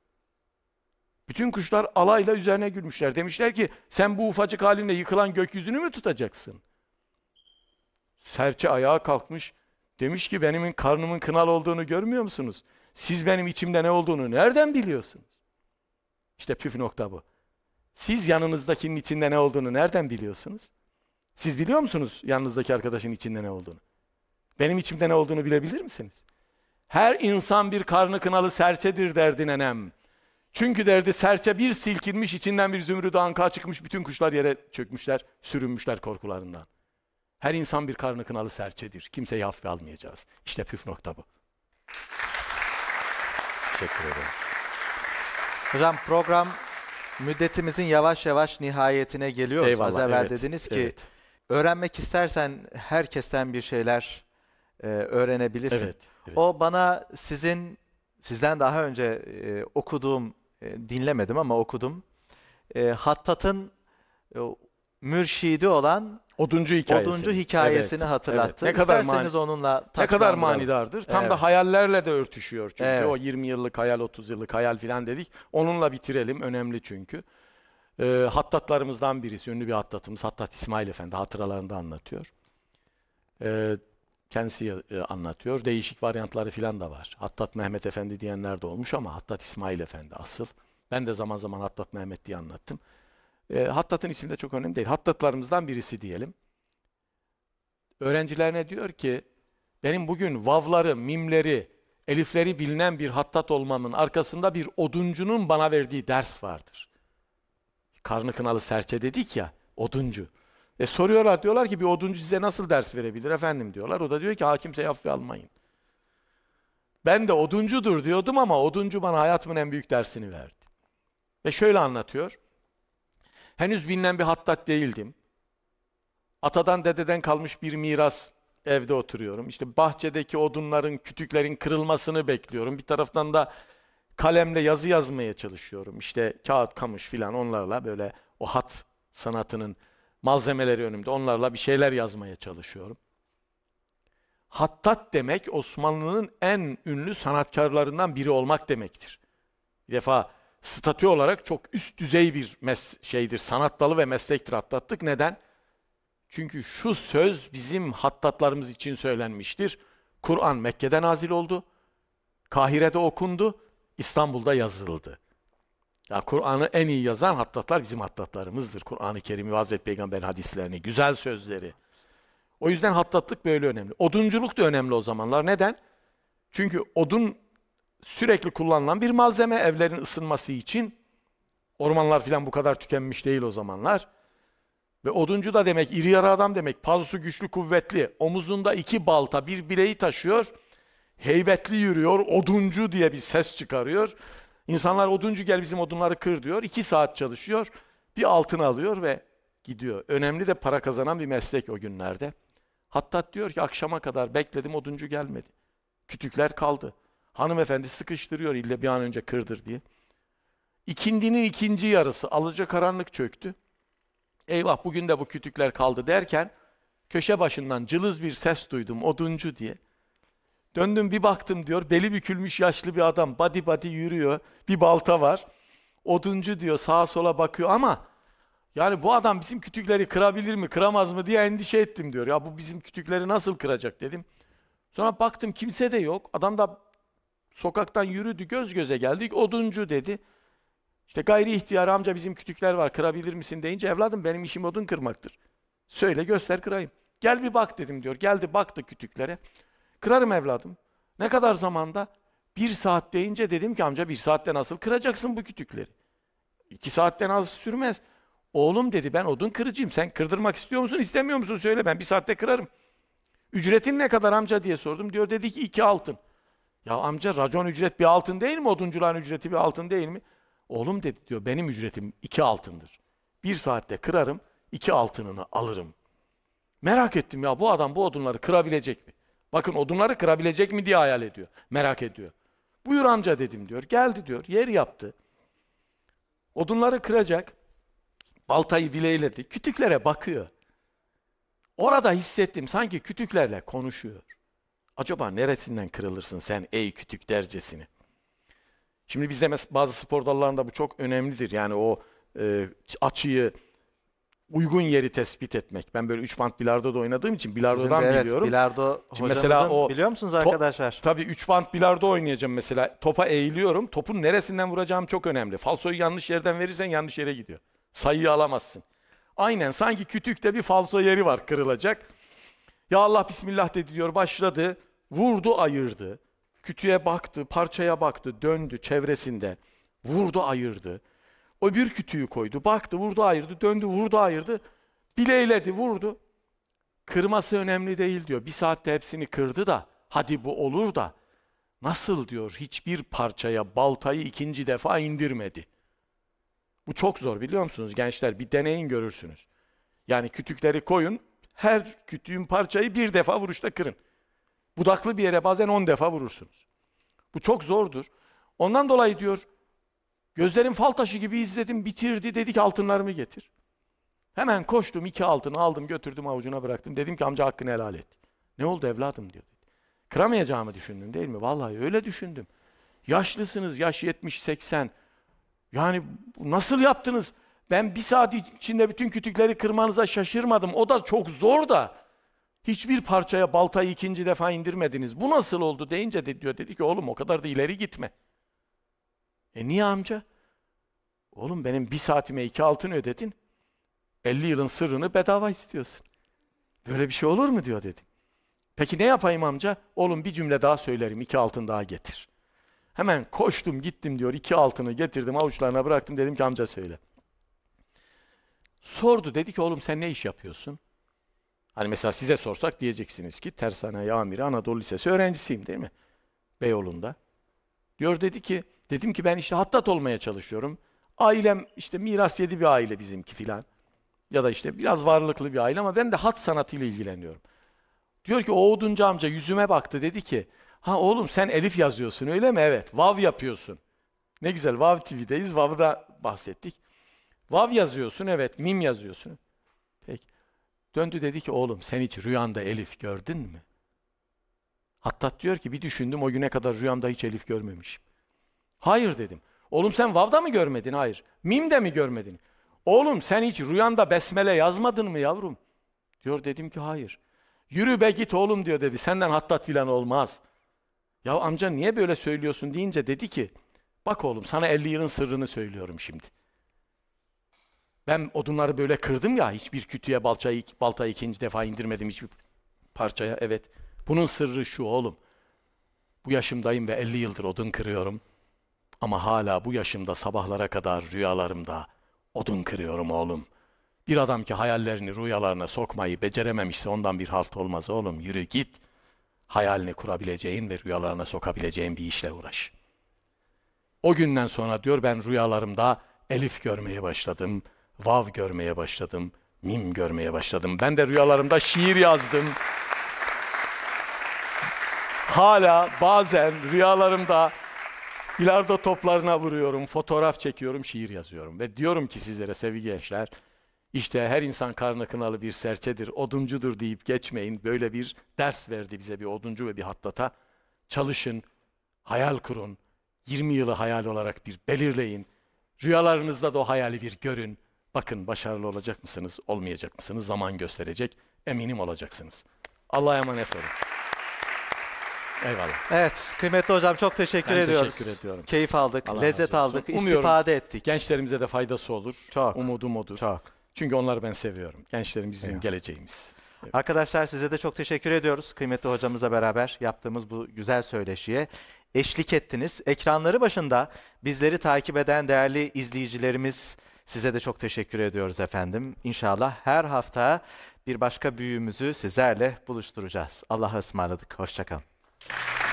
[SPEAKER 2] Bütün kuşlar alayla üzerine gülmüşler. Demişler ki sen bu ufacık halinle yıkılan gökyüzünü mü tutacaksın? Serçe ayağa kalkmış. Demiş ki benim karnımın kınal olduğunu görmüyor musunuz? Siz benim içimde ne olduğunu nereden biliyorsunuz? İşte püf nokta bu. Siz yanınızdakinin içinde ne olduğunu nereden biliyorsunuz? Siz biliyor musunuz yanınızdaki arkadaşın içinde ne olduğunu? Benim içimde ne olduğunu bilebilir misiniz? Her insan bir karnı kınalı serçedir derdi nenem. Çünkü derdi serçe bir silkinmiş içinden bir zümrüt anka çıkmış bütün kuşlar yere çökmüşler, sürünmüşler korkularından. Her insan bir karnı kınalı serçedir. Kimseyi hafife almayacağız. İşte püf nokta bu. Teşekkür ederim. Hocam program müddetimizin
[SPEAKER 1] yavaş yavaş nihayetine geliyor. Eyvallah, Az evvel evet, dediniz ki evet. öğrenmek istersen herkesten bir şeyler e, öğrenebilirsin. Evet, evet. O bana sizin sizden daha önce e, okuduğum ee, dinlemedim ama okudum. E, Hattat'ın e, mürşidi olan Oduncu hikayesini, Oduncu hikayesini evet, hatırlattı. Evet. Ne kadar İsterseniz mani, onunla Ne kadar manidardır. Tam evet. da
[SPEAKER 2] hayallerle de örtüşüyor çünkü evet. o 20 yıllık hayal, 30 yıllık hayal filan dedik. Onunla bitirelim önemli çünkü. E, hattatlarımızdan birisi, ünlü bir hattatımız Hattat İsmail Efendi hatıralarında anlatıyor. E, kendisi e, anlatıyor. Değişik varyantları filan da var. Hattat Mehmet Efendi diyenler de olmuş ama Hattat İsmail Efendi asıl. Ben de zaman zaman Hattat Mehmet diye anlattım. E, Hattat'ın ismi de çok önemli değil. Hattatlarımızdan birisi diyelim. Öğrencilerine diyor ki, benim bugün vavları, mimleri, elifleri bilinen bir hattat olmamın arkasında bir oduncunun bana verdiği ders vardır. Karnı kınalı serçe dedik ya, oduncu. E soruyorlar diyorlar ki bir oduncu size nasıl ders verebilir efendim diyorlar. O da diyor ki ha kimseyi almayın. Ben de oduncudur diyordum ama oduncu bana hayatımın en büyük dersini verdi. Ve şöyle anlatıyor. Henüz bilinen bir hattat değildim. Atadan dededen kalmış bir miras evde oturuyorum. İşte bahçedeki odunların, kütüklerin kırılmasını bekliyorum. Bir taraftan da kalemle yazı yazmaya çalışıyorum. İşte kağıt, kamış filan onlarla böyle o hat sanatının malzemeleri önümde. Onlarla bir şeyler yazmaya çalışıyorum. Hattat demek Osmanlı'nın en ünlü sanatkarlarından biri olmak demektir. Bir defa statü olarak çok üst düzey bir mes şeydir, sanat dalı ve meslektir hattatlık. Neden? Çünkü şu söz bizim hattatlarımız için söylenmiştir. Kur'an Mekke'de nazil oldu, Kahire'de okundu, İstanbul'da yazıldı. Ya Kur'an'ı en iyi yazan hattatlar bizim hattatlarımızdır. Kur'an-ı Kerim'i, Hazreti Peygamber'in hadislerini, güzel sözleri. O yüzden hattatlık böyle önemli. Odunculuk da önemli o zamanlar. Neden? Çünkü odun sürekli kullanılan bir malzeme evlerin ısınması için. Ormanlar filan bu kadar tükenmiş değil o zamanlar. Ve oduncu da demek iri yarı adam demek. Pazusu güçlü, kuvvetli. Omuzunda iki balta, bir bileği taşıyor. Heybetli yürüyor. Oduncu diye bir ses çıkarıyor. İnsanlar oduncu gel bizim odunları kır diyor. İki saat çalışıyor. Bir altın alıyor ve gidiyor. Önemli de para kazanan bir meslek o günlerde. Hatta diyor ki akşama kadar bekledim oduncu gelmedi. Kütükler kaldı. Hanımefendi sıkıştırıyor ille bir an önce kırdır diye. İkindinin ikinci yarısı alıcı karanlık çöktü. Eyvah bugün de bu kütükler kaldı derken köşe başından cılız bir ses duydum oduncu diye. Döndüm bir baktım diyor, beli bükülmüş yaşlı bir adam, badi badi yürüyor, bir balta var. Oduncu diyor, sağa sola bakıyor ama yani bu adam bizim kütükleri kırabilir mi, kıramaz mı diye endişe ettim diyor. Ya bu bizim kütükleri nasıl kıracak dedim. Sonra baktım kimse de yok. Adam da sokaktan yürüdü, göz göze geldik. Oduncu dedi. İşte gayri ihtiyar amca bizim kütükler var, kırabilir misin deyince evladım benim işim odun kırmaktır. Söyle göster kırayım. Gel bir bak dedim diyor. Geldi baktı kütüklere. Kırarım evladım. Ne kadar zamanda? Bir saat deyince dedim ki amca bir saatte nasıl kıracaksın bu kütükleri? İki saatten az sürmez. Oğlum dedi ben odun kırıcıyım. Sen kırdırmak istiyor musun istemiyor musun söyle ben bir saatte kırarım. Ücretin ne kadar amca diye sordum. Diyor dedi ki iki altın. Ya amca racon ücret bir altın değil mi? Oduncuların ücreti bir altın değil mi? Oğlum dedi diyor benim ücretim iki altındır. Bir saatte kırarım iki altınını alırım. Merak ettim ya bu adam bu odunları kırabilecek mi? Bakın odunları kırabilecek mi diye hayal ediyor. Merak ediyor. Buyur amca dedim diyor. Geldi diyor. Yer yaptı. Odunları kıracak. Baltayı bileyledi. Kütüklere bakıyor. Orada hissettim sanki kütüklerle konuşuyor. Acaba neresinden kırılırsın sen ey kütük dercesini? Şimdi bizde bazı spor dallarında bu çok önemlidir. Yani o e, açıyı, uygun yeri tespit etmek. Ben böyle 3 bant bilardo da oynadığım için bilardodan Sizin de, evet, biliyorum. Bilardo Şimdi mesela o biliyor musunuz arkadaşlar? Tabii 3 bant bilardo oynayacağım mesela. Topa eğiliyorum. Topun neresinden vuracağım çok önemli. Falsoyu yanlış yerden verirsen yanlış yere gidiyor. Sayıyı alamazsın. Aynen sanki kütükte bir falso yeri var kırılacak. Ya Allah bismillah dedi diyor başladı. Vurdu ayırdı. Kütüğe baktı, parçaya baktı, döndü çevresinde. Vurdu ayırdı. O bir kütüğü koydu. Baktı, vurdu, ayırdı, döndü, vurdu, ayırdı. Bileyledi, vurdu. Kırması önemli değil diyor. Bir saatte hepsini kırdı da, hadi bu olur da. Nasıl diyor, hiçbir parçaya baltayı ikinci defa indirmedi. Bu çok zor biliyor musunuz gençler? Bir deneyin görürsünüz. Yani kütükleri koyun, her kütüğün parçayı bir defa vuruşta kırın. Budaklı bir yere bazen on defa vurursunuz. Bu çok zordur. Ondan dolayı diyor, Gözlerim fal taşı gibi izledim, bitirdi dedi ki altınlarımı getir. Hemen koştum iki altını aldım götürdüm avucuna bıraktım. Dedim ki amca hakkını helal et. Ne oldu evladım diyor. Kıramayacağımı düşündün değil mi? Vallahi öyle düşündüm. Yaşlısınız yaş 70-80. Yani nasıl yaptınız? Ben bir saat içinde bütün kütükleri kırmanıza şaşırmadım. O da çok zor da. Hiçbir parçaya baltayı ikinci defa indirmediniz. Bu nasıl oldu deyince de diyor dedi ki oğlum o kadar da ileri gitme. E niye amca? Oğlum benim bir saatime iki altın ödedin. 50 yılın sırrını bedava istiyorsun. Böyle bir şey olur mu diyor dedim. Peki ne yapayım amca? Oğlum bir cümle daha söylerim, iki altın daha getir. Hemen koştum gittim diyor, iki altını getirdim avuçlarına bıraktım dedim ki amca söyle. Sordu dedi ki oğlum sen ne iş yapıyorsun? Hani mesela size sorsak diyeceksiniz ki tersaneye amiri Anadolu Lisesi öğrencisiyim değil mi? Beyoğlu'nda. Diyor dedi ki, dedim ki ben işte hattat olmaya çalışıyorum. Ailem işte miras yedi bir aile bizimki filan. Ya da işte biraz varlıklı bir aile ama ben de hat sanatıyla ilgileniyorum. Diyor ki o oduncu amca yüzüme baktı dedi ki ha oğlum sen elif yazıyorsun öyle mi? Evet. Vav yapıyorsun. Ne güzel Vav TV'deyiz. Vav'ı da bahsettik. Vav yazıyorsun evet. Mim yazıyorsun. Peki. Döndü dedi ki oğlum sen hiç rüyanda elif gördün mü? Hattat diyor ki bir düşündüm o güne kadar rüyamda hiç elif görmemişim. Hayır dedim. Oğlum sen Vav'da mı görmedin? Hayır. Mim'de mi görmedin? Oğlum sen hiç rüyanda besmele yazmadın mı yavrum? Diyor dedim ki hayır. Yürü be git oğlum diyor dedi. Senden hattat filan olmaz. Ya amca niye böyle söylüyorsun deyince dedi ki bak oğlum sana 50 yılın sırrını söylüyorum şimdi. Ben odunları böyle kırdım ya hiçbir kütüye balçayı, baltayı ikinci defa indirmedim hiçbir parçaya evet. Bunun sırrı şu oğlum. Bu yaşımdayım ve 50 yıldır odun kırıyorum. Ama hala bu yaşımda sabahlara kadar rüyalarımda odun kırıyorum oğlum. Bir adam ki hayallerini rüyalarına sokmayı becerememişse ondan bir halt olmaz oğlum. Yürü git. Hayalini kurabileceğin ve rüyalarına sokabileceğin bir işle uğraş. O günden sonra diyor ben rüyalarımda elif görmeye başladım, vav görmeye başladım, mim görmeye başladım. Ben de rüyalarımda şiir yazdım hala bazen rüyalarımda bilardo toplarına vuruyorum, fotoğraf çekiyorum, şiir yazıyorum. Ve diyorum ki sizlere sevgili gençler, işte her insan karnı kınalı bir serçedir, oduncudur deyip geçmeyin. Böyle bir ders verdi bize bir oduncu ve bir hattata. Çalışın, hayal kurun, 20 yılı hayal olarak bir belirleyin. Rüyalarınızda da o hayali bir görün. Bakın başarılı olacak mısınız, olmayacak mısınız? Zaman gösterecek. Eminim olacaksınız. Allah'a emanet olun. Eyvallah. Evet, kıymetli hocam çok teşekkür Ben ediyoruz. teşekkür ediyorum. Keyif aldık, Allah lezzet aldık, Umuyorum istifade ettik. Gençlerimize de faydası olur. Çok. Umudum odur. Çok. Çünkü onları ben seviyorum. Gençlerimiz bizim geleceğimiz. Arkadaşlar size de
[SPEAKER 1] çok teşekkür ediyoruz. Kıymetli hocamızla beraber yaptığımız bu güzel söyleşiye eşlik ettiniz. Ekranları başında bizleri takip eden değerli izleyicilerimiz size de çok teşekkür ediyoruz efendim. İnşallah her hafta bir başka büyüğümüzü sizlerle buluşturacağız. Allah'a ısmarladık. Hoşçakalın. Thank you.